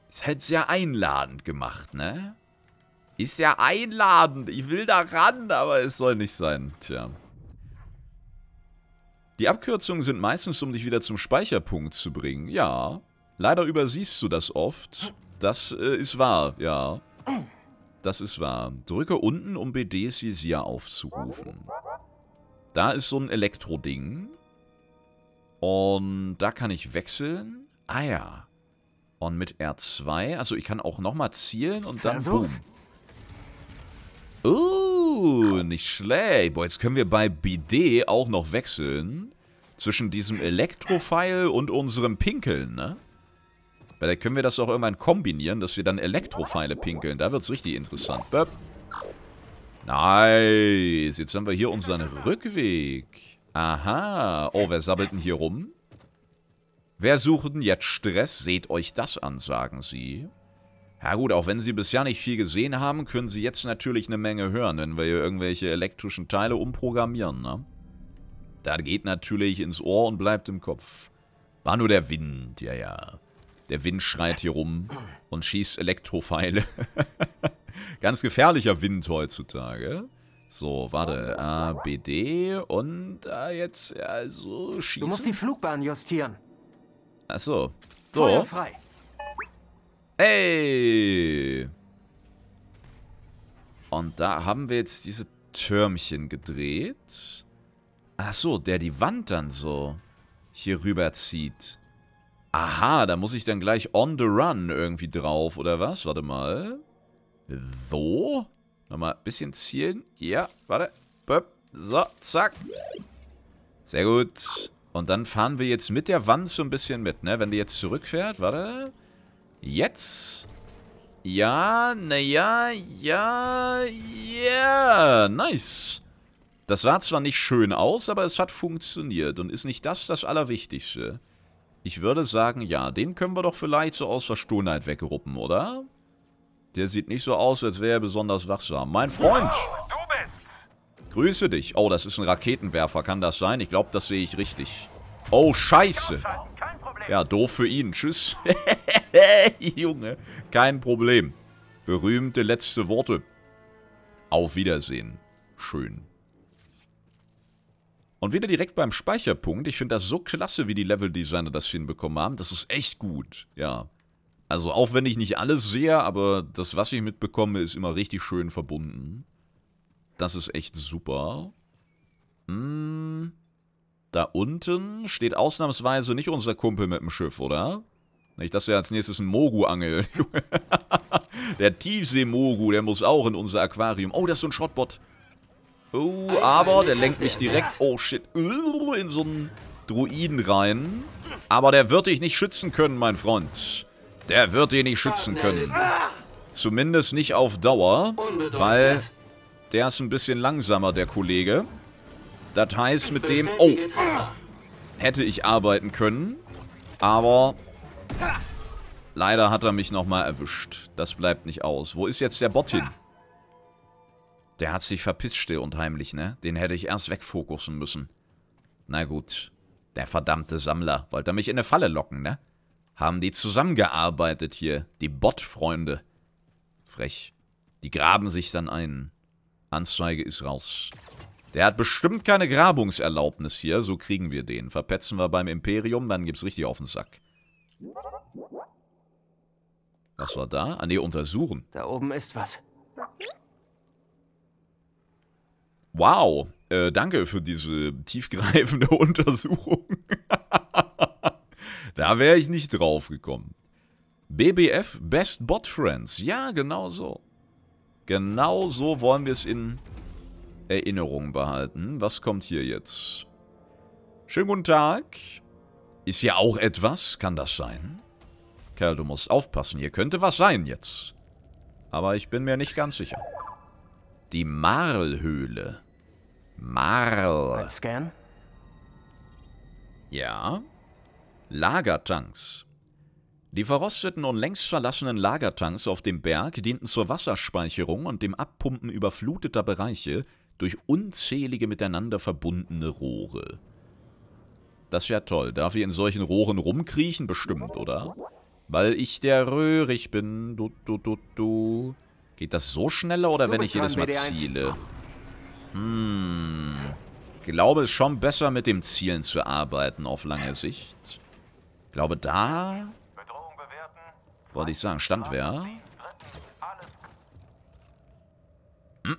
Ist halt sehr einladend gemacht, ne? Ist ja einladend. Ich will da ran, aber es soll nicht sein. Tja. Die Abkürzungen sind meistens, um dich wieder zum Speicherpunkt zu bringen. Ja. Leider übersiehst du das oft. Das äh, ist wahr, ja. Oh das ist wahr. Drücke unten, um BDs Visier aufzurufen. Da ist so ein Elektro-Ding. Und da kann ich wechseln. Ah ja. Und mit R2, also ich kann auch nochmal zielen und dann boom. Uh, nicht schlecht. Boah, jetzt können wir bei BD auch noch wechseln. Zwischen diesem Elektro-Pfeil und unserem Pinkeln, ne? Vielleicht können wir das auch irgendwann kombinieren, dass wir dann Elektrofeile pinkeln. Da wird es richtig interessant. Böp. Nice. Jetzt haben wir hier unseren Rückweg. Aha. Oh, wer sabbelt denn hier rum? Wer sucht denn jetzt Stress? Seht euch das an, sagen sie. Ja gut, auch wenn sie bisher nicht viel gesehen haben, können sie jetzt natürlich eine Menge hören, wenn wir hier irgendwelche elektrischen Teile umprogrammieren, ne? Da geht natürlich ins Ohr und bleibt im Kopf. War nur der Wind, ja, ja. Der Wind schreit hier rum und schießt Elektrofeile. Ganz gefährlicher Wind heutzutage. So, warte. A, B, D und äh, jetzt also ja, schießen. Du musst die Flugbahn justieren. Achso. so. So. frei. Hey! Und da haben wir jetzt diese Türmchen gedreht. Achso, der die Wand dann so hier rüber zieht. Aha, da muss ich dann gleich on the run irgendwie drauf, oder was? Warte mal. So. Nochmal ein bisschen zielen. Ja, warte. Böp. So, zack. Sehr gut. Und dann fahren wir jetzt mit der Wand so ein bisschen mit, ne? Wenn die jetzt zurückfährt, warte. Jetzt. Ja, naja, ja, ja. Yeah. Nice. Das sah zwar nicht schön aus, aber es hat funktioniert. Und ist nicht das das Allerwichtigste. Ich würde sagen, ja, den können wir doch vielleicht so aus Verstohlenheit wegruppen, oder? Der sieht nicht so aus, als wäre er besonders wachsam. Mein Freund! Grüße dich. Oh, das ist ein Raketenwerfer. Kann das sein? Ich glaube, das sehe ich richtig. Oh, scheiße. Ja, doof für ihn. Tschüss. Junge, kein Problem. Berühmte letzte Worte. Auf Wiedersehen. Schön. Und wieder direkt beim Speicherpunkt. Ich finde das so klasse, wie die Level-Designer das hinbekommen haben. Das ist echt gut, ja. Also auch wenn ich nicht alles sehe, aber das, was ich mitbekomme, ist immer richtig schön verbunden. Das ist echt super. Hm. Da unten steht ausnahmsweise nicht unser Kumpel mit dem Schiff, oder? Nicht, dass er als nächstes einen Mogu angelt. der Tiefseemogu, der muss auch in unser Aquarium. Oh, das ist so ein Schrottbot. Oh, aber der lenkt mich direkt, oh shit, uh, in so einen Druiden rein. Aber der wird dich nicht schützen können, mein Freund. Der wird dich nicht schützen können. Zumindest nicht auf Dauer, weil der ist ein bisschen langsamer, der Kollege. Das heißt mit dem... Oh! Hätte ich arbeiten können, aber... Leider hat er mich nochmal erwischt. Das bleibt nicht aus. Wo ist jetzt der Bot hin? Der hat sich verpisst still und heimlich, ne? Den hätte ich erst wegfokussen müssen. Na gut. Der verdammte Sammler. Wollte mich in eine Falle locken, ne? Haben die zusammengearbeitet hier. Die Bot-Freunde. Frech. Die graben sich dann ein. Anzeige ist raus. Der hat bestimmt keine Grabungserlaubnis hier. So kriegen wir den. Verpetzen wir beim Imperium, dann gibt's richtig auf den Sack. Was war da? Ah, ne, untersuchen. Da oben ist was. Wow, äh, danke für diese tiefgreifende Untersuchung. da wäre ich nicht drauf gekommen. BBF, Best Bot Friends. Ja, genau so. Genau so wollen wir es in Erinnerung behalten. Was kommt hier jetzt? Schönen guten Tag. Ist ja auch etwas, kann das sein? Kerl, du musst aufpassen, hier könnte was sein jetzt. Aber ich bin mir nicht ganz sicher. Die Marlhöhle. Marl. Scan? Ja. Lagertanks. Die verrosteten und längst verlassenen Lagertanks auf dem Berg dienten zur Wasserspeicherung und dem Abpumpen überfluteter Bereiche durch unzählige miteinander verbundene Rohre. Das wäre toll. Darf ich in solchen Rohren rumkriechen? Bestimmt, oder? Weil ich der Röhrig bin. Du, du, du, du. Geht das so schneller oder wenn ich jedes Mal ziele? Hm. Glaube es schon besser mit dem Zielen zu arbeiten auf lange Sicht. Glaube da... Wollte ich sagen, Standwehr. Hm.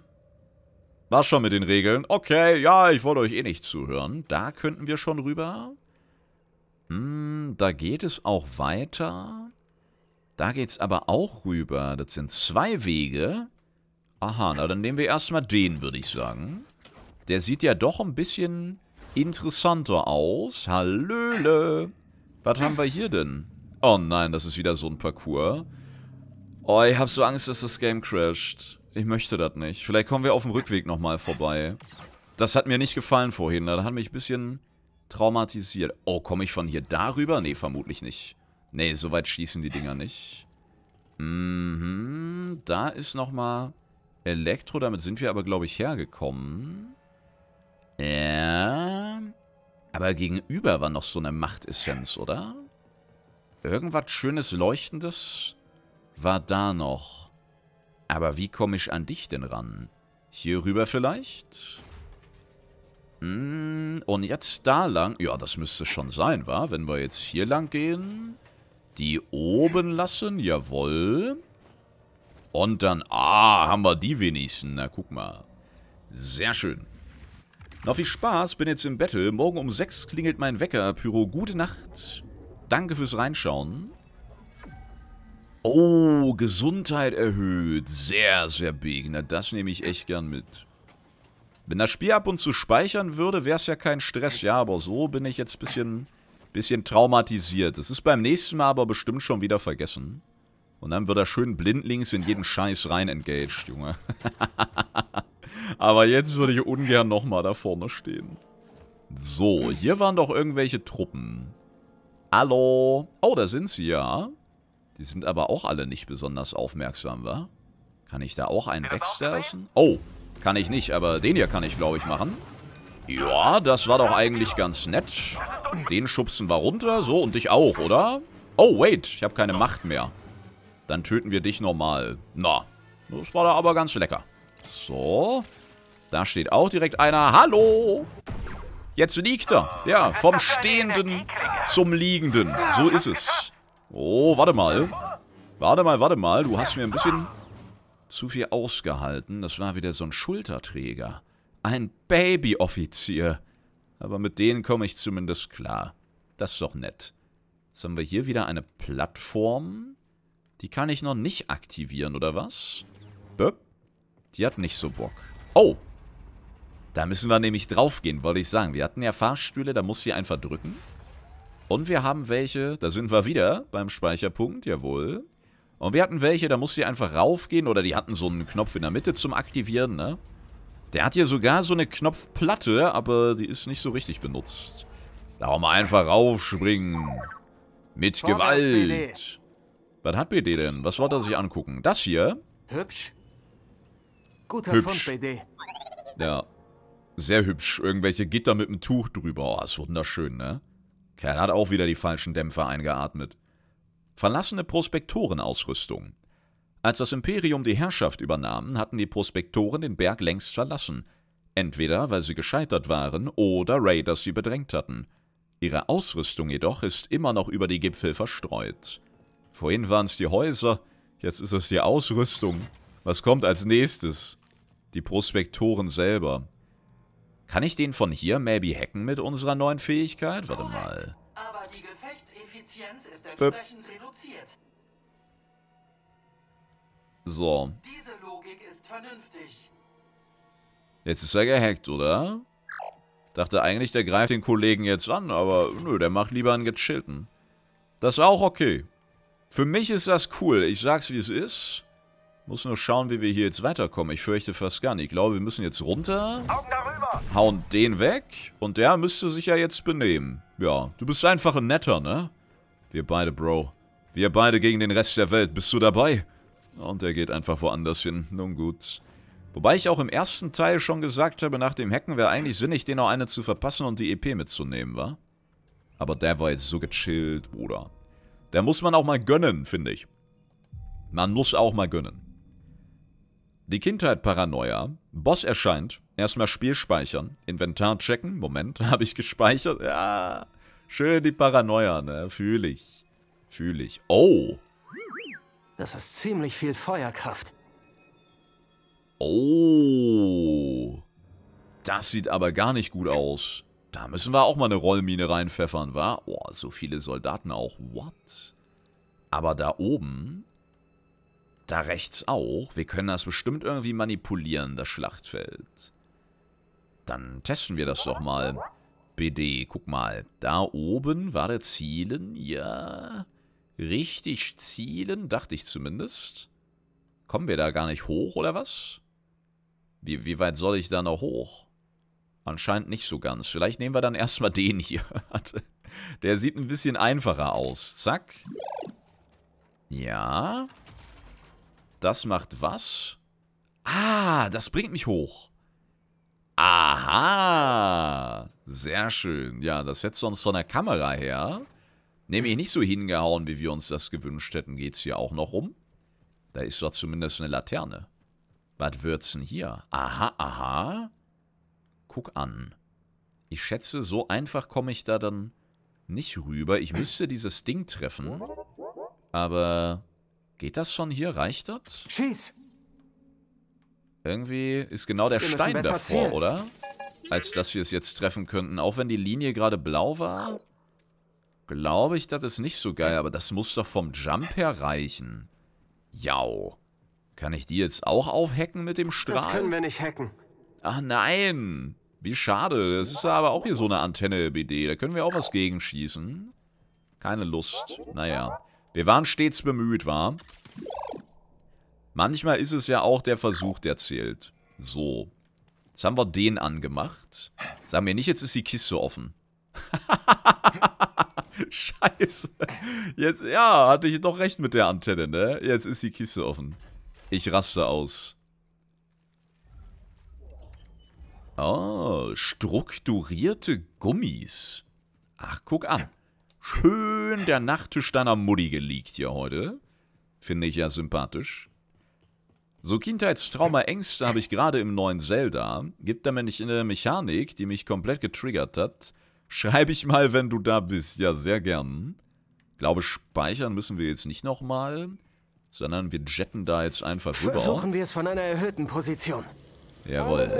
War schon mit den Regeln. Okay, ja, ich wollte euch eh nicht zuhören. Da könnten wir schon rüber. Hm, da geht es auch weiter. Da geht's aber auch rüber. Das sind zwei Wege. Aha, na dann nehmen wir erstmal den, würde ich sagen. Der sieht ja doch ein bisschen interessanter aus. Hallöle. Was haben wir hier denn? Oh nein, das ist wieder so ein Parcours. Oh, ich habe so Angst, dass das Game crasht. Ich möchte das nicht. Vielleicht kommen wir auf dem Rückweg nochmal vorbei. Das hat mir nicht gefallen vorhin. Das hat mich ein bisschen traumatisiert. Oh, komme ich von hier darüber? Nee, vermutlich nicht. Nee, so weit schießen die Dinger nicht. Mhm, da ist nochmal Elektro. Damit sind wir aber, glaube ich, hergekommen. Ja. Ähm, aber gegenüber war noch so eine Machtessenz, oder? Irgendwas schönes Leuchtendes war da noch. Aber wie komme ich an dich denn ran? Hier rüber vielleicht? Mhm, und jetzt da lang. Ja, das müsste schon sein, wa? Wenn wir jetzt hier lang gehen. Die oben lassen, jawohl. Und dann, ah, haben wir die wenigsten. Na, guck mal. Sehr schön. Noch viel Spaß, bin jetzt im Battle. Morgen um 6 klingelt mein Wecker. Pyro, gute Nacht. Danke fürs Reinschauen. Oh, Gesundheit erhöht. Sehr, sehr big. Na, das nehme ich echt gern mit. Wenn das Spiel ab und zu speichern würde, wäre es ja kein Stress. Ja, aber so bin ich jetzt ein bisschen bisschen traumatisiert. Das ist beim nächsten Mal aber bestimmt schon wieder vergessen. Und dann wird er schön blindlings in jeden Scheiß rein engaged, Junge. aber jetzt würde ich ungern nochmal da vorne stehen. So, hier waren doch irgendwelche Truppen. Hallo. Oh, da sind sie ja. Die sind aber auch alle nicht besonders aufmerksam, wa? Kann ich da auch einen wegsterzen? Oh, kann ich nicht, aber den hier kann ich, glaube ich, machen. Ja, das war doch eigentlich ganz nett. Den schubsen wir runter. So, und dich auch, oder? Oh, wait. Ich habe keine Macht mehr. Dann töten wir dich nochmal. Na, das war da aber ganz lecker. So. Da steht auch direkt einer. Hallo! Jetzt liegt er. Ja, vom Stehenden zum Liegenden. So ist es. Oh, warte mal. Warte mal, warte mal. Du hast mir ein bisschen zu viel ausgehalten. Das war wieder so ein Schulterträger. Ein Babyoffizier. Aber mit denen komme ich zumindest klar. Das ist doch nett. Jetzt haben wir hier wieder eine Plattform. Die kann ich noch nicht aktivieren, oder was? Böp. Die hat nicht so Bock. Oh! Da müssen wir nämlich draufgehen, wollte ich sagen. Wir hatten ja Fahrstühle, da muss sie einfach drücken. Und wir haben welche, da sind wir wieder beim Speicherpunkt, jawohl. Und wir hatten welche, da muss sie einfach raufgehen oder die hatten so einen Knopf in der Mitte zum Aktivieren, ne? Der hat hier sogar so eine Knopfplatte, aber die ist nicht so richtig benutzt. Darum einfach raufspringen. Mit Vorwärts, Gewalt. Was hat BD denn? Was wollte er sich angucken? Das hier?
Hübsch. Guter hübsch. Fund, BD.
Ja. Sehr hübsch. Irgendwelche Gitter mit einem Tuch drüber. Oh, ist wunderschön, ne? Kerl hat auch wieder die falschen Dämpfer eingeatmet. Verlassene Prospektorenausrüstung. Als das Imperium die Herrschaft übernahm, hatten die Prospektoren den Berg längst verlassen, entweder weil sie gescheitert waren oder Raiders sie bedrängt hatten. Ihre Ausrüstung jedoch ist immer noch über die Gipfel verstreut. Vorhin waren es die Häuser, jetzt ist es die Ausrüstung. Was kommt als nächstes? Die Prospektoren selber. Kann ich den von hier maybe hacken mit unserer neuen Fähigkeit? Warte mal. Aber die
Gefechtseffizienz ist entsprechend Böp.
So. Diese
Logik ist vernünftig.
Jetzt ist er gehackt, oder? Dachte eigentlich, der greift den Kollegen jetzt an, aber nö, der macht lieber einen gechillten. Das war auch okay. Für mich ist das cool. Ich sag's, wie es ist. Muss nur schauen, wie wir hier jetzt weiterkommen. Ich fürchte fast gar nicht. Ich glaube, wir müssen jetzt runter. Augen darüber. Hauen den weg. Und der müsste sich ja jetzt benehmen. Ja, du bist einfach ein Netter, ne? Wir beide, Bro. Wir beide gegen den Rest der Welt. Bist du dabei? Ja. Und er geht einfach woanders hin. Nun gut. Wobei ich auch im ersten Teil schon gesagt habe, nach dem Hacken wäre eigentlich sinnig, den noch eine zu verpassen und die EP mitzunehmen, wa? Aber der war jetzt so gechillt, Bruder. Der muss man auch mal gönnen, finde ich. Man muss auch mal gönnen. Die Kindheit Paranoia. Boss erscheint. Erstmal Spiel speichern. Inventar checken. Moment, habe ich gespeichert? Ja. Schön die Paranoia, ne? Fühle ich. Fühle ich. Oh. Das ist ziemlich viel Feuerkraft. Oh. Das sieht aber gar nicht gut aus. Da müssen wir auch mal eine Rollmine reinpfeffern, wa? Oh, so viele Soldaten auch. What? Aber da oben... Da rechts auch. Wir können das bestimmt irgendwie manipulieren, das Schlachtfeld. Dann testen wir das doch mal. BD, guck mal. Da oben war der Zielen, ja richtig zielen, dachte ich zumindest. Kommen wir da gar nicht hoch, oder was? Wie, wie weit soll ich da noch hoch? Anscheinend nicht so ganz. Vielleicht nehmen wir dann erstmal den hier. Der sieht ein bisschen einfacher aus. Zack. Ja. Das macht was? Ah, das bringt mich hoch. Aha. Sehr schön. Ja, das setzt sonst von der Kamera her. Nämlich nicht so hingehauen, wie wir uns das gewünscht hätten, geht's hier auch noch rum? Da ist doch zumindest eine Laterne. Was wird's denn hier? Aha, aha. Guck an. Ich schätze, so einfach komme ich da dann nicht rüber. Ich müsste dieses Ding treffen. Aber geht das von hier? Reicht das? Schieß! Irgendwie ist genau der Stein davor, oder? Als dass wir es jetzt treffen könnten. Auch wenn die Linie gerade blau war. Glaube ich, das ist nicht so geil, aber das muss doch vom Jump her reichen. Jau. Kann ich die jetzt auch aufhacken mit dem Strahl? Das können wir nicht hacken. Ach nein. Wie schade. Das ist aber auch hier so eine Antenne-BD. Da können wir auch was gegenschießen. Keine Lust. Naja. Wir waren stets bemüht, wa? Manchmal ist es ja auch der Versuch, der zählt. So. Jetzt haben wir den angemacht. Sagen wir nicht, jetzt ist die Kiste offen. Scheiße. Jetzt, ja, hatte ich doch recht mit der Antenne, ne? Jetzt ist die Kiste offen. Ich raste aus. Oh, strukturierte Gummis. Ach, guck an. Schön der Nachttisch deiner Mutti geleakt hier heute. Finde ich ja sympathisch. So Kindheitstrauma Ängste habe ich gerade im neuen Zelda. Gibt da nämlich eine Mechanik, die mich komplett getriggert hat, Schreibe ich mal, wenn du da bist. Ja, sehr gern. Ich glaube, speichern müssen wir jetzt nicht nochmal, sondern wir jetten da jetzt einfach rüber. Versuchen
wir es von einer erhöhten Position.
Jawohl.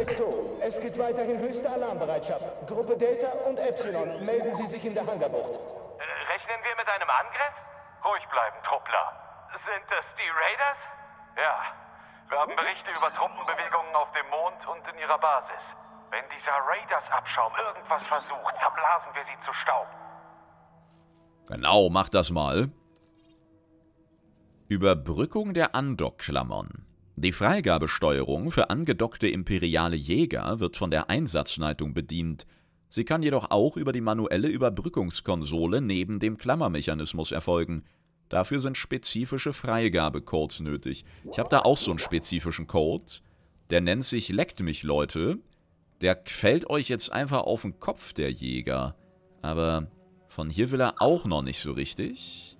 Es gibt weiterhin höchste Alarmbereitschaft. Gruppe Delta und Epsilon, melden Sie sich in der Hangarbucht. Äh, rechnen wir mit einem Angriff?
Ruhig
bleiben, Truppler.
Sind das die
Raiders? Ja. Wir haben Berichte über Truppenbewegungen auf dem Mond und in ihrer Basis. Wenn dieser Raiders-Abschaum irgendwas versucht, zerblasen wir sie zu Staub. Genau, mach das mal. Überbrückung der Andockklammern. Die Freigabesteuerung für angedockte imperiale Jäger wird von der Einsatzleitung bedient. Sie kann jedoch auch über die manuelle Überbrückungskonsole neben dem Klammermechanismus erfolgen. Dafür sind spezifische Freigabecodes nötig. Ich habe da auch so einen spezifischen Code. Der nennt sich Leckt mich Leute. Der fällt euch jetzt einfach auf den Kopf, der Jäger. Aber von hier will er auch noch nicht so richtig.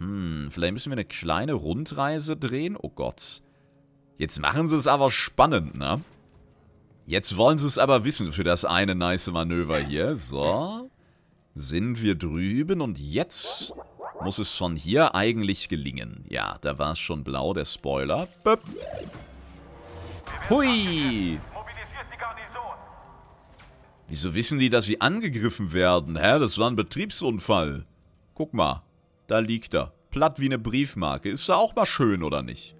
Hm, vielleicht müssen wir eine kleine Rundreise drehen? Oh Gott. Jetzt machen sie es aber spannend, ne? Jetzt wollen sie es aber wissen für das eine nice Manöver hier. So. Sind wir drüben und jetzt muss es von hier eigentlich gelingen. Ja, da war es schon blau, der Spoiler. Böp. Hui! Hui! Wieso wissen die, dass sie angegriffen werden? Hä, das war ein Betriebsunfall. Guck mal, da liegt er. Platt wie eine Briefmarke. Ist er auch mal schön, oder nicht?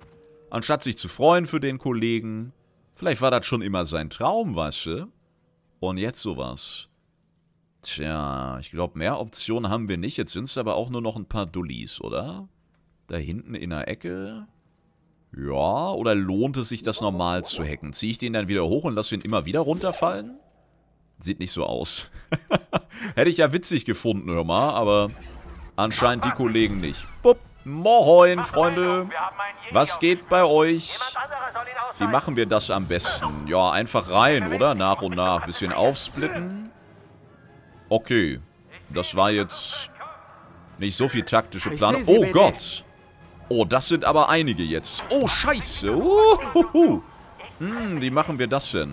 Anstatt sich zu freuen für den Kollegen. Vielleicht war das schon immer sein Traum, weißt du? Und jetzt sowas. Tja, ich glaube, mehr Optionen haben wir nicht. Jetzt sind es aber auch nur noch ein paar Dullis, oder? Da hinten in der Ecke. Ja, oder lohnt es sich, das normal zu hacken? Ziehe ich den dann wieder hoch und lasse ihn immer wieder runterfallen? Sieht nicht so aus. Hätte ich ja witzig gefunden, hör mal, aber anscheinend die Kollegen nicht. Bup. Moin, Freunde. Was geht bei euch? Wie machen wir das am besten? Ja, einfach rein, oder? Nach und nach. Bisschen aufsplitten. Okay. Das war jetzt nicht so viel taktische Planung. Oh Gott. Oh, das sind aber einige jetzt. Oh, scheiße. Uhuhu. Hm, wie machen wir das denn?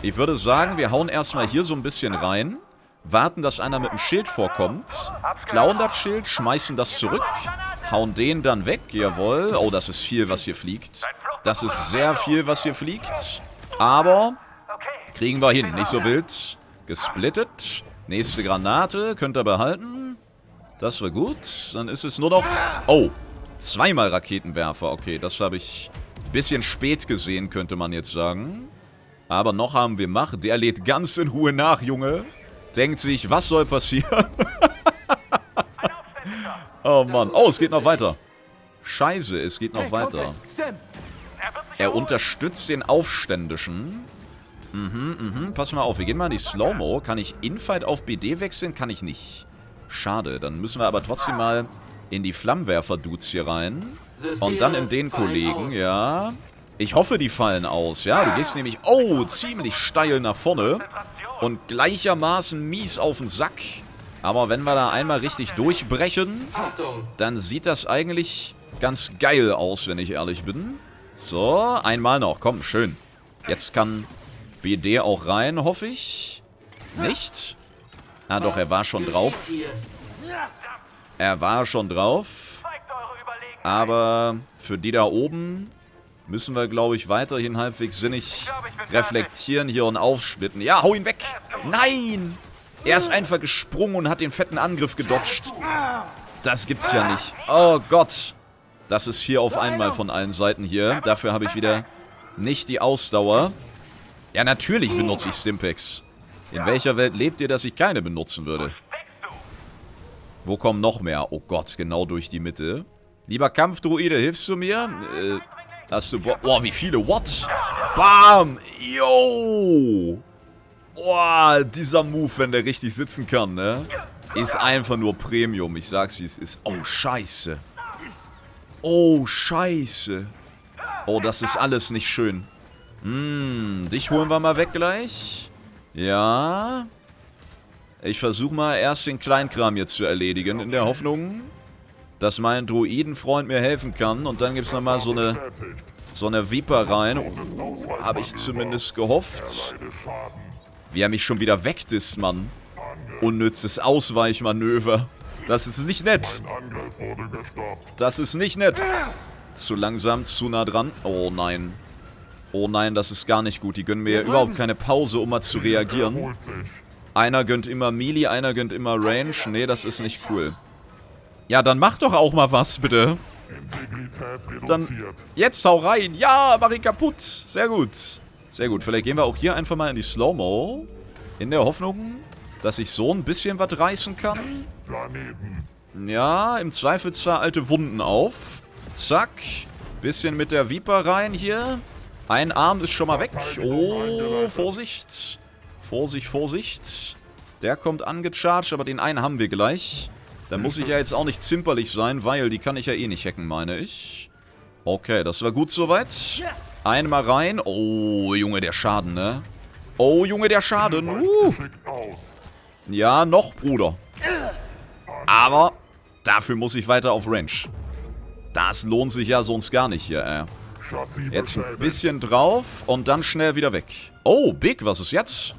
Ich würde sagen, wir hauen erstmal hier so ein bisschen rein. Warten, dass einer mit dem Schild vorkommt. Klauen das Schild, schmeißen das zurück. Hauen den dann weg, jawohl. Oh, das ist viel, was hier fliegt. Das ist sehr viel, was hier fliegt. Aber kriegen wir hin. Nicht so wild. Gesplittet. Nächste Granate. Könnt ihr behalten. Das war gut. Dann ist es nur noch... Oh, zweimal Raketenwerfer. Okay, das habe ich ein bisschen spät gesehen, könnte man jetzt sagen. Aber noch haben wir Macht. Der lädt ganz in Ruhe nach, Junge. Denkt sich, was soll passieren? oh Mann. Oh, es geht noch weiter. Scheiße, es geht noch weiter. Er unterstützt den Aufständischen. Mhm, mhm. Pass mal auf, wir gehen mal in die Slow-Mo. Kann ich Infight auf BD wechseln? Kann ich nicht. Schade, dann müssen wir aber trotzdem mal in die Flammenwerfer-Dudes hier rein. Und dann in den Kollegen, ja. Ich hoffe, die fallen aus. Ja, du gehst nämlich, oh, ziemlich steil nach vorne. Und gleichermaßen mies auf den Sack. Aber wenn wir da einmal richtig durchbrechen, dann sieht das eigentlich ganz geil aus, wenn ich ehrlich bin. So, einmal noch. Komm, schön. Jetzt kann BD auch rein, hoffe ich. Nicht? Ah doch, er war schon drauf. Er war schon drauf. Aber für die da oben müssen wir, glaube ich, weiterhin halbwegs sinnig reflektieren hier und aufsplitten. Ja, hau ihn weg! Nein! Er ist einfach gesprungen und hat den fetten Angriff gedodged. Das gibt's ja nicht. Oh Gott. Das ist hier auf einmal von allen Seiten hier. Dafür habe ich wieder nicht die Ausdauer. Ja, natürlich benutze ich Stimpex. In welcher Welt lebt ihr, dass ich keine benutzen würde? Wo kommen noch mehr? Oh Gott, genau durch die Mitte. Lieber Kampfdruide, hilfst du mir? Äh, da hast du... Boah, wie viele? What? Bam! Yo! Boah, dieser Move, wenn der richtig sitzen kann, ne? Ist einfach nur Premium. Ich sag's, wie es ist. Oh, scheiße. Oh, scheiße. Oh, das ist alles nicht schön. Hm, dich holen wir mal weg gleich. Ja. Ich versuche mal erst den Kleinkram jetzt zu erledigen, in der Hoffnung, dass mein Druidenfreund mir helfen kann. Und dann gibt es nochmal so eine, so eine Viper rein. Habe ich zumindest gehofft. Wie er mich schon wieder weckt ist, Mann. Unnützes Ausweichmanöver. Das ist nicht nett. Das ist nicht nett. Zu langsam, zu nah dran. Oh nein. Oh nein, das ist gar nicht gut. Die gönnen mir ja überhaupt keine Pause, um mal zu reagieren. Einer gönnt immer Melee, einer gönnt immer Range. Nee, das ist nicht cool. Ja, dann mach doch auch mal was, bitte.
Integrität Dann
jetzt hau rein. Ja, mach ihn kaputt. Sehr gut. Sehr gut. Vielleicht gehen wir auch hier einfach mal in die Slow-Mo. In der Hoffnung, dass ich so ein bisschen was reißen kann. Ja, im Zweifel Zweifelsfall alte Wunden auf. Zack. Bisschen mit der Viper rein hier. Ein Arm ist schon mal weg. Oh, Vorsicht. Vorsicht, Vorsicht. Der kommt angecharged, aber den einen haben wir gleich. Dann muss ich ja jetzt auch nicht zimperlich sein, weil die kann ich ja eh nicht hacken, meine ich. Okay, das war gut soweit. Einmal rein. Oh, Junge, der Schaden, ne? Oh, Junge, der Schaden. Uh. Ja, noch, Bruder. Aber dafür muss ich weiter auf Range. Das lohnt sich ja sonst gar nicht hier, ey. Äh. Jetzt ein bisschen drauf und dann schnell wieder weg. Oh, Big, was ist jetzt?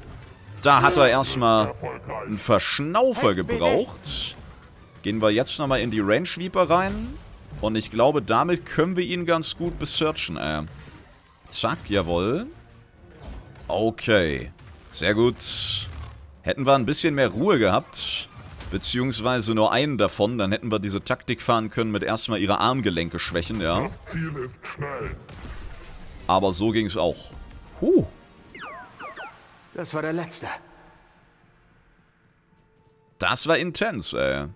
Da hat er erstmal einen Verschnaufer gebraucht. Gehen wir jetzt nochmal in die Range Weeper rein. Und ich glaube, damit können wir ihn ganz gut besearchen, ey. Äh. Zack, jawohl. Okay. Sehr gut. Hätten wir ein bisschen mehr Ruhe gehabt, beziehungsweise nur einen davon, dann hätten wir diese Taktik fahren können mit erstmal ihre Armgelenke schwächen, ja. Das
Ziel ist schnell.
Aber so ging es auch.
Huh. Das war der letzte.
Das war intens, ey. Äh.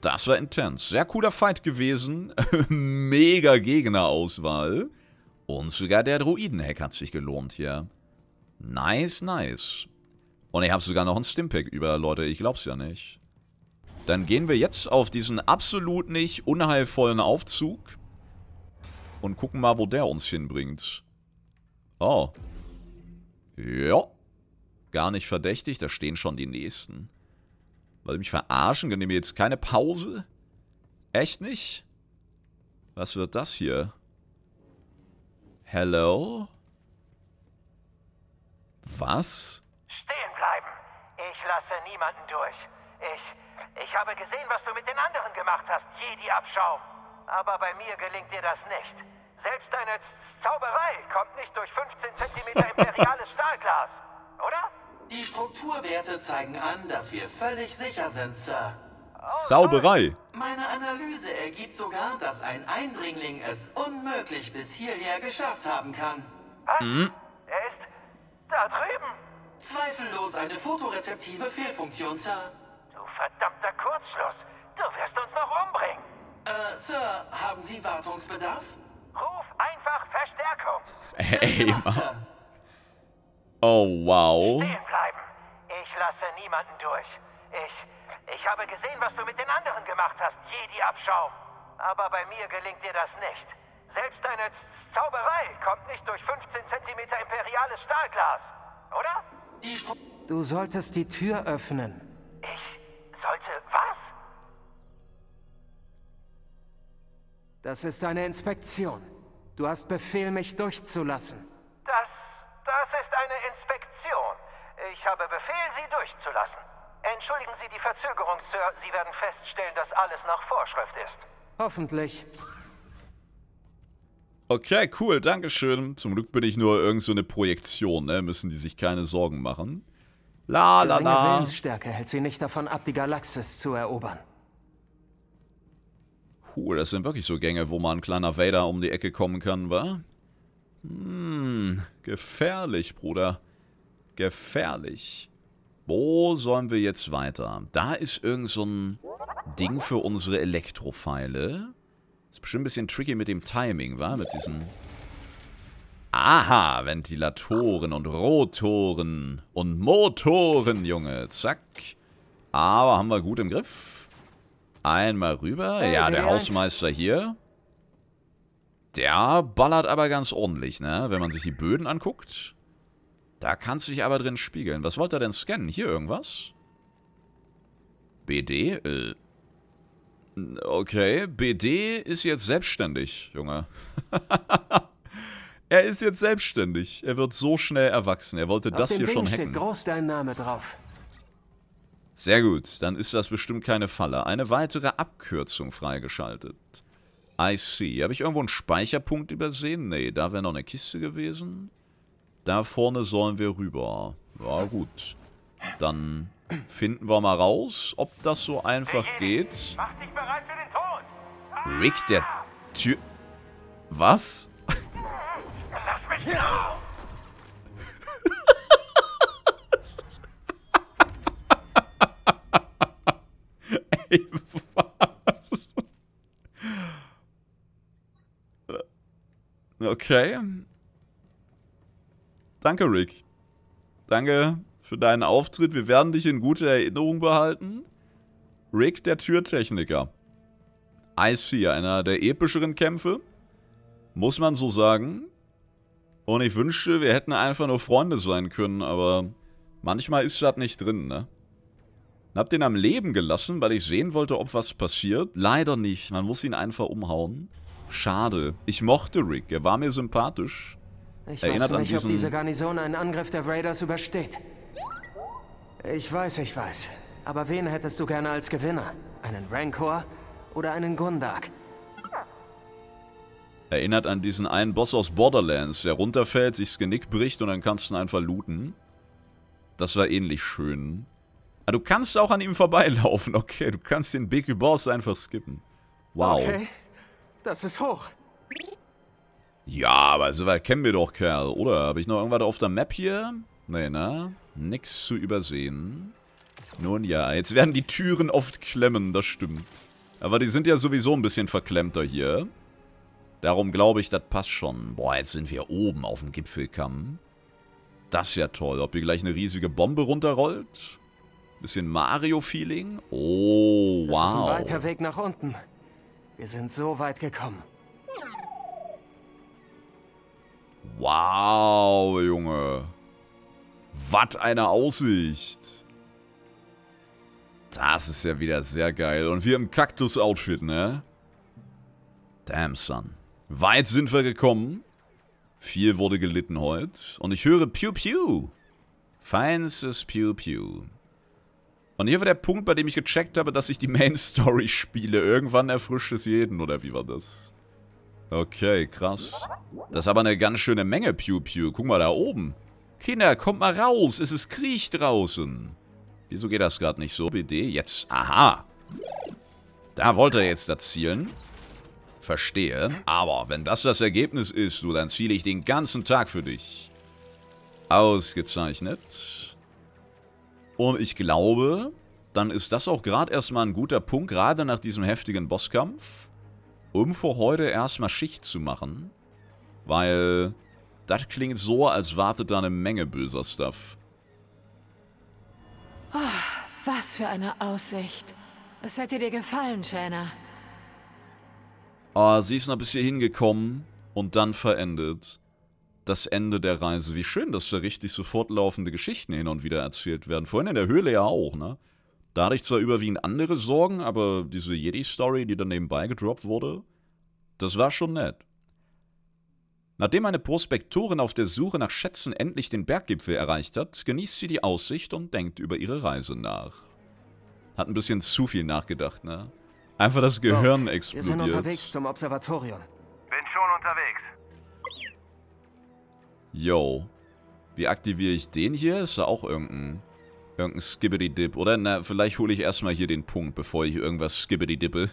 Das war intens. Sehr cooler Fight gewesen. Mega Gegnerauswahl. Und sogar der Druidenhack hat sich gelohnt hier. Nice, nice. Und ich habe sogar noch einen Stimpack über, Leute. Ich glaub's ja nicht. Dann gehen wir jetzt auf diesen absolut nicht unheilvollen Aufzug. Und gucken mal, wo der uns hinbringt. Oh. Ja. Gar nicht verdächtig, da stehen schon die Nächsten. Wollt ihr mich verarschen? Gönnt nehme mir jetzt keine Pause? Echt nicht? Was wird das hier? Hello? Was? Stehen
bleiben! Ich lasse niemanden durch. Ich, ich habe gesehen, was du mit den anderen gemacht hast,
Jedi-Abschaum. Aber bei mir gelingt dir das nicht. Selbst deine
Zauberei kommt nicht durch 15 cm imperiales Stahlglas, oder? Die Strukturwerte zeigen an, dass wir völlig sicher sind, Sir.
Zauberei. Meine
Analyse ergibt sogar, dass ein Eindringling es unmöglich bis hierher geschafft haben kann. Was? Mhm. Er ist da drüben. Zweifellos eine fotorezeptive Fehlfunktion, Sir. Du verdammter Kurzschluss. Du wirst uns noch umbringen. Äh,
Sir, haben Sie Wartungsbedarf? Ruf einfach Verstärkung. Ey, Mann. Oh, wow. Stehen lasse niemanden durch. Ich,
ich habe gesehen, was du mit den anderen gemacht hast, Jedi-Abschaum. Aber bei mir gelingt dir das nicht. Selbst deine Zauberei kommt nicht durch 15 cm imperiales Stahlglas, oder?
Du solltest die Tür öffnen.
Ich sollte was?
Das ist eine Inspektion. Du hast Befehl, mich durchzulassen.
Das, das ist eine Inspektion. Ich habe Befehl,
Entschuldigen Sie die Verzögerung, Sir. Sie werden feststellen, dass alles nach Vorschrift ist.
Hoffentlich. Okay, cool, dankeschön. Zum Glück bin ich nur irgend so eine Projektion, ne? Müssen die sich keine Sorgen machen. La la la. Geringe
Willensstärke hält sie nicht davon ab, die Galaxis zu erobern.
Huh, das sind wirklich so Gänge, wo mal ein kleiner Vader um die Ecke kommen kann, wa? Hm, gefährlich, Bruder. Gefährlich. Wo sollen wir jetzt weiter? Da ist irgend so ein Ding für unsere Elektropfeile. Ist bestimmt ein bisschen tricky mit dem Timing, wa? Mit diesen... Aha, Ventilatoren und Rotoren und Motoren, Junge. Zack. Aber haben wir gut im Griff. Einmal rüber. Ja, der Hausmeister hier. Der ballert aber ganz ordentlich, ne? Wenn man sich die Böden anguckt. Da kannst du dich aber drin spiegeln. Was wollte er denn scannen? Hier irgendwas? BD? Äh. Okay, BD ist jetzt selbstständig, Junge. er ist jetzt selbstständig. Er wird so schnell erwachsen. Er wollte Auf das hier Ding schon hacken. Steht
groß dein Name drauf.
Sehr gut, dann ist das bestimmt keine Falle. Eine weitere Abkürzung freigeschaltet. I see. Habe ich irgendwo einen Speicherpunkt übersehen? Nee, da wäre noch eine Kiste gewesen. Da vorne sollen wir rüber. Ja, gut. Dann finden wir mal raus, ob das so einfach geht. Mach dich bereit für den Tod. Rick, der Tür... Was? Lass mich raus! Okay. Danke, Rick. Danke für deinen Auftritt. Wir werden dich in guter Erinnerung behalten. Rick, der Türtechniker. Ice hier, einer der epischeren Kämpfe. Muss man so sagen. Und ich wünschte, wir hätten einfach nur Freunde sein können, aber manchmal ist das nicht drin, ne? Hab den am Leben gelassen, weil ich sehen wollte, ob was passiert. Leider nicht. Man muss ihn einfach umhauen. Schade. Ich mochte Rick. Er war mir sympathisch.
Ich Erinnert weiß nicht, diesen... ob diese Garnison einen Angriff der Raiders übersteht. Ich weiß, ich weiß. Aber wen hättest du gerne als Gewinner? Einen Rancor oder einen Gundag?
Erinnert an diesen einen Boss aus Borderlands, der runterfällt, sich das Genick bricht und dann kannst du ihn einfach looten. Das war ähnlich schön. Aber ah, du kannst auch an ihm vorbeilaufen, okay. Du kannst den Big Boss einfach skippen. Wow. Okay,
das ist hoch.
Ja, aber so weit kennen wir doch, Kerl, oder? Habe ich noch irgendwas auf der Map hier? Nee, ne? Nix zu übersehen. Nun ja, jetzt werden die Türen oft klemmen, das stimmt. Aber die sind ja sowieso ein bisschen verklemmter hier. Darum glaube ich, das passt schon. Boah, jetzt sind wir oben auf dem Gipfelkamm. Das ist ja toll. Ob hier gleich eine riesige Bombe runterrollt? Bisschen Mario-Feeling? Oh, wow. Das ist ein
weiter Weg nach unten. Wir sind so weit gekommen.
Wow, Junge. Was eine Aussicht. Das ist ja wieder sehr geil. Und wir im Kaktus-Outfit, ne? Damn, son. Weit sind wir gekommen. Viel wurde gelitten heute. Und ich höre Pew Pew. Feinstes Pew Pew. Und hier war der Punkt, bei dem ich gecheckt habe, dass ich die Main Story spiele. Irgendwann erfrischt es jeden, oder wie war das? Okay, krass. Das ist aber eine ganz schöne Menge, Pew Pew. Guck mal da oben. Kinder, kommt mal raus. Es ist Krieg draußen. Wieso geht das gerade nicht so? BD, jetzt. Aha. Da wollte er jetzt erzielen. Verstehe. Aber wenn das das Ergebnis ist, du, dann ziele ich den ganzen Tag für dich. Ausgezeichnet. Und ich glaube, dann ist das auch gerade erstmal ein guter Punkt, gerade nach diesem heftigen Bosskampf um für heute erstmal Schicht zu machen, weil das klingt so, als wartet da eine Menge böser Stuff.
Oh, was für eine Aussicht. Es hätte dir gefallen, Shana.
Oh, sie ist noch bis hierhin gekommen und dann verendet. Das Ende der Reise. Wie schön, dass da richtig so fortlaufende Geschichten hin und wieder erzählt werden. Vorhin in der Höhle ja auch, ne? Da hatte ich zwar überwiegend andere Sorgen, aber diese Jedi-Story, die dann nebenbei gedroppt wurde, das war schon nett. Nachdem eine Prospektorin auf der Suche nach Schätzen endlich den Berggipfel erreicht hat, genießt sie die Aussicht und denkt über ihre Reise nach. Hat ein bisschen zu viel nachgedacht, ne? Einfach das Gehirn Dort, explodiert. Wir sind unterwegs
zum Observatorium. Bin schon unterwegs.
Yo. Wie aktiviere ich den hier? Ist da auch irgendein... Irgendein Skibbity-Dip, oder? Na, vielleicht hole ich erstmal hier den Punkt, bevor ich irgendwas Skibbity-Dippe.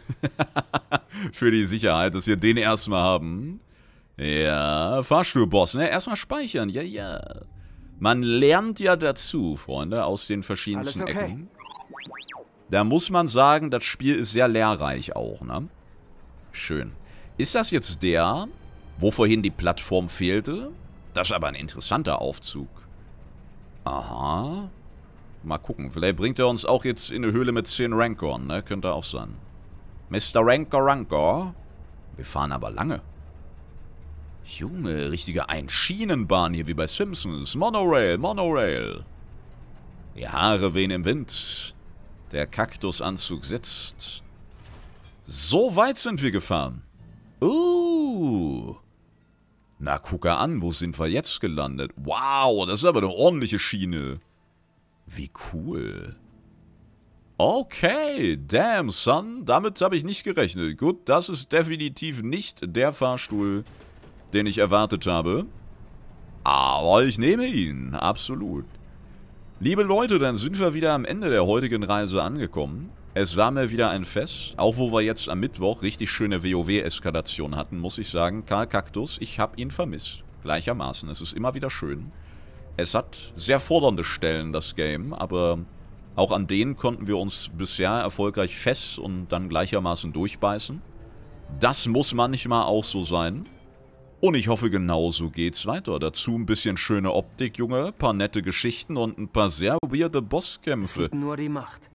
Für die Sicherheit, dass wir den erstmal haben. Ja, Fahrstuhlboss, ne? Erstmal speichern, ja, ja. Man lernt ja dazu, Freunde, aus den verschiedensten okay. Ecken. Da muss man sagen, das Spiel ist sehr lehrreich auch, ne? Schön. Ist das jetzt der, wo vorhin die Plattform fehlte? Das ist aber ein interessanter Aufzug. Aha. Mal gucken. Vielleicht bringt er uns auch jetzt in eine Höhle mit 10 Rancorn, ne? Könnte auch sein. Mr. Rankor Rancor? Wir fahren aber lange. Junge, richtige Einschienenbahn hier wie bei Simpsons. Monorail, Monorail. Die Haare wehen im Wind. Der Kaktusanzug sitzt. So weit sind wir gefahren. Uh. Na, guck er an, wo sind wir jetzt gelandet? Wow, das ist aber eine ordentliche Schiene. Wie cool. Okay, damn, son. Damit habe ich nicht gerechnet. Gut, das ist definitiv nicht der Fahrstuhl, den ich erwartet habe. Aber ich nehme ihn, absolut. Liebe Leute, dann sind wir wieder am Ende der heutigen Reise angekommen. Es war mir wieder ein Fest, auch wo wir jetzt am Mittwoch richtig schöne WoW-Eskalation hatten, muss ich sagen. Karl Kaktus, ich habe ihn vermisst. Gleichermaßen, es ist immer wieder schön. Es hat sehr fordernde Stellen, das Game, aber auch an denen konnten wir uns bisher erfolgreich fest und dann gleichermaßen durchbeißen. Das muss manchmal auch so sein. Und ich hoffe, genauso geht's weiter. Dazu ein bisschen schöne Optik, Junge, paar nette Geschichten und ein paar sehr weirde Bosskämpfe.
Nur die Macht.